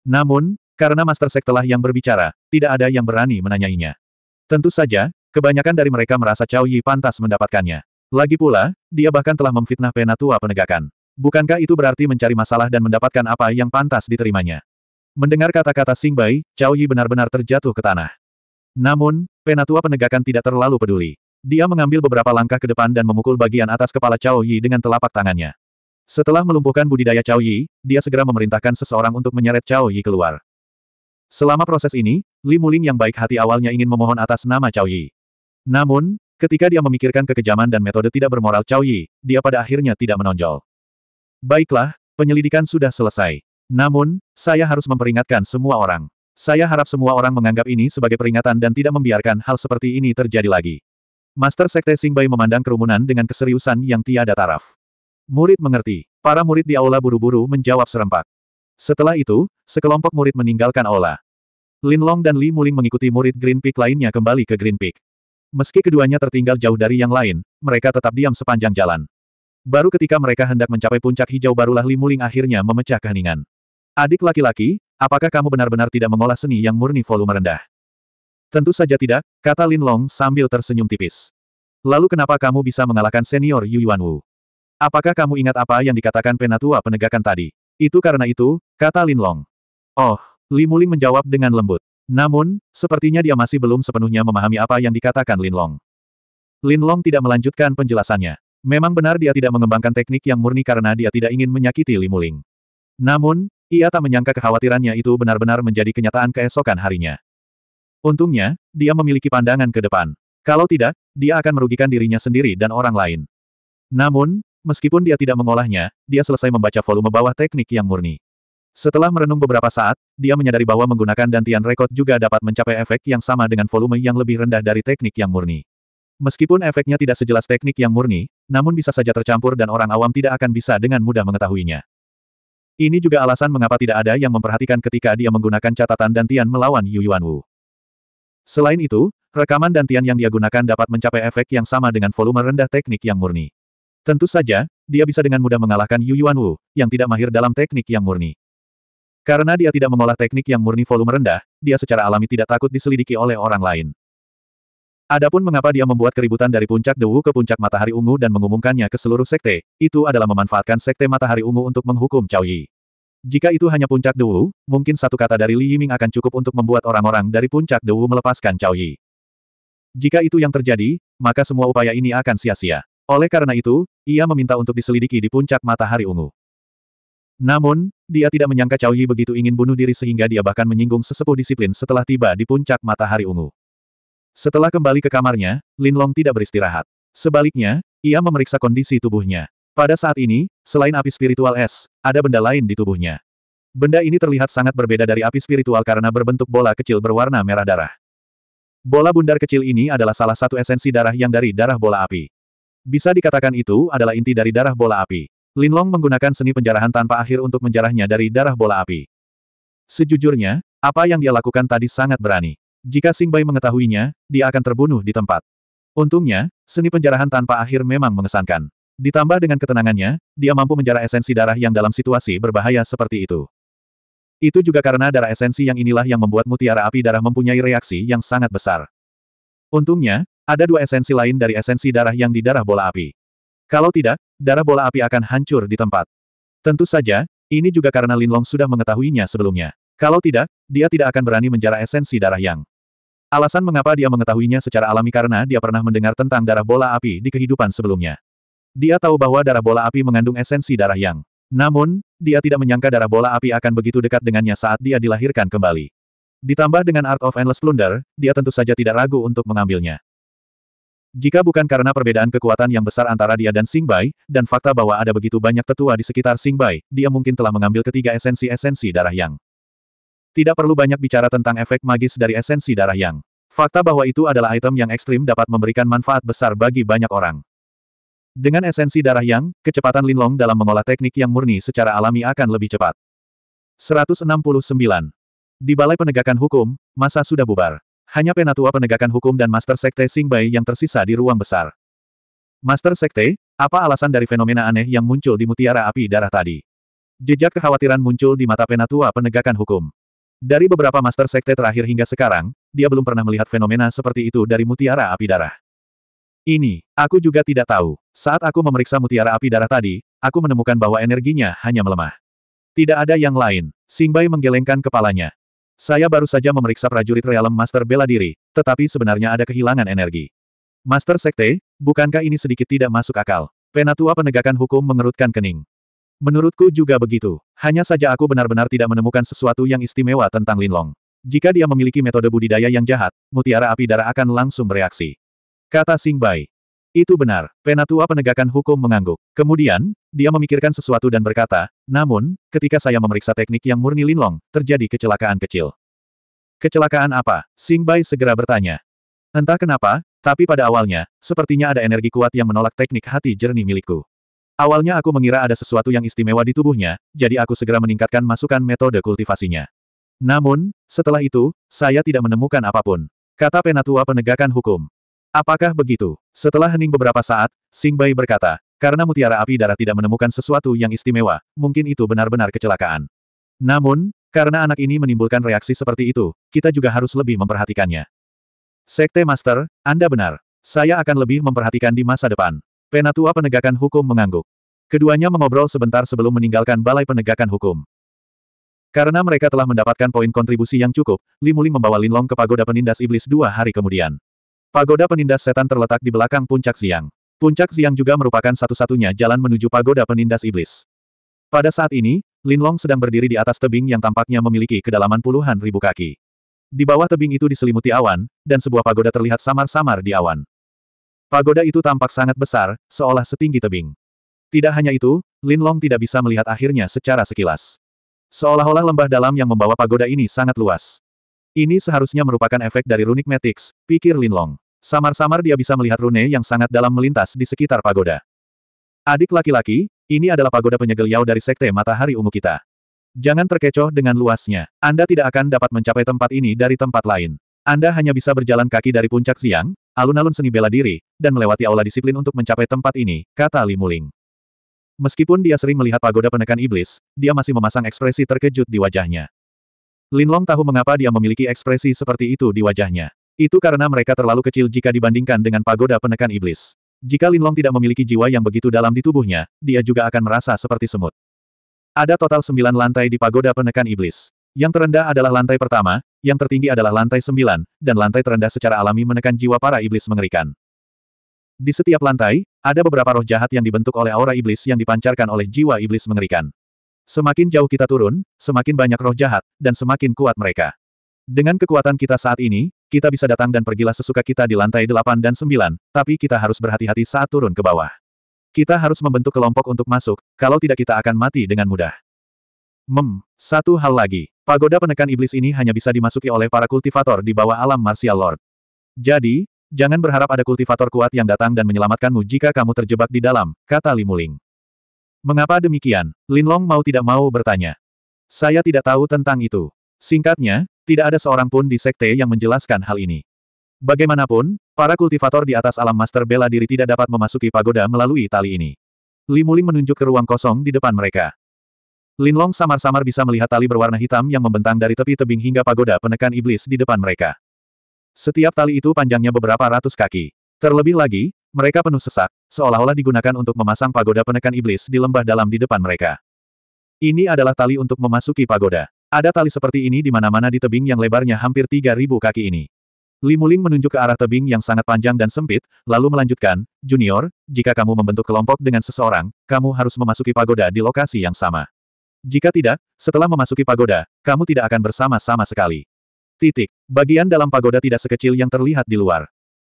Namun, karena Master Sekte lah yang berbicara, tidak ada yang berani menanyainya. Tentu saja, kebanyakan dari mereka merasa Cao Yi pantas mendapatkannya. Lagi pula, dia bahkan telah memfitnah penatua penegakan. Bukankah itu berarti mencari masalah dan mendapatkan apa yang pantas diterimanya? Mendengar kata-kata Sing Bai, Cao Yi benar-benar terjatuh ke tanah. Namun, penatua penegakan tidak terlalu peduli. Dia mengambil beberapa langkah ke depan dan memukul bagian atas kepala Cao Yi dengan telapak tangannya. Setelah melumpuhkan budidaya Cao Yi, dia segera memerintahkan seseorang untuk menyeret Cao Yi keluar. Selama proses ini, Li Muling yang baik hati awalnya ingin memohon atas nama Cao Yi. Namun, ketika dia memikirkan kekejaman dan metode tidak bermoral Cao Yi, dia pada akhirnya tidak menonjol. Baiklah, penyelidikan sudah selesai. Namun, saya harus memperingatkan semua orang. Saya harap semua orang menganggap ini sebagai peringatan dan tidak membiarkan hal seperti ini terjadi lagi. Master Sekte Singbai memandang kerumunan dengan keseriusan yang tiada taraf. Murid mengerti. Para murid di aula buru-buru menjawab serempak. Setelah itu, sekelompok murid meninggalkan aula. Lin Long dan Li Muling mengikuti murid Green Peak lainnya kembali ke Green Peak. Meski keduanya tertinggal jauh dari yang lain, mereka tetap diam sepanjang jalan. Baru ketika mereka hendak mencapai puncak hijau barulah Li Muling akhirnya memecah keheningan. Adik laki-laki, Apakah kamu benar-benar tidak mengolah seni yang murni volume rendah? Tentu saja tidak, kata Lin Long sambil tersenyum tipis. Lalu kenapa kamu bisa mengalahkan senior Yu Yuan Wu? Apakah kamu ingat apa yang dikatakan penatua penegakan tadi? Itu karena itu, kata Lin Long. Oh, Li Muling menjawab dengan lembut. Namun, sepertinya dia masih belum sepenuhnya memahami apa yang dikatakan Lin Long. Lin Long tidak melanjutkan penjelasannya. Memang benar dia tidak mengembangkan teknik yang murni karena dia tidak ingin menyakiti Li Muling. Namun, ia tak menyangka kekhawatirannya itu benar-benar menjadi kenyataan keesokan harinya. Untungnya, dia memiliki pandangan ke depan. Kalau tidak, dia akan merugikan dirinya sendiri dan orang lain. Namun, meskipun dia tidak mengolahnya, dia selesai membaca volume bawah teknik yang murni. Setelah merenung beberapa saat, dia menyadari bahwa menggunakan dantian rekod juga dapat mencapai efek yang sama dengan volume yang lebih rendah dari teknik yang murni. Meskipun efeknya tidak sejelas teknik yang murni, namun bisa saja tercampur dan orang awam tidak akan bisa dengan mudah mengetahuinya. Ini juga alasan mengapa tidak ada yang memperhatikan ketika dia menggunakan catatan dantian melawan Yu Yuan Wu. Selain itu, rekaman dantian yang dia gunakan dapat mencapai efek yang sama dengan volume rendah teknik yang murni. Tentu saja, dia bisa dengan mudah mengalahkan Yu Yuan Wu, yang tidak mahir dalam teknik yang murni. Karena dia tidak mengolah teknik yang murni volume rendah, dia secara alami tidak takut diselidiki oleh orang lain. Adapun mengapa dia membuat keributan dari puncak Dewu ke puncak matahari ungu dan mengumumkannya ke seluruh sekte, itu adalah memanfaatkan sekte matahari ungu untuk menghukum Cao Yi. Jika itu hanya puncak Dewu, mungkin satu kata dari Li Yiming akan cukup untuk membuat orang-orang dari puncak Dewu melepaskan Cao Yi. Jika itu yang terjadi, maka semua upaya ini akan sia-sia. Oleh karena itu, ia meminta untuk diselidiki di puncak matahari ungu. Namun, dia tidak menyangka Cao Yi begitu ingin bunuh diri sehingga dia bahkan menyinggung sesepuh disiplin setelah tiba di puncak matahari ungu. Setelah kembali ke kamarnya, Linlong tidak beristirahat. Sebaliknya, ia memeriksa kondisi tubuhnya. Pada saat ini, selain api spiritual es, ada benda lain di tubuhnya. Benda ini terlihat sangat berbeda dari api spiritual karena berbentuk bola kecil berwarna merah darah. Bola bundar kecil ini adalah salah satu esensi darah yang dari darah bola api. Bisa dikatakan itu adalah inti dari darah bola api. Linlong menggunakan seni penjarahan tanpa akhir untuk menjarahnya dari darah bola api. Sejujurnya, apa yang dia lakukan tadi sangat berani. Jika Singbai mengetahuinya, dia akan terbunuh di tempat. Untungnya, seni penjarahan tanpa akhir memang mengesankan. Ditambah dengan ketenangannya, dia mampu menjara esensi darah yang dalam situasi berbahaya seperti itu. Itu juga karena darah esensi yang inilah yang membuat mutiara api darah mempunyai reaksi yang sangat besar. Untungnya, ada dua esensi lain dari esensi darah yang di darah bola api. Kalau tidak, darah bola api akan hancur di tempat. Tentu saja, ini juga karena Linlong sudah mengetahuinya sebelumnya. Kalau tidak, dia tidak akan berani menjara esensi darah yang. Alasan mengapa dia mengetahuinya secara alami karena dia pernah mendengar tentang darah bola api di kehidupan sebelumnya. Dia tahu bahwa darah bola api mengandung esensi darah yang. Namun, dia tidak menyangka darah bola api akan begitu dekat dengannya saat dia dilahirkan kembali. Ditambah dengan Art of Endless Plunder, dia tentu saja tidak ragu untuk mengambilnya. Jika bukan karena perbedaan kekuatan yang besar antara dia dan Bai, dan fakta bahwa ada begitu banyak tetua di sekitar Bai, dia mungkin telah mengambil ketiga esensi-esensi darah yang. Tidak perlu banyak bicara tentang efek magis dari esensi darah yang. Fakta bahwa itu adalah item yang ekstrim dapat memberikan manfaat besar bagi banyak orang. Dengan esensi darah yang, kecepatan Linlong dalam mengolah teknik yang murni secara alami akan lebih cepat. 169. Di Balai Penegakan Hukum, masa sudah bubar. Hanya Penatua Penegakan Hukum dan Master Sekte Singbai yang tersisa di ruang besar. Master Sekte, apa alasan dari fenomena aneh yang muncul di mutiara api darah tadi? Jejak kekhawatiran muncul di mata Penatua Penegakan Hukum. Dari beberapa Master Sekte terakhir hingga sekarang, dia belum pernah melihat fenomena seperti itu dari mutiara api darah. Ini, aku juga tidak tahu. Saat aku memeriksa mutiara api darah tadi, aku menemukan bahwa energinya hanya melemah. Tidak ada yang lain. Singbai menggelengkan kepalanya. Saya baru saja memeriksa prajurit realem Master bela diri, tetapi sebenarnya ada kehilangan energi. Master Sekte, bukankah ini sedikit tidak masuk akal? Penatua penegakan hukum mengerutkan kening. Menurutku juga begitu. Hanya saja aku benar-benar tidak menemukan sesuatu yang istimewa tentang Linlong. Jika dia memiliki metode budidaya yang jahat, mutiara api darah akan langsung bereaksi. Kata Sing Bai. Itu benar, penatua penegakan hukum mengangguk. Kemudian, dia memikirkan sesuatu dan berkata, namun, ketika saya memeriksa teknik yang murni Linlong, terjadi kecelakaan kecil. Kecelakaan apa? Sing Bai segera bertanya. Entah kenapa, tapi pada awalnya, sepertinya ada energi kuat yang menolak teknik hati jernih milikku. Awalnya aku mengira ada sesuatu yang istimewa di tubuhnya, jadi aku segera meningkatkan masukan metode kultivasinya. Namun, setelah itu, saya tidak menemukan apapun. Kata penatua penegakan hukum. Apakah begitu? Setelah hening beberapa saat, Sing Bai berkata, karena mutiara api darah tidak menemukan sesuatu yang istimewa, mungkin itu benar-benar kecelakaan. Namun, karena anak ini menimbulkan reaksi seperti itu, kita juga harus lebih memperhatikannya. Sekte Master, Anda benar. Saya akan lebih memperhatikan di masa depan. Penatua penegakan hukum mengangguk. Keduanya mengobrol sebentar sebelum meninggalkan balai penegakan hukum. Karena mereka telah mendapatkan poin kontribusi yang cukup, Limuling membawa Linlong ke pagoda penindas iblis dua hari kemudian. Pagoda penindas setan terletak di belakang puncak siang. Puncak siang juga merupakan satu-satunya jalan menuju pagoda penindas iblis. Pada saat ini, Linlong sedang berdiri di atas tebing yang tampaknya memiliki kedalaman puluhan ribu kaki. Di bawah tebing itu diselimuti awan, dan sebuah pagoda terlihat samar-samar di awan. Pagoda itu tampak sangat besar, seolah setinggi tebing. Tidak hanya itu, Lin Long tidak bisa melihat akhirnya secara sekilas. Seolah-olah lembah dalam yang membawa pagoda ini sangat luas. Ini seharusnya merupakan efek dari runic Matrix, pikir Lin Long. Samar-samar dia bisa melihat rune yang sangat dalam melintas di sekitar pagoda. Adik laki-laki, ini adalah pagoda penyegel Yao dari Sekte Matahari Ungu kita. Jangan terkecoh dengan luasnya. Anda tidak akan dapat mencapai tempat ini dari tempat lain. Anda hanya bisa berjalan kaki dari puncak siang, alun-alun seni bela diri, dan melewati aula disiplin untuk mencapai tempat ini, kata Li Muling. Meskipun dia sering melihat pagoda penekan iblis, dia masih memasang ekspresi terkejut di wajahnya. Lin Long tahu mengapa dia memiliki ekspresi seperti itu di wajahnya. Itu karena mereka terlalu kecil jika dibandingkan dengan pagoda penekan iblis. Jika Lin Long tidak memiliki jiwa yang begitu dalam di tubuhnya, dia juga akan merasa seperti semut. Ada total sembilan lantai di pagoda penekan iblis. Yang terendah adalah lantai pertama, yang tertinggi adalah lantai sembilan, dan lantai terendah secara alami menekan jiwa para iblis mengerikan. Di setiap lantai, ada beberapa roh jahat yang dibentuk oleh aura iblis yang dipancarkan oleh jiwa iblis mengerikan. Semakin jauh kita turun, semakin banyak roh jahat, dan semakin kuat mereka. Dengan kekuatan kita saat ini, kita bisa datang dan pergilah sesuka kita di lantai delapan dan sembilan, tapi kita harus berhati-hati saat turun ke bawah. Kita harus membentuk kelompok untuk masuk, kalau tidak kita akan mati dengan mudah. Mem, satu hal lagi. Pagoda penekan iblis ini hanya bisa dimasuki oleh para kultivator di bawah alam martial lord. Jadi, jangan berharap ada kultivator kuat yang datang dan menyelamatkanmu jika kamu terjebak di dalam, kata Limuling. Mengapa demikian? Linlong mau tidak mau bertanya. Saya tidak tahu tentang itu. Singkatnya, tidak ada seorang pun di sekte yang menjelaskan hal ini. Bagaimanapun, para kultivator di atas alam master bela diri tidak dapat memasuki pagoda melalui tali ini. Limuling menunjuk ke ruang kosong di depan mereka. Linlong samar-samar bisa melihat tali berwarna hitam yang membentang dari tepi tebing hingga pagoda penekan iblis di depan mereka. Setiap tali itu panjangnya beberapa ratus kaki. Terlebih lagi, mereka penuh sesak, seolah-olah digunakan untuk memasang pagoda penekan iblis di lembah dalam di depan mereka. Ini adalah tali untuk memasuki pagoda. Ada tali seperti ini di mana-mana di tebing yang lebarnya hampir 3.000 kaki ini. Limuling menunjuk ke arah tebing yang sangat panjang dan sempit, lalu melanjutkan, Junior, jika kamu membentuk kelompok dengan seseorang, kamu harus memasuki pagoda di lokasi yang sama. Jika tidak, setelah memasuki pagoda, kamu tidak akan bersama-sama sekali. Titik. Bagian dalam pagoda tidak sekecil yang terlihat di luar.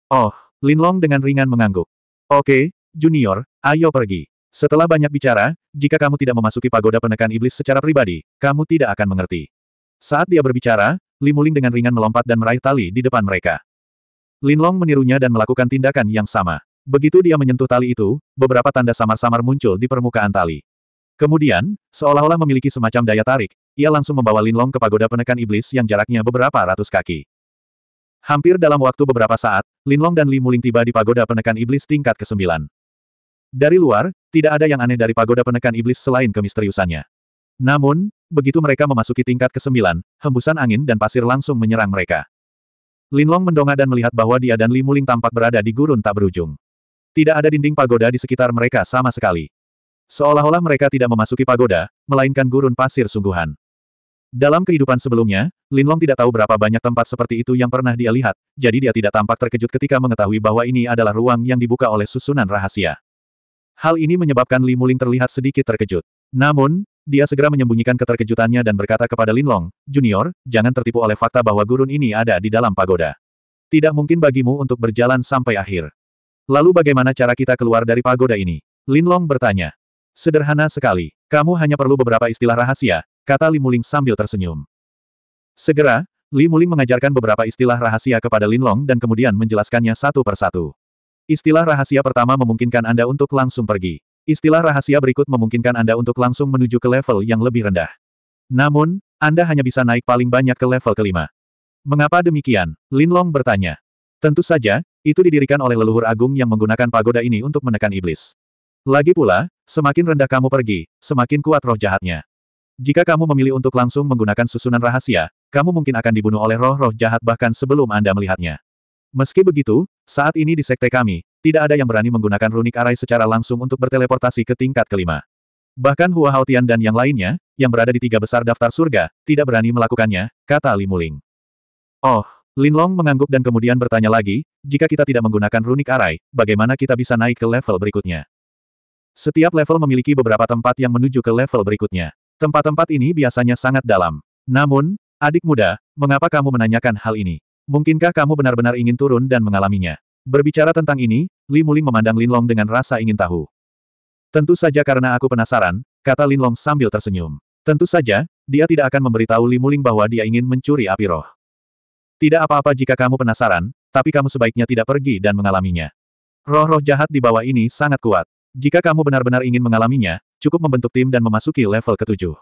Oh, Linlong dengan ringan mengangguk. Oke, Junior, ayo pergi. Setelah banyak bicara, jika kamu tidak memasuki pagoda penekan iblis secara pribadi, kamu tidak akan mengerti. Saat dia berbicara, Limuling dengan ringan melompat dan meraih tali di depan mereka. Linlong menirunya dan melakukan tindakan yang sama. Begitu dia menyentuh tali itu, beberapa tanda samar-samar muncul di permukaan tali. Kemudian, seolah-olah memiliki semacam daya tarik, ia langsung membawa Linlong ke pagoda penekan iblis yang jaraknya beberapa ratus kaki. Hampir dalam waktu beberapa saat, Linlong dan Li Muling tiba di pagoda penekan iblis tingkat ke-9. Dari luar, tidak ada yang aneh dari pagoda penekan iblis selain kemisteriusannya. Namun, begitu mereka memasuki tingkat ke-9, hembusan angin dan pasir langsung menyerang mereka. Linlong mendongak dan melihat bahwa dia dan Li Muling tampak berada di gurun tak berujung. Tidak ada dinding pagoda di sekitar mereka sama sekali. Seolah-olah mereka tidak memasuki pagoda, melainkan gurun pasir sungguhan. Dalam kehidupan sebelumnya, Linlong tidak tahu berapa banyak tempat seperti itu yang pernah dia lihat, jadi dia tidak tampak terkejut ketika mengetahui bahwa ini adalah ruang yang dibuka oleh susunan rahasia. Hal ini menyebabkan Li Muling terlihat sedikit terkejut. Namun, dia segera menyembunyikan keterkejutannya dan berkata kepada Linlong, Junior, jangan tertipu oleh fakta bahwa gurun ini ada di dalam pagoda. Tidak mungkin bagimu untuk berjalan sampai akhir. Lalu bagaimana cara kita keluar dari pagoda ini? Linlong bertanya. Sederhana sekali. Kamu hanya perlu beberapa istilah rahasia, kata Li Muling sambil tersenyum. Segera, Li Muling mengajarkan beberapa istilah rahasia kepada Lin Long dan kemudian menjelaskannya satu persatu. Istilah rahasia pertama memungkinkan Anda untuk langsung pergi. Istilah rahasia berikut memungkinkan Anda untuk langsung menuju ke level yang lebih rendah. Namun, Anda hanya bisa naik paling banyak ke level kelima. Mengapa demikian? Lin Long bertanya. Tentu saja, itu didirikan oleh leluhur agung yang menggunakan pagoda ini untuk menekan iblis. Lagi pula, semakin rendah kamu pergi, semakin kuat roh jahatnya. Jika kamu memilih untuk langsung menggunakan susunan rahasia, kamu mungkin akan dibunuh oleh roh-roh jahat bahkan sebelum Anda melihatnya. Meski begitu, saat ini di sekte kami, tidak ada yang berani menggunakan runik arai secara langsung untuk berteleportasi ke tingkat kelima. Bahkan Hua Haotian dan yang lainnya, yang berada di tiga besar daftar surga, tidak berani melakukannya, kata Li Muling. Oh, Lin Long mengangguk dan kemudian bertanya lagi, jika kita tidak menggunakan runik arai, bagaimana kita bisa naik ke level berikutnya? Setiap level memiliki beberapa tempat yang menuju ke level berikutnya. Tempat-tempat ini biasanya sangat dalam. Namun, adik muda, mengapa kamu menanyakan hal ini? Mungkinkah kamu benar-benar ingin turun dan mengalaminya? Berbicara tentang ini, Li Muling memandang Linlong dengan rasa ingin tahu. Tentu saja karena aku penasaran, kata Linlong sambil tersenyum. Tentu saja, dia tidak akan memberitahu Li Muling bahwa dia ingin mencuri api roh. Tidak apa-apa jika kamu penasaran, tapi kamu sebaiknya tidak pergi dan mengalaminya. Roh-roh jahat di bawah ini sangat kuat. Jika kamu benar-benar ingin mengalaminya, cukup membentuk tim dan memasuki level ketujuh.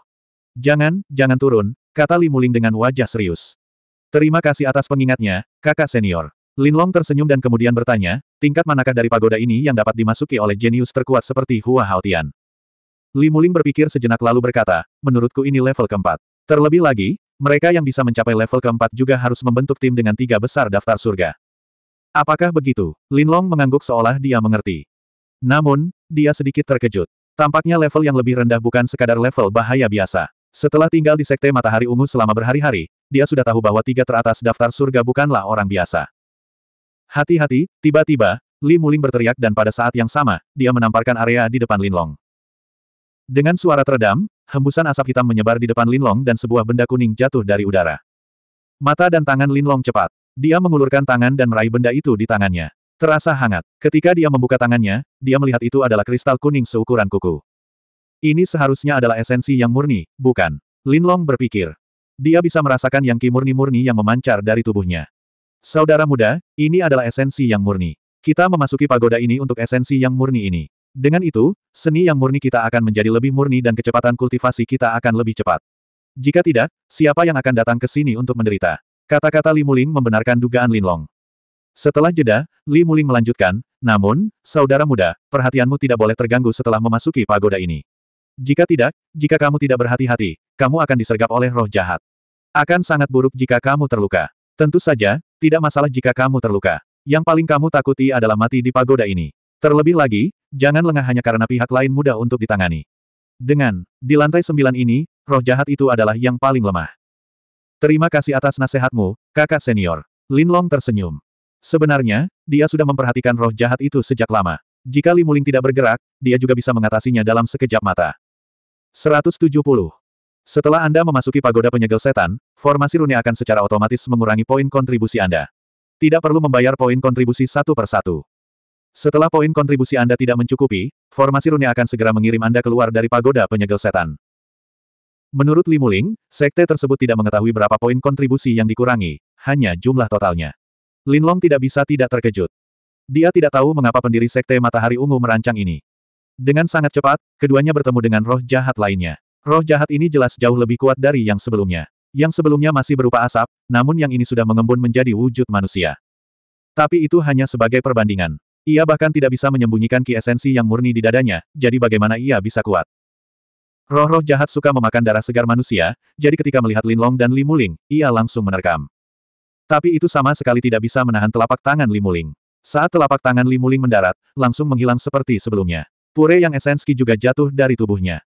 Jangan, jangan turun, kata Li Muling dengan wajah serius. Terima kasih atas pengingatnya, kakak senior. Linlong tersenyum dan kemudian bertanya, tingkat manakah dari pagoda ini yang dapat dimasuki oleh jenius terkuat seperti Hua Haotian? Li Muling berpikir sejenak lalu berkata, menurutku ini level keempat. Terlebih lagi, mereka yang bisa mencapai level keempat juga harus membentuk tim dengan tiga besar daftar surga. Apakah begitu? Linlong mengangguk seolah dia mengerti. Namun, dia sedikit terkejut. Tampaknya level yang lebih rendah bukan sekadar level bahaya biasa. Setelah tinggal di Sekte Matahari Ungu selama berhari-hari, dia sudah tahu bahwa tiga teratas daftar surga bukanlah orang biasa. Hati-hati, tiba-tiba, Li Muling berteriak dan pada saat yang sama, dia menamparkan area di depan Linlong. Dengan suara teredam, hembusan asap hitam menyebar di depan Linlong dan sebuah benda kuning jatuh dari udara. Mata dan tangan Linlong cepat. Dia mengulurkan tangan dan meraih benda itu di tangannya. Terasa hangat. Ketika dia membuka tangannya, dia melihat itu adalah kristal kuning seukuran kuku. Ini seharusnya adalah esensi yang murni, bukan? Linlong berpikir. Dia bisa merasakan yang ki murni-murni yang memancar dari tubuhnya. Saudara muda, ini adalah esensi yang murni. Kita memasuki pagoda ini untuk esensi yang murni ini. Dengan itu, seni yang murni kita akan menjadi lebih murni dan kecepatan kultivasi kita akan lebih cepat. Jika tidak, siapa yang akan datang ke sini untuk menderita? Kata-kata Limuling membenarkan dugaan Linlong. Setelah jeda, Li Muling melanjutkan, namun, saudara muda, perhatianmu tidak boleh terganggu setelah memasuki pagoda ini. Jika tidak, jika kamu tidak berhati-hati, kamu akan disergap oleh roh jahat. Akan sangat buruk jika kamu terluka. Tentu saja, tidak masalah jika kamu terluka. Yang paling kamu takuti adalah mati di pagoda ini. Terlebih lagi, jangan lengah hanya karena pihak lain mudah untuk ditangani. Dengan, di lantai sembilan ini, roh jahat itu adalah yang paling lemah. Terima kasih atas nasihatmu, kakak senior. Lin Long tersenyum. Sebenarnya, dia sudah memperhatikan roh jahat itu sejak lama. Jika Muling tidak bergerak, dia juga bisa mengatasinya dalam sekejap mata. 170. Setelah Anda memasuki pagoda penyegel setan, formasi rune akan secara otomatis mengurangi poin kontribusi Anda. Tidak perlu membayar poin kontribusi satu per satu. Setelah poin kontribusi Anda tidak mencukupi, formasi rune akan segera mengirim Anda keluar dari pagoda penyegel setan. Menurut Li Muling, sekte tersebut tidak mengetahui berapa poin kontribusi yang dikurangi, hanya jumlah totalnya. Linlong tidak bisa tidak terkejut. Dia tidak tahu mengapa pendiri Sekte Matahari Ungu merancang ini. Dengan sangat cepat, keduanya bertemu dengan roh jahat lainnya. Roh jahat ini jelas jauh lebih kuat dari yang sebelumnya. Yang sebelumnya masih berupa asap, namun yang ini sudah mengembun menjadi wujud manusia. Tapi itu hanya sebagai perbandingan. Ia bahkan tidak bisa menyembunyikan ki esensi yang murni di dadanya, jadi bagaimana ia bisa kuat? Roh-roh jahat suka memakan darah segar manusia, jadi ketika melihat Linlong dan Li Muling, ia langsung menerkam. Tapi itu sama sekali tidak bisa menahan telapak tangan Limuling. Saat telapak tangan Limuling mendarat, langsung menghilang seperti sebelumnya. Pure yang esenski juga jatuh dari tubuhnya.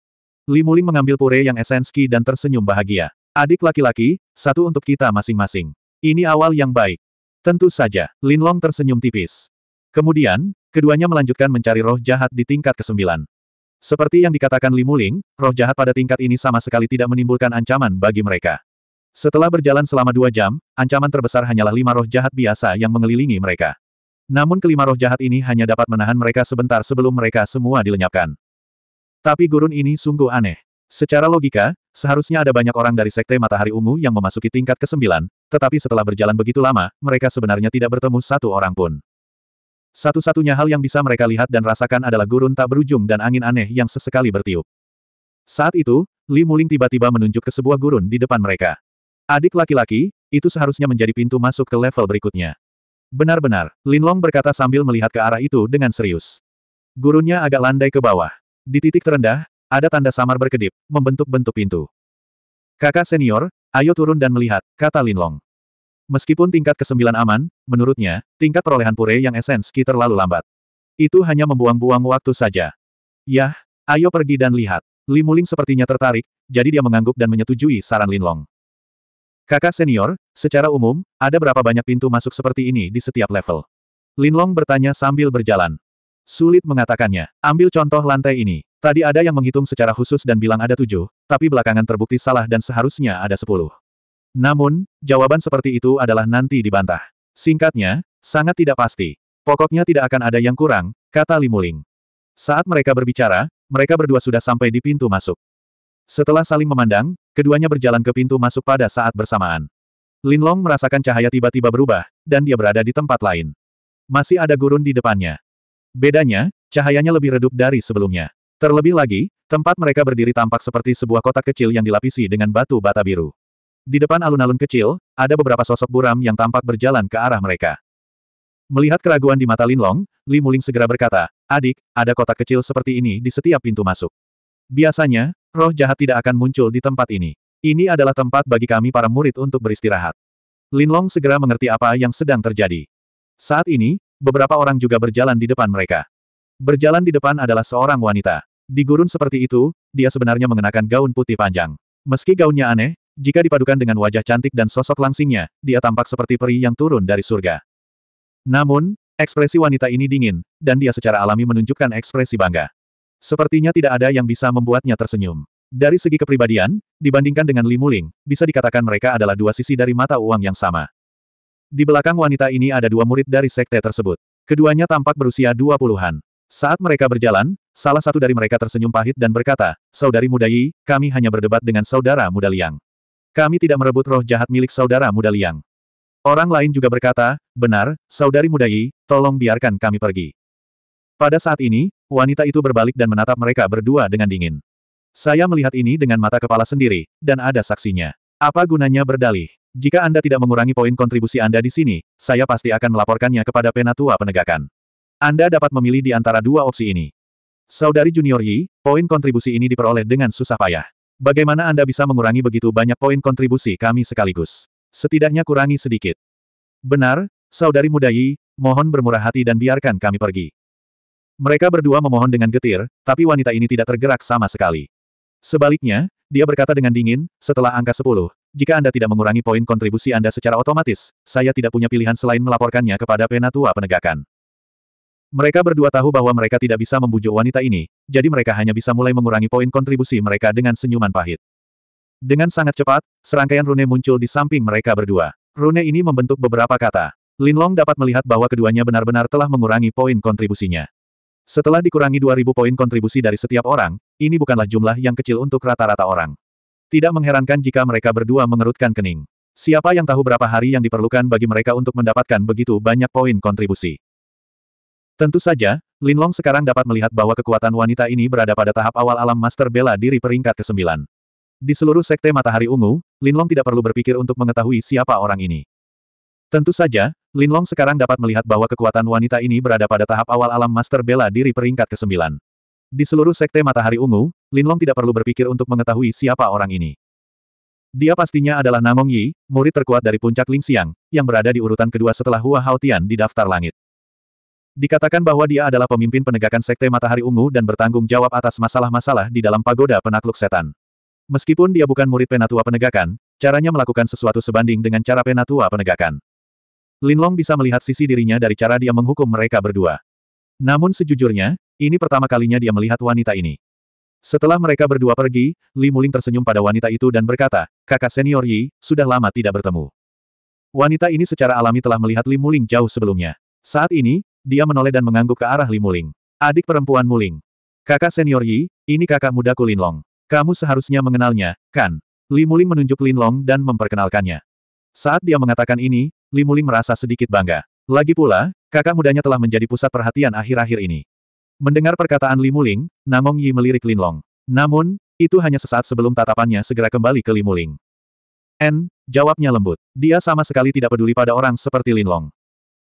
Limuling mengambil pure yang esenski dan tersenyum bahagia. Adik laki-laki, satu untuk kita masing-masing. Ini awal yang baik. Tentu saja, Linlong tersenyum tipis. Kemudian, keduanya melanjutkan mencari roh jahat di tingkat kesembilan. Seperti yang dikatakan Limuling, roh jahat pada tingkat ini sama sekali tidak menimbulkan ancaman bagi mereka. Setelah berjalan selama dua jam, ancaman terbesar hanyalah lima roh jahat biasa yang mengelilingi mereka. Namun kelima roh jahat ini hanya dapat menahan mereka sebentar sebelum mereka semua dilenyapkan. Tapi gurun ini sungguh aneh. Secara logika, seharusnya ada banyak orang dari Sekte Matahari Ungu yang memasuki tingkat ke-9, tetapi setelah berjalan begitu lama, mereka sebenarnya tidak bertemu satu orang pun. Satu-satunya hal yang bisa mereka lihat dan rasakan adalah gurun tak berujung dan angin aneh yang sesekali bertiup. Saat itu, Li Muling tiba-tiba menunjuk ke sebuah gurun di depan mereka. Adik laki-laki, itu seharusnya menjadi pintu masuk ke level berikutnya. Benar-benar, Linlong berkata sambil melihat ke arah itu dengan serius. Gurunya agak landai ke bawah. Di titik terendah, ada tanda samar berkedip, membentuk-bentuk pintu. Kakak senior, ayo turun dan melihat, kata Linlong. Meskipun tingkat ke-9 aman, menurutnya, tingkat perolehan pure yang esenski terlalu lambat. Itu hanya membuang-buang waktu saja. Yah, ayo pergi dan lihat. Limuling sepertinya tertarik, jadi dia mengangguk dan menyetujui saran Linlong. Kakak senior, secara umum, ada berapa banyak pintu masuk seperti ini di setiap level? Linlong bertanya sambil berjalan. Sulit mengatakannya. Ambil contoh lantai ini. Tadi ada yang menghitung secara khusus dan bilang ada tujuh, tapi belakangan terbukti salah dan seharusnya ada sepuluh. Namun, jawaban seperti itu adalah nanti dibantah. Singkatnya, sangat tidak pasti. Pokoknya tidak akan ada yang kurang, kata Limuling. Saat mereka berbicara, mereka berdua sudah sampai di pintu masuk. Setelah saling memandang, keduanya berjalan ke pintu masuk pada saat bersamaan. Linlong merasakan cahaya tiba-tiba berubah, dan dia berada di tempat lain. Masih ada gurun di depannya. Bedanya, cahayanya lebih redup dari sebelumnya. Terlebih lagi, tempat mereka berdiri tampak seperti sebuah kotak kecil yang dilapisi dengan batu bata biru. Di depan alun-alun kecil, ada beberapa sosok buram yang tampak berjalan ke arah mereka. Melihat keraguan di mata Linlong, Li Muling segera berkata, Adik, ada kotak kecil seperti ini di setiap pintu masuk. Biasanya, Roh jahat tidak akan muncul di tempat ini. Ini adalah tempat bagi kami para murid untuk beristirahat. Linlong segera mengerti apa yang sedang terjadi. Saat ini, beberapa orang juga berjalan di depan mereka. Berjalan di depan adalah seorang wanita. Di gurun seperti itu, dia sebenarnya mengenakan gaun putih panjang. Meski gaunnya aneh, jika dipadukan dengan wajah cantik dan sosok langsingnya, dia tampak seperti peri yang turun dari surga. Namun, ekspresi wanita ini dingin, dan dia secara alami menunjukkan ekspresi bangga. Sepertinya tidak ada yang bisa membuatnya tersenyum. Dari segi kepribadian, dibandingkan dengan Li Muling, bisa dikatakan mereka adalah dua sisi dari mata uang yang sama. Di belakang wanita ini ada dua murid dari sekte tersebut. Keduanya tampak berusia dua puluhan. Saat mereka berjalan, salah satu dari mereka tersenyum pahit dan berkata, Saudari muda kami hanya berdebat dengan saudara muda Liang. Kami tidak merebut roh jahat milik saudara muda Liang. Orang lain juga berkata, benar, saudari muda tolong biarkan kami pergi. Pada saat ini, wanita itu berbalik dan menatap mereka berdua dengan dingin. Saya melihat ini dengan mata kepala sendiri, dan ada saksinya. Apa gunanya berdalih? Jika Anda tidak mengurangi poin kontribusi Anda di sini, saya pasti akan melaporkannya kepada penatua penegakan. Anda dapat memilih di antara dua opsi ini. Saudari Junior Yi, poin kontribusi ini diperoleh dengan susah payah. Bagaimana Anda bisa mengurangi begitu banyak poin kontribusi kami sekaligus? Setidaknya kurangi sedikit. Benar, Saudari muda Yi, mohon bermurah hati dan biarkan kami pergi. Mereka berdua memohon dengan getir, tapi wanita ini tidak tergerak sama sekali. Sebaliknya, dia berkata dengan dingin, setelah angka 10, jika Anda tidak mengurangi poin kontribusi Anda secara otomatis, saya tidak punya pilihan selain melaporkannya kepada penatua penegakan. Mereka berdua tahu bahwa mereka tidak bisa membujuk wanita ini, jadi mereka hanya bisa mulai mengurangi poin kontribusi mereka dengan senyuman pahit. Dengan sangat cepat, serangkaian rune muncul di samping mereka berdua. Rune ini membentuk beberapa kata. Linlong dapat melihat bahwa keduanya benar-benar telah mengurangi poin kontribusinya. Setelah dikurangi 2000 poin kontribusi dari setiap orang, ini bukanlah jumlah yang kecil untuk rata-rata orang. Tidak mengherankan jika mereka berdua mengerutkan kening. Siapa yang tahu berapa hari yang diperlukan bagi mereka untuk mendapatkan begitu banyak poin kontribusi. Tentu saja, Linlong sekarang dapat melihat bahwa kekuatan wanita ini berada pada tahap awal alam master bela diri peringkat ke-9. Di seluruh sekte matahari ungu, Linlong tidak perlu berpikir untuk mengetahui siapa orang ini. Tentu saja, Linlong sekarang dapat melihat bahwa kekuatan wanita ini berada pada tahap awal alam master bela diri peringkat ke-9. Di seluruh sekte matahari ungu, Linlong tidak perlu berpikir untuk mengetahui siapa orang ini. Dia pastinya adalah Namong Yi, murid terkuat dari puncak Lingxiang, yang berada di urutan kedua setelah Hua Haotian di daftar langit. Dikatakan bahwa dia adalah pemimpin penegakan Sekte Matahari Ungu dan bertanggung jawab atas masalah-masalah di dalam pagoda penakluk setan. Meskipun dia bukan murid penatua penegakan, caranya melakukan sesuatu sebanding dengan cara penatua penegakan. Linlong bisa melihat sisi dirinya dari cara dia menghukum mereka berdua. Namun sejujurnya, ini pertama kalinya dia melihat wanita ini. Setelah mereka berdua pergi, Li Muling tersenyum pada wanita itu dan berkata, kakak senior Yi, sudah lama tidak bertemu. Wanita ini secara alami telah melihat Li Muling jauh sebelumnya. Saat ini, dia menoleh dan mengangguk ke arah Li Muling. Adik perempuan Muling. Kakak senior Yi, ini kakak mudaku Linlong. Kamu seharusnya mengenalnya, kan? Li Muling menunjuk Linlong dan memperkenalkannya. Saat dia mengatakan ini, Limuling merasa sedikit bangga. Lagi pula, kakak mudanya telah menjadi pusat perhatian akhir-akhir ini. Mendengar perkataan Limuling, Namong Yi melirik Linlong. Namun, itu hanya sesaat sebelum tatapannya segera kembali ke Limuling. N, jawabnya lembut. Dia sama sekali tidak peduli pada orang seperti Linlong.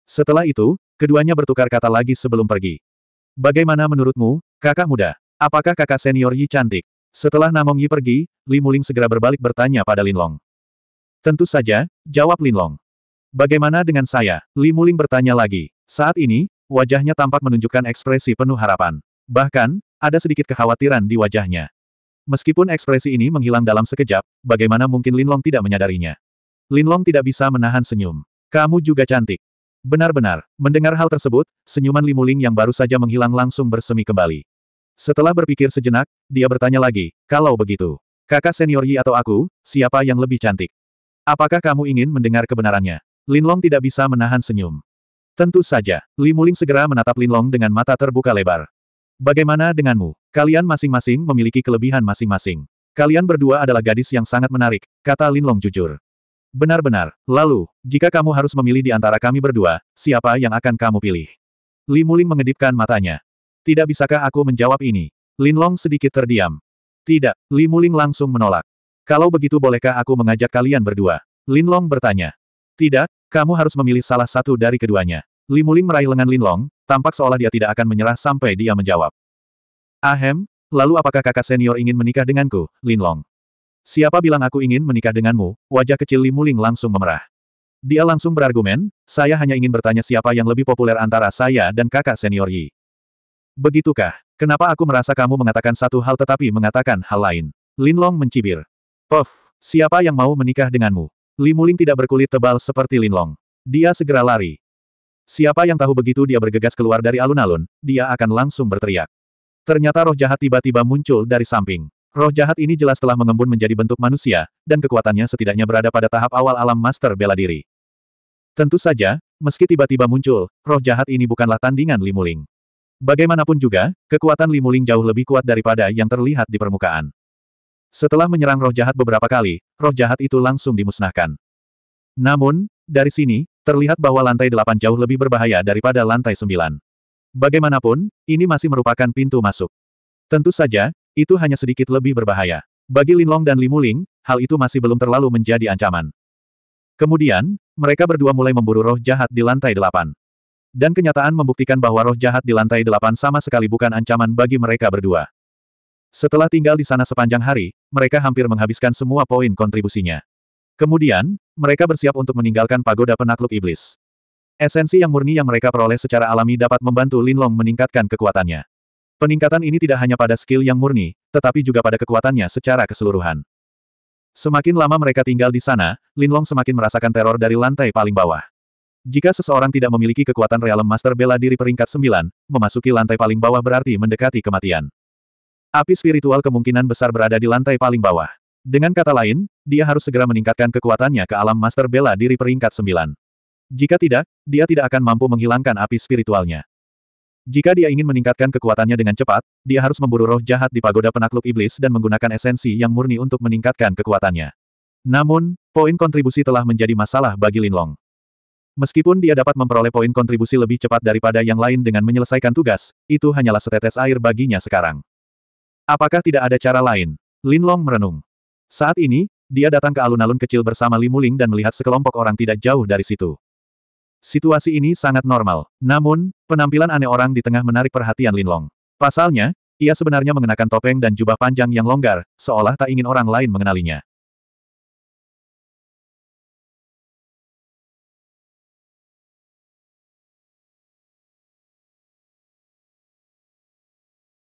Setelah itu, keduanya bertukar kata lagi sebelum pergi. Bagaimana menurutmu, kakak muda? Apakah kakak senior Yi cantik? Setelah Namong Yi pergi, Limuling segera berbalik bertanya pada Linlong. Tentu saja, jawab Linlong. Bagaimana dengan saya? Li Muling bertanya lagi. Saat ini, wajahnya tampak menunjukkan ekspresi penuh harapan. Bahkan, ada sedikit kekhawatiran di wajahnya. Meskipun ekspresi ini menghilang dalam sekejap, bagaimana mungkin Lin Long tidak menyadarinya? Lin Long tidak bisa menahan senyum. Kamu juga cantik. Benar-benar, mendengar hal tersebut, senyuman Li Muling yang baru saja menghilang langsung bersemi kembali. Setelah berpikir sejenak, dia bertanya lagi, kalau begitu, kakak senior Yi atau aku, siapa yang lebih cantik? Apakah kamu ingin mendengar kebenarannya? Linlong tidak bisa menahan senyum. Tentu saja, Li Muling segera menatap Linlong dengan mata terbuka lebar. Bagaimana denganmu? Kalian masing-masing memiliki kelebihan masing-masing. Kalian berdua adalah gadis yang sangat menarik, kata Linlong jujur. Benar-benar, lalu, jika kamu harus memilih di antara kami berdua, siapa yang akan kamu pilih? Li Muling mengedipkan matanya. Tidak bisakah aku menjawab ini? Linlong sedikit terdiam. Tidak, Li Muling langsung menolak. Kalau begitu bolehkah aku mengajak kalian berdua? Linlong bertanya. Tidak, kamu harus memilih salah satu dari keduanya. Limuling meraih lengan Linlong, tampak seolah dia tidak akan menyerah sampai dia menjawab. Ahem, lalu apakah kakak senior ingin menikah denganku, Linlong? Siapa bilang aku ingin menikah denganmu? Wajah kecil Limuling langsung memerah. Dia langsung berargumen, saya hanya ingin bertanya siapa yang lebih populer antara saya dan kakak senior Yi. Begitukah? Kenapa aku merasa kamu mengatakan satu hal tetapi mengatakan hal lain? Linlong mencibir. Puff, siapa yang mau menikah denganmu? Limuling tidak berkulit tebal seperti Linlong. Dia segera lari. Siapa yang tahu begitu dia bergegas keluar dari alun-alun, dia akan langsung berteriak. Ternyata roh jahat tiba-tiba muncul dari samping. Roh jahat ini jelas telah mengembun menjadi bentuk manusia, dan kekuatannya setidaknya berada pada tahap awal alam master bela diri. Tentu saja, meski tiba-tiba muncul, roh jahat ini bukanlah tandingan Limuling. Bagaimanapun juga, kekuatan Limuling jauh lebih kuat daripada yang terlihat di permukaan. Setelah menyerang roh jahat beberapa kali, roh jahat itu langsung dimusnahkan. Namun, dari sini, terlihat bahwa lantai delapan jauh lebih berbahaya daripada lantai sembilan. Bagaimanapun, ini masih merupakan pintu masuk. Tentu saja, itu hanya sedikit lebih berbahaya. Bagi Linlong dan Limuling, hal itu masih belum terlalu menjadi ancaman. Kemudian, mereka berdua mulai memburu roh jahat di lantai delapan. Dan kenyataan membuktikan bahwa roh jahat di lantai delapan sama sekali bukan ancaman bagi mereka berdua. Setelah tinggal di sana sepanjang hari, mereka hampir menghabiskan semua poin kontribusinya. Kemudian, mereka bersiap untuk meninggalkan pagoda penakluk iblis. Esensi yang murni yang mereka peroleh secara alami dapat membantu Linlong meningkatkan kekuatannya. Peningkatan ini tidak hanya pada skill yang murni, tetapi juga pada kekuatannya secara keseluruhan. Semakin lama mereka tinggal di sana, Linlong semakin merasakan teror dari lantai paling bawah. Jika seseorang tidak memiliki kekuatan realem master bela diri peringkat 9, memasuki lantai paling bawah berarti mendekati kematian. Api spiritual kemungkinan besar berada di lantai paling bawah. Dengan kata lain, dia harus segera meningkatkan kekuatannya ke alam master bela diri peringkat 9. Jika tidak, dia tidak akan mampu menghilangkan api spiritualnya. Jika dia ingin meningkatkan kekuatannya dengan cepat, dia harus memburu roh jahat di pagoda penakluk iblis dan menggunakan esensi yang murni untuk meningkatkan kekuatannya. Namun, poin kontribusi telah menjadi masalah bagi Linlong. Meskipun dia dapat memperoleh poin kontribusi lebih cepat daripada yang lain dengan menyelesaikan tugas, itu hanyalah setetes air baginya sekarang. Apakah tidak ada cara lain? Lin Long merenung. Saat ini, dia datang ke alun-alun kecil bersama Limuling dan melihat sekelompok orang tidak jauh dari situ. Situasi ini sangat normal, namun, penampilan aneh orang di tengah menarik perhatian Lin Long. Pasalnya, ia sebenarnya mengenakan topeng dan jubah panjang yang longgar, seolah tak ingin orang lain mengenalinya.